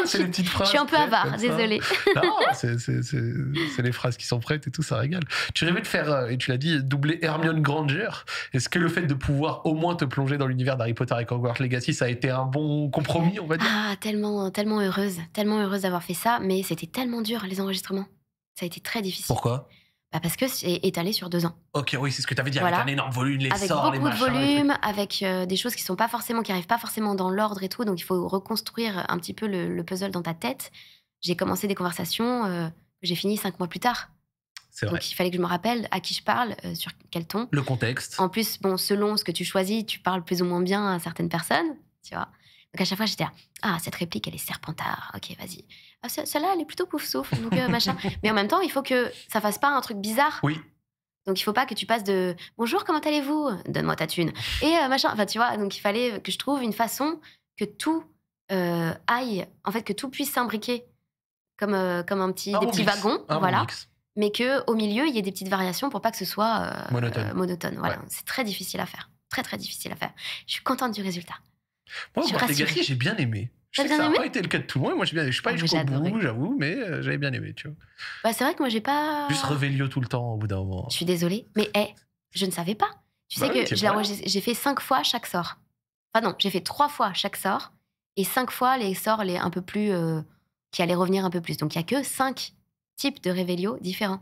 c'est une petite phrases. Je suis un peu avare, désolée. c'est les phrases qui sont prêtes et tout, ça régale. Tu rêvais de faire, euh, et tu l'as dit, doubler Hermione Granger. Est-ce que le fait de pouvoir au moins te plonger dans l'univers d'Harry Potter et Hogwarts Legacy, ça a été un bon compromis, on va dire Ah, tellement, tellement heureuse, tellement heureuse d'avoir fait ça, mais c'était tellement dur les enregistrements. Ça a été très difficile. Pourquoi bah parce que c'est étalé sur deux ans. Ok, oui, c'est ce que tu avais dit, avec un énorme volume, les sorts, les machins. Avec beaucoup de volume, avec euh, des choses qui sont pas forcément, qui arrivent pas forcément dans l'ordre et tout, donc il faut reconstruire un petit peu le, puzzle dans ta tête. J'ai commencé des conversations euh, j'ai fini cinq mois plus tard. C'est vrai. Donc il fallait que je me rappelle à qui je parle, euh, sur quel ton. Le contexte. En plus, bon, selon ce que tu choisis, tu parles plus ou moins bien à certaines personnes, tu vois. Donc à chaque fois, j'étais là, ah, cette réplique, elle est serpentard, ok, vas-y ah, celle-là, elle est plutôt pouf souffle, euh, machin. Mais en même temps, il faut que ça fasse pas un truc bizarre. Oui. Donc il faut pas que tu passes de bonjour, comment allez-vous Donne-moi ta thune. Et euh, machin. Enfin, tu vois, donc il fallait que je trouve une façon que tout euh, aille, en fait, que tout puisse s'imbriquer comme, comme un petit, un des voilà. mais que au milieu, il y ait des petites variations pour pas que ce soit monotone. monotone. Voilà. C'est très difficile à faire. Très, très difficile à faire. Je suis contente du résultat. Moi, je j'ai bien aimé. Sais, ça n'a pas été le cas de tout le monde. Moi, je suis pas ah, allé jusqu'au bout, j'avoue, mais euh, j'avais bien aimé, tu vois. Bah, c'est vrai que moi, j'ai pas. Juste Revelio tout le temps au bout d'un moment. Je suis désolée, mais je ne savais pas. Tu sais bah que j'ai fait cinq fois chaque sort. Enfin, non, j'ai fait trois fois chaque sort et cinq fois les sorts les un peu plus. Euh, qui allaient revenir un peu plus. Donc, il n'y a que cinq types de Revelio différents.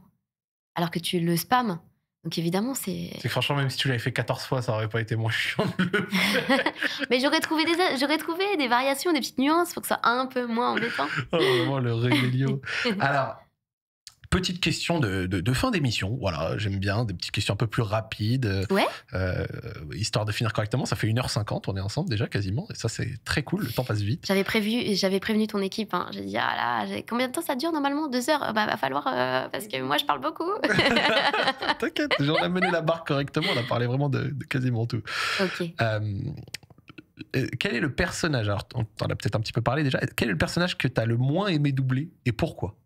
Alors que tu le spams donc évidemment, c'est. C'est franchement, même si tu l'avais fait 14 fois, ça aurait pas été moins chiant le Mais j'aurais trouvé, des... j'aurais trouvé des variations, des petites nuances faut que ça soit un peu moins embêtant. oh, vraiment, le révélio. Alors, petite question de, fin d'émission. Voilà, j'aime bien des petites questions un peu plus rapides. Euh, euh, histoire de finir correctement. Ça fait 1h50, on est ensemble déjà quasiment. Et ça, c'est très cool. Le temps passe vite. J'avais prévu, j'avais prévenu ton équipe. Hein. J'ai dit, ah là, combien de temps ça dure normalement Deux heures Bah, va falloir, euh, parce que moi, je parle beaucoup. T'inquiète, j'en ai mené la barre correctement. On a parlé vraiment de, quasiment tout. Ok. quel est le personnage Alors, on t'en a peut-être un petit peu parlé déjà. Quel est le personnage que tu as le moins aimé doubler et pourquoi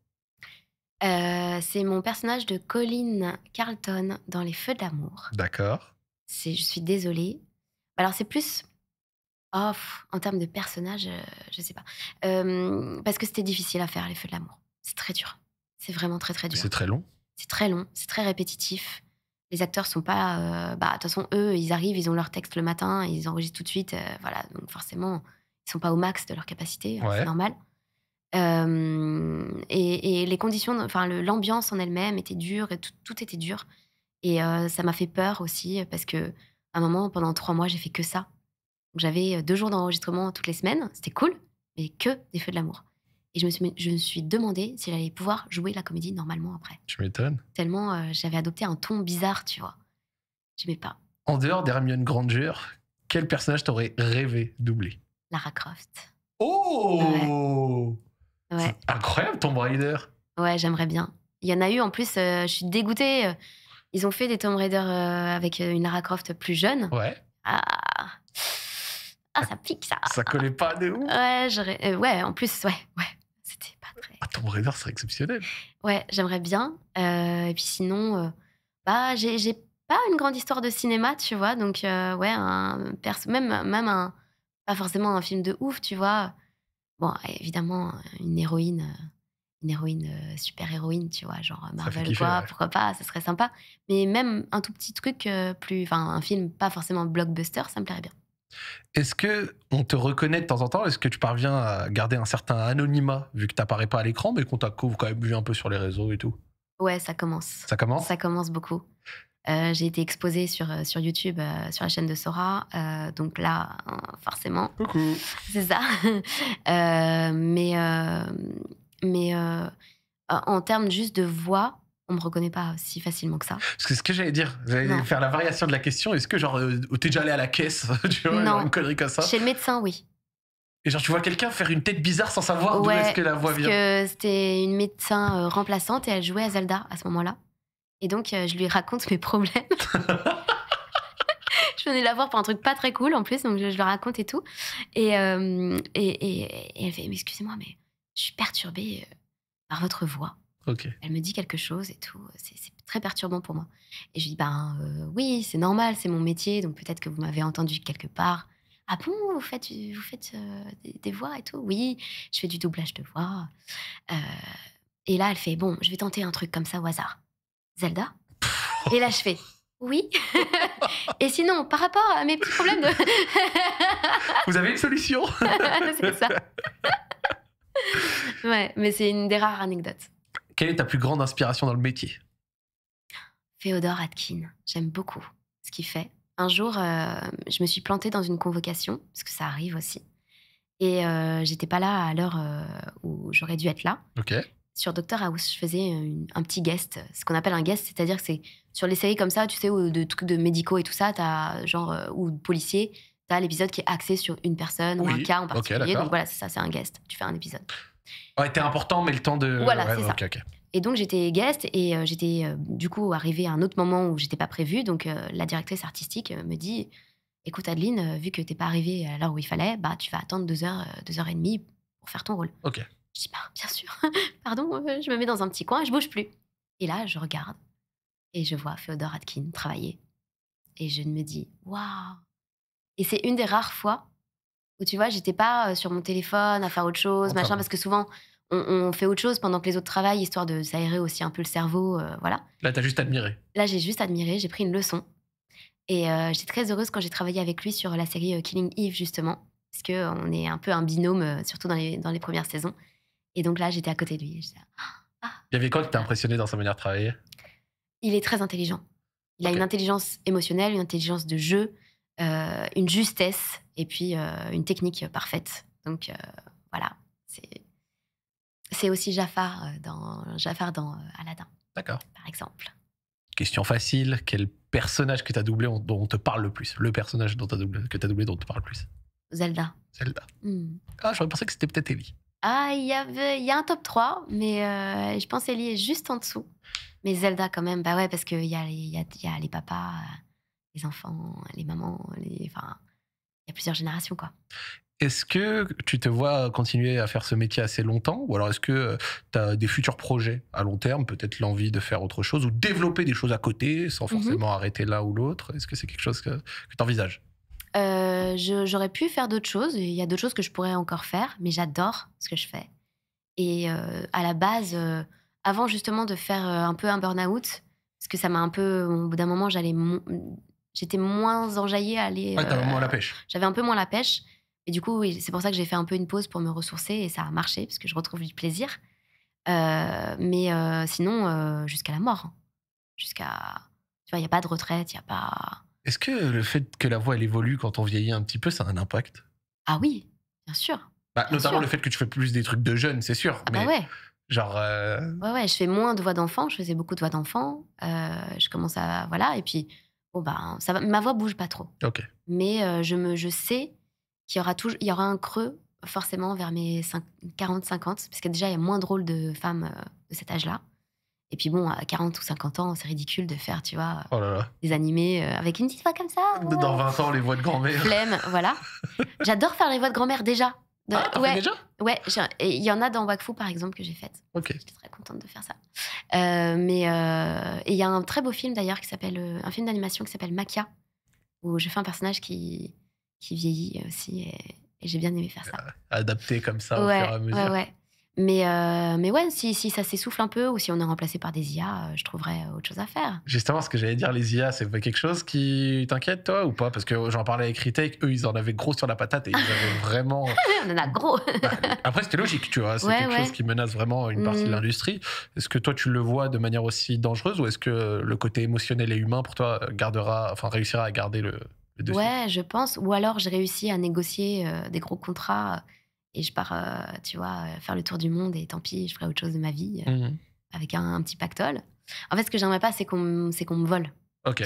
euh, c'est mon personnage de Colin Carlton dans Les Feux d'amour. D'accord. C'est je suis désolée. Alors c'est plus en termes de personnage, je euh, je sais pas. Euh, parce que c'était difficile à faire Les Feux de l'amour. C'est très dur. C'est vraiment très, très dur. C'est très long? C'est très long, c'est très répétitif. Les acteurs sont pas, bah, de toute façon, eux, ils arrivent, ils ont leur texte le matin, ils enregistrent tout de suite, voilà, donc forcément, ils sont pas au max de leur capacité, hein, c'est normal. Euh, et, les conditions, enfin l'ambiance en elle-même était dure et tout, était dur. Et euh, ça m'a fait peur aussi parce que un moment, pendant trois mois, j'ai fait que ça. J'avais euh, deux jours d'enregistrement toutes les semaines, c'était cool, mais que des feux de l'amour. Et je me, suis, je me suis demandé si j'allais pouvoir jouer la comédie normalement après. Je m'étonne. Tellement j'avais adopté un ton bizarre, tu vois. J'aimais pas. En dehors d'Hermione Granger, quel personnage t'aurais rêvé doubler Lara Croft. Oh Ouais. Incroyable Tomb Raider. Ouais, j'aimerais bien. Il y en a eu en plus, euh, je suis dégoûtée. Euh. Ils ont fait des Tomb Raider euh, avec une Lara Croft plus jeune. Ouais. Ah. ah, ça pique ça. ça collait pas de ouf. Ouais, ouais en plus, ouais, ouais. C'était pas très. Ah, Tomb Raider, c'est exceptionnel. Ouais, j'aimerais bien. et puis sinon, bah, j'ai, pas une grande histoire de cinéma, tu vois. Donc, ouais, un perso... même, même un. Pas forcément un film de ouf, tu vois Bon, évidemment, euh, une héroïne, euh, une héroïne, euh, super-héroïne, tu vois, genre Marvel quoi, pourquoi pas, ça serait sympa. Mais même un tout petit truc, plus, enfin, un film pas forcément blockbuster, ça me plairait bien. Est-ce que on te reconnaît de temps en temps Est-ce que tu parviens à garder un certain anonymat vu que tu pas à l'écran, mais qu'on t'a quand même vu un peu sur les réseaux et tout Ouais, ça commence. Ça commence Ça commence beaucoup. Euh, j'ai été exposée sur, euh, sur YouTube, euh, sur la chaîne de Sora. donc là, hein, forcément. C'est ça. mais mais en termes juste de voix, on me reconnaît pas si facilement que ça. C'est ce que j'allais dire. J'allais faire la variation de la question. Est-ce que, genre, t'es déjà allé à la caisse Tu vois, une connerie comme ça Chez le médecin, oui. Et genre, tu vois quelqu'un faire une tête bizarre sans savoir où d'où est-ce que la voix vient. que c'était une médecin remplaçante et elle jouait à Zelda à ce moment-là. Et donc, euh, je lui raconte mes problèmes. je venais la voir pour un truc pas très cool en plus, donc je, le raconte et tout. Et, euh, et, et, elle fait excusez-moi, mais je suis perturbée euh, par votre voix. Elle me dit quelque chose et tout. C'est, très perturbant pour moi. Et je dis Ben oui, c'est normal, c'est mon métier, donc peut-être que vous m'avez entendu quelque part. Ah bon, vous faites, vous faites des, des, voix et tout Oui, je fais du doublage de voix. et là, elle fait Bon, je vais tenter un truc comme ça au hasard. Zelda Et là, je oui. Et sinon, par rapport à mes petits problèmes de. Vous avez une solution C'est ça. ouais, mais c'est une des rares anecdotes. Quelle est ta plus grande inspiration dans le métier Féodor Atkin. J'aime beaucoup ce qu'il fait. Un jour, euh, je me suis plantée dans une convocation, parce que ça arrive aussi. Et euh, j'étais pas là à l'heure euh, où j'aurais dû être là. ok sur Docteur House, je faisais euh, un petit guest, ce qu'on appelle un guest, c'est-à-dire que c'est sur les séries comme ça, tu sais, de trucs de médicaux et tout ça, as genre euh, ou de policiers, t'as l'épisode qui est axé sur une personne ou un cas en particulier. donc voilà, c'est ça, c'est un guest. Tu fais un épisode. Ouais, t'es important, mais le temps de. Voilà, c'est ça. Et donc j'étais guest et euh, j'étais du coup arrivée à un autre moment où j'étais pas prévu Donc la directrice artistique me dit, écoute Adeline, vu que t'es pas arrivée à l'heure où il fallait, bah tu vas attendre deux heures, deux heures et demie pour faire ton rôle. Ok. Je dis, pas, bah, bien sûr, pardon, euh, je me mets dans un petit coin, je bouge plus. Et là, je regarde et je vois Féodor Atkin travailler. Et je me dis, waouh Et c'est une des rares fois où, tu vois, j'étais pas euh, sur mon téléphone à faire autre chose, machin, parce que souvent, on, fait autre chose pendant que les autres travaillent, histoire de s'aérer aussi un peu le cerveau, euh, voilà. Là, t'as juste admiré. Là, j'ai juste admiré, j'ai pris une leçon. Et j'étais très heureuse quand j'ai travaillé avec lui sur la série Killing Eve, justement, parce qu'on est un peu un binôme, surtout dans les, dans les premières saisons. Et donc là, j'étais à côté de lui. Disais, ah, ah, il y avait quoi impressionné dans sa manière de travailler Il est très intelligent. Il a une intelligence émotionnelle, une intelligence de jeu, euh, une justesse et puis euh, une technique parfaite. Donc euh, voilà, c'est c'est aussi Jafar dans Jafar dans Aladdin. D'accord. Par exemple. Question facile, quel personnage que tu as doublé dont on te parle le plus Le personnage dont as doublé, que tu as doublé dont on te parle le plus Zelda. Zelda. Hmm. Ah, j'aurais pensé que c'était peut-être Ellie. Ah, il y, y a un top 3, mais euh, je pense Ellie est juste en dessous. Mais Zelda, quand même, bah ouais, parce qu'il y, a les- les papas, les enfants, les mamans, enfin, il y a plusieurs générations, quoi. Est-ce que tu te vois continuer à faire ce métier assez longtemps Ou alors est-ce que euh, tu as des futurs projets à long terme Peut-être l'envie de faire autre chose ou développer des choses à côté sans mhm. forcément arrêter l'un ou l'autre Est-ce que c'est quelque chose que tu envisages euh, j'aurais pu faire d'autres choses. Il y a d'autres choses que je pourrais encore faire, mais j'adore ce que je fais. Et euh, à la base, euh, avant justement de faire un peu un burn-out, parce que ça m'a un peu. Au bout d'un moment, j'allais. J'étais moins enjaillée à aller. Ah, t'avais moins la pêche. J'avais un peu moins la pêche. Et du coup, c'est pour ça que j'ai fait un peu une pause pour me ressourcer et ça a marché, parce que je retrouve du plaisir. mais sinon, jusqu'à la mort. Hein. Jusqu'à. Tu vois, il n'y a pas de retraite, il n'y a pas est-ce que le fait que la voix elle évolue quand on vieillit un petit peu, ça a un impact Ah oui, bien sûr. Bah, notamment le fait que tu fais plus des trucs de jeunes, c'est sûr. Ah bah ouais. Genre. Euh ouais, ouais, je fais moins de voix d'enfant, je faisais beaucoup de voix d'enfant. Euh, je commence à. Voilà, et puis, bon, bah, ça ma voix bouge pas trop. Ok. Mais euh, je, me, je sais qu'il y, aura toujours il y aura un creux, forcément, vers mes 40-50, parce que déjà, il y a moins de rôles de femmes de cet âge-là. Et puis bon, à 40 ou 50 ans, c'est ridicule de faire, tu vois, oh des animés euh, avec une petite voix comme ça. Dans 20 euh, ans, les voix de grand-mère. Flemme, voilà. J'adore faire les voix de grand-mère déjà. Ah, ouais. déjà il y en a dans Wakfu, par exemple, que j'ai faites. Je suis très contente de faire ça. Euh, mais il y a un très beau film, d'ailleurs, qui s'appelle... Un film d'animation qui s'appelle Makia, où je fais un personnage qui, qui vieillit aussi et, j'ai bien aimé faire ça. Adapté comme ça au fur et à mesure. ouais. Mais, euh, mais ouais, si, si ça s'essouffle un peu ou si on est remplacé par des IA, euh, je trouverais autre chose à faire. Justement, ce que j'allais dire, les IA, c'est pas quelque chose qui t'inquiète, toi, ou pas Parce que j'en parlais avec Retake, eux, ils en avaient gros sur la patate et ils avaient vraiment. on en a gros bah, Après, c'était logique, tu vois. C'est quelque chose qui menace vraiment une partie de mm. l'industrie. Est-ce que toi, tu le vois de manière aussi dangereuse ou est-ce que le côté émotionnel et humain, pour toi, gardera, enfin, réussira à garder le, le dessus Ouais, je pense. Ou alors, j'ai réussi à négocier euh, des gros contrats et je pars, euh, tu vois, euh, faire le tour du monde et tant pis, je ferai autre chose de ma vie euh, mhm. avec un, petit pactole. En fait, ce que j'aimerais pas, c'est qu'on me vole.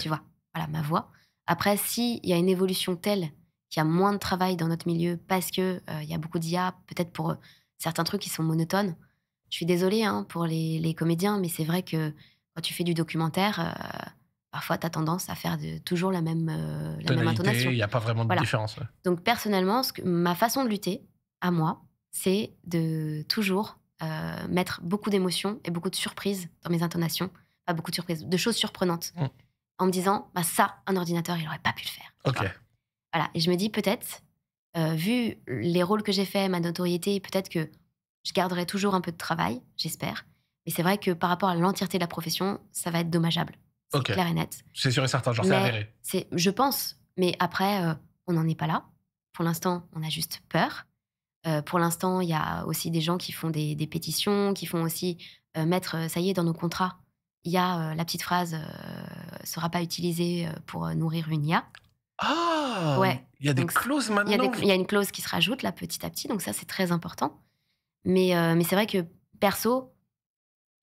Tu vois, voilà ma voix. Après, s'il y a une évolution telle qu'il y a moins de travail dans notre milieu parce qu'il il y a beaucoup d'IA, peut-être pour certains trucs qui sont monotones, je suis désolée hein, pour les, comédiens, mais c'est vrai que quand tu fais du documentaire, parfois tu as tendance à faire de, toujours la même, intonation. Il n'y a pas vraiment de différence. Donc personnellement, ma façon de lutter, à moi, c'est de toujours euh, mettre beaucoup d'émotions et beaucoup de surprises dans mes intonations. Pas beaucoup de surprises, de choses surprenantes. Mm. En me disant, bah, ça, un ordinateur, il n'aurait pas pu le faire. Voilà. Et je me dis, peut-être, euh, vu les rôles que j'ai faits, ma notoriété, peut-être que je garderai toujours un peu de travail, j'espère. Mais c'est vrai que par rapport à l'entièreté de la profession, ça va être dommageable. Okay. clair et net. C'est sûr et certain, c'est avéré. Je pense, mais après, euh, on n'en est pas là. Pour l'instant, on a juste peur pour l'instant, il y a aussi des gens qui font des, pétitions, qui font aussi mettre, ça y est, dans nos contrats, il y a la petite phrase sera pas utilisée pour nourrir une IA. Ah Il y a des clauses maintenant. Il y, a une clause qui se rajoute là petit à petit, donc ça c'est très important. Mais, mais c'est vrai que perso,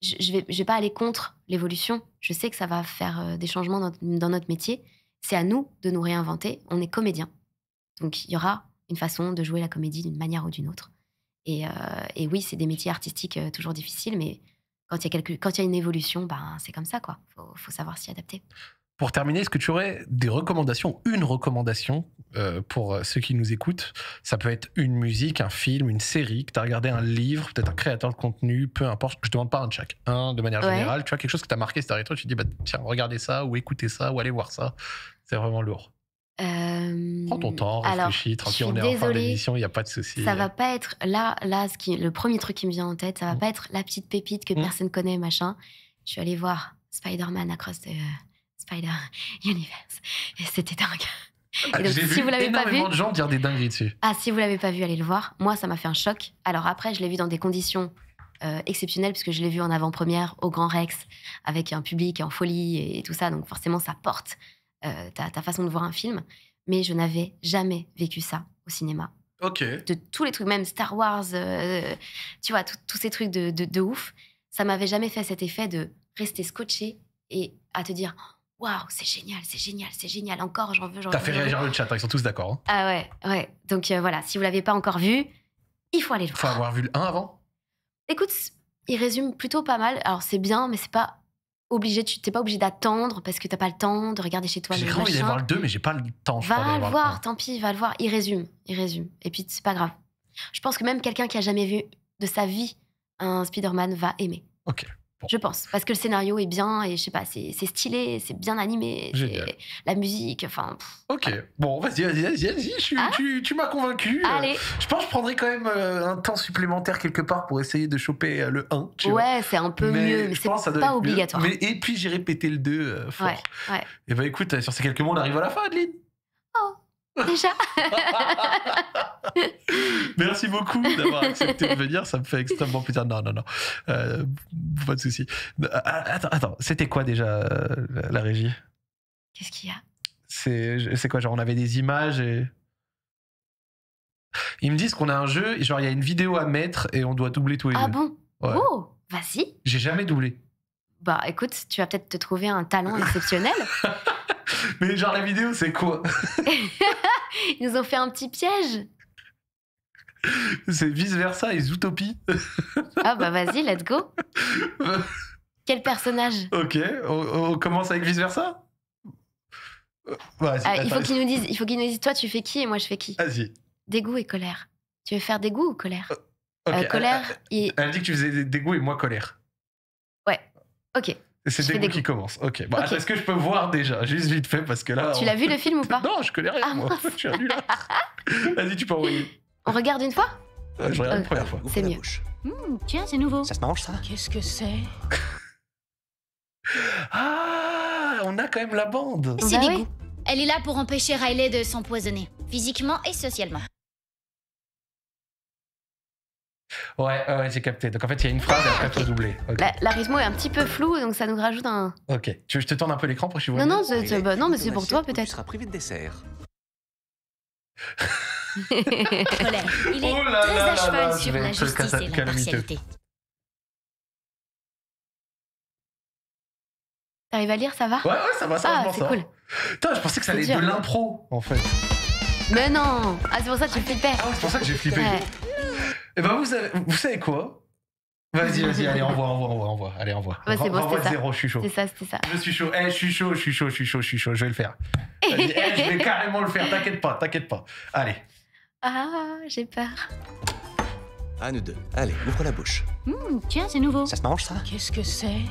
je, ne vais, je vais pas aller contre l'évolution. Je sais que ça va faire des changements dans, dans notre métier. C'est à nous de nous réinventer. On est comédien. Donc il y aura une façon de jouer la comédie d'une manière ou d'une autre. Et, euh, oui, c'est des métiers artistiques euh, toujours difficiles, mais quand il y, a a une évolution, ben, c'est comme ça, quoi. Faut, savoir s'y adapter. Pour terminer, est-ce que tu aurais des recommandations, une recommandation euh, pour ceux qui nous écoutent Ça peut être une musique, un film, une série, que tu as regardé un livre, peut-être un créateur de contenu, peu importe. Je ne demande pas un de chaque, un hein, de manière générale. Tu vois, quelque chose que tu as marqué, c'est là tu te dis, bah, tiens, regardez ça, ou écoutez ça, ou allez voir ça. C'est vraiment lourd. Euh, Prends ton euh, temps, réfléchis, tranquille, on est désolée, en fin d'émission, il n'y a pas de souci. Ça hein. va pas être, là, là ce qui, le premier truc qui me vient en tête, ça va mmh. pas être la petite pépite que mmh. personne connaît, machin. Je suis allée voir Spider-Man Across the euh, Spider-Universe. Et c'était dingue. et ah, si vu vous l'avez pas vu, de gens dire des dingueries dessus. Ah, si vous l'avez pas vu, allez le voir. Moi, ça m'a fait un choc. Alors après, je l'ai vu dans des conditions euh, exceptionnelles puisque je l'ai vu en avant-première au Grand Rex avec un public en folie et tout ça. Donc forcément, ça porte. Euh, ta, ta, façon de voir un film. Mais je n'avais jamais vécu ça au cinéma. Ok. De tous les trucs, même Star Wars, euh, tu vois, tous ces trucs de, de, ouf, ça m'avait jamais fait cet effet de rester scotché et à te dire Waouh, c'est génial, c'est génial, c'est génial, encore, j'en veux, j'en veux. T'as fait réagir le chat, ils sont tous d'accord. Hein. Ah ouais, ouais. Donc euh, voilà, si vous l'avez pas encore vu, il faut aller le voir. Faut avoir vu le 1 avant Écoute, il résume plutôt pas mal. Alors c'est bien, mais c'est pas obligé, tu t'es pas obligé d'attendre parce que t'as pas le temps de regarder chez toi. J'ai vraiment envie d'aller voir le 2, mais j'ai pas le temps. va le voir, tant pis, va le voir. Il résume, il résume. Et puis c'est pas grave. Je pense que même quelqu'un qui a jamais vu de sa vie un Spider-Man va aimer. Ok. Je pense, parce que le scénario est bien et je sais pas, c'est stylé, c'est bien animé, la musique, enfin. Ok, bon, vas-y, vas-y, vas-y, vas ah. tu, tu m'as convaincu. Euh, Allez. Je pense que je prendrai quand même euh, un temps supplémentaire quelque part pour essayer de choper euh, le 1. ouais, c'est un peu mais mieux, mais c'est pas obligatoire. Mais, et puis j'ai répété le 2 fort. Ouais, ouais. Et bah écoute, sur ces quelques mots, on arrive à la fin, Adeline. Déjà Merci beaucoup d'avoir accepté de venir, ça me fait extrêmement plaisir. Non, non, non, euh, pas de souci. Euh, attends, attends, c'était quoi déjà euh, la régie Qu'est-ce qu'il y a C'est quoi Genre, on avait des images et. Ils me disent qu'on a un jeu, genre, il y a une vidéo à mettre et on doit doubler tous les ah Ah bon Oh, vas-y J'ai jamais doublé. Bah écoute, tu vas peut-être te trouver un talent exceptionnel. Mais genre, la vidéo, c'est quoi Ils nous ont fait un petit piège. C'est vice-versa et Zootopie. ah bah vas-y, let's go. Quel personnage Ok, on, commence avec vice-versa ah, Il faut qu'ils nous disent, il faut qu'ils nous toi tu fais qui et moi je fais qui. Vas-y. Dégoût et colère. Tu veux faire dégoût ou colère euh, euh, Colère. Elle, et... dit que tu faisais dégoût et moi colère. Ouais. Ok. C'est Dégoût, qui commence. Ok. Bah Est-ce que je peux voir déjà Juste vite fait, parce que là. Tu l'as vu le film ou pas Non, je connais rien, ah, moi. je suis un hein. là. Vas-y, tu peux envoyer. On regarde une fois euh, Je regarde une euh, première fois. C'est mieux. Hmm, tiens, c'est nouveau. Ça se mange, ça Qu'est-ce que c'est Ah On a quand même la bande bah C'est bah Dégoût. Elle est là pour empêcher Riley de s'empoisonner, physiquement et socialement. Ouais, ouais j'ai capté. Donc en fait, il y a une phrase et après, doublée. faut La, est un petit peu flou, donc ça nous rajoute un. Ok. Tu veux je te tourne un peu l'écran pour que je vois Non, non, c'est bah, non mais c'est pour toi peut-être. Tu seras privé de dessert. Colère. Il est oh là très là à cheval là sur la justice et T'arrives à lire, ça va Ouais, ouais, ça va, ça va. Ah, c'est cool. Putain, je pensais que ça allait être de l'impro, en fait. Mais non Ah, c'est pour ça que tu flippais. Ah, c'est pour ça que j'ai flippé. Eh ben, vous, savez quoi Vas-y, vas-y, allez, envoie, envoie, envoie, envoie. Allez, envoie. c'est bon, envoie ça. zéro, je suis chaud. C'est ça, c'est ça. Je suis chaud, eh, je suis chaud, je suis chaud, je suis chaud, je suis chaud, je vais le faire. Eh, je vais carrément le faire, t'inquiète pas, t'inquiète pas. Allez. Ah, j'ai peur. À nous deux. Allez, ouvre la bouche. Hmm, tiens, c'est nouveau. Ça se mange, ça Qu'est-ce que c'est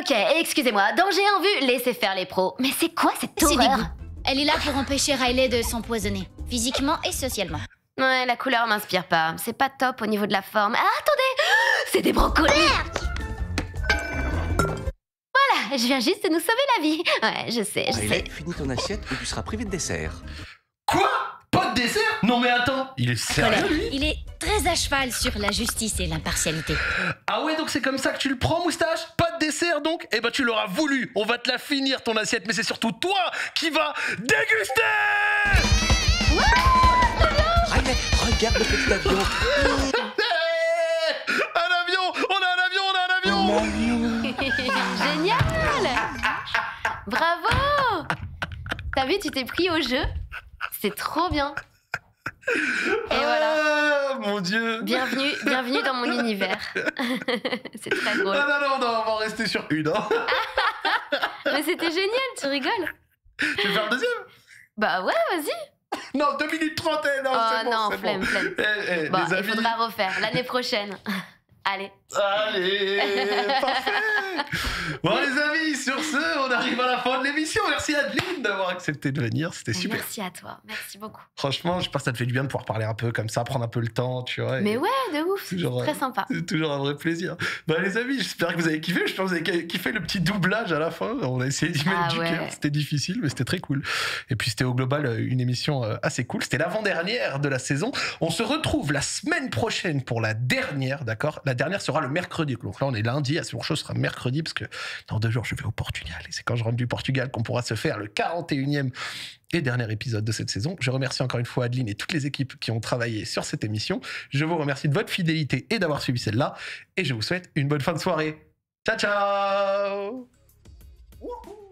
Ok, excusez-moi, danger en vue, laissez faire les pros. Mais c'est quoi cette horreur Elle est là pour empêcher Riley de s'empoisonner, physiquement et socialement. Ouais, la couleur m'inspire pas. C'est pas top au niveau de la forme. Ah, attendez C'est des brocolis Voilà, je viens juste de nous sauver la vie. Ouais, je sais, je sais. sais. finis ton assiette ou tu seras privé de dessert. Quoi Pas de dessert Non mais attends, il est sérieux Il est très à cheval sur la justice et l'impartialité. Ah ouais, donc c'est comme ça que tu le prends, moustache Pas de dessert donc Eh ben tu l'auras voulu. On va te la finir ton assiette, mais c'est surtout toi qui vas déguster regarde le petit avion. un avion, on a un avion, on a un avion. Génial Bravo T'as vu, tu t'es pris au jeu. C'est trop bien. Et voilà. Ah, mon Dieu. Bienvenue, bienvenue dans mon univers. c'est très drôle. Ah, non, non, non, on va en rester sur une. Hein. Mais c'était génial, tu rigoles. Tu veux faire le deuxième Bah ouais, vas-y. non, 2 minutes 30. Eh, non, oh, non, flemme, flemme. Eh, eh, bon, il faudra refaire l'année prochaine. Allez. Allez, parfait Bon les amis, sur ce, on arrive à la fin de l'émission. Merci Adeline d'avoir accepté de venir, c'était super. Merci à toi, merci beaucoup. Franchement, je pense que ça te fait du bien de pouvoir parler un peu comme ça, prendre un peu le temps, tu vois. Mais ouais, de ouf, toujours très sympa. Euh, c'est toujours un vrai plaisir. Bah les amis, j'espère que vous avez kiffé, je pense que vous avez kiffé le petit doublage à la fin. On a essayé d'y mettre du cœur, c'était difficile, mais c'était très cool. Et puis c'était au global euh, une émission euh, assez cool, c'était l'avant-dernière de la saison. On se retrouve la semaine prochaine pour la dernière, d'accord La dernière sera mercredi. Donc là, on est lundi, à ce chose ce sera mercredi, parce que dans deux jours, je vais au Portugal. Et c'est quand je rentre du Portugal qu'on pourra se faire le 41e et dernier épisode de cette saison. Je remercie encore une fois Adeline et toutes les équipes qui ont travaillé sur cette émission. Je vous remercie de votre fidélité et d'avoir suivi celle-là. Et je vous souhaite une bonne fin de soirée. Ciao, ciao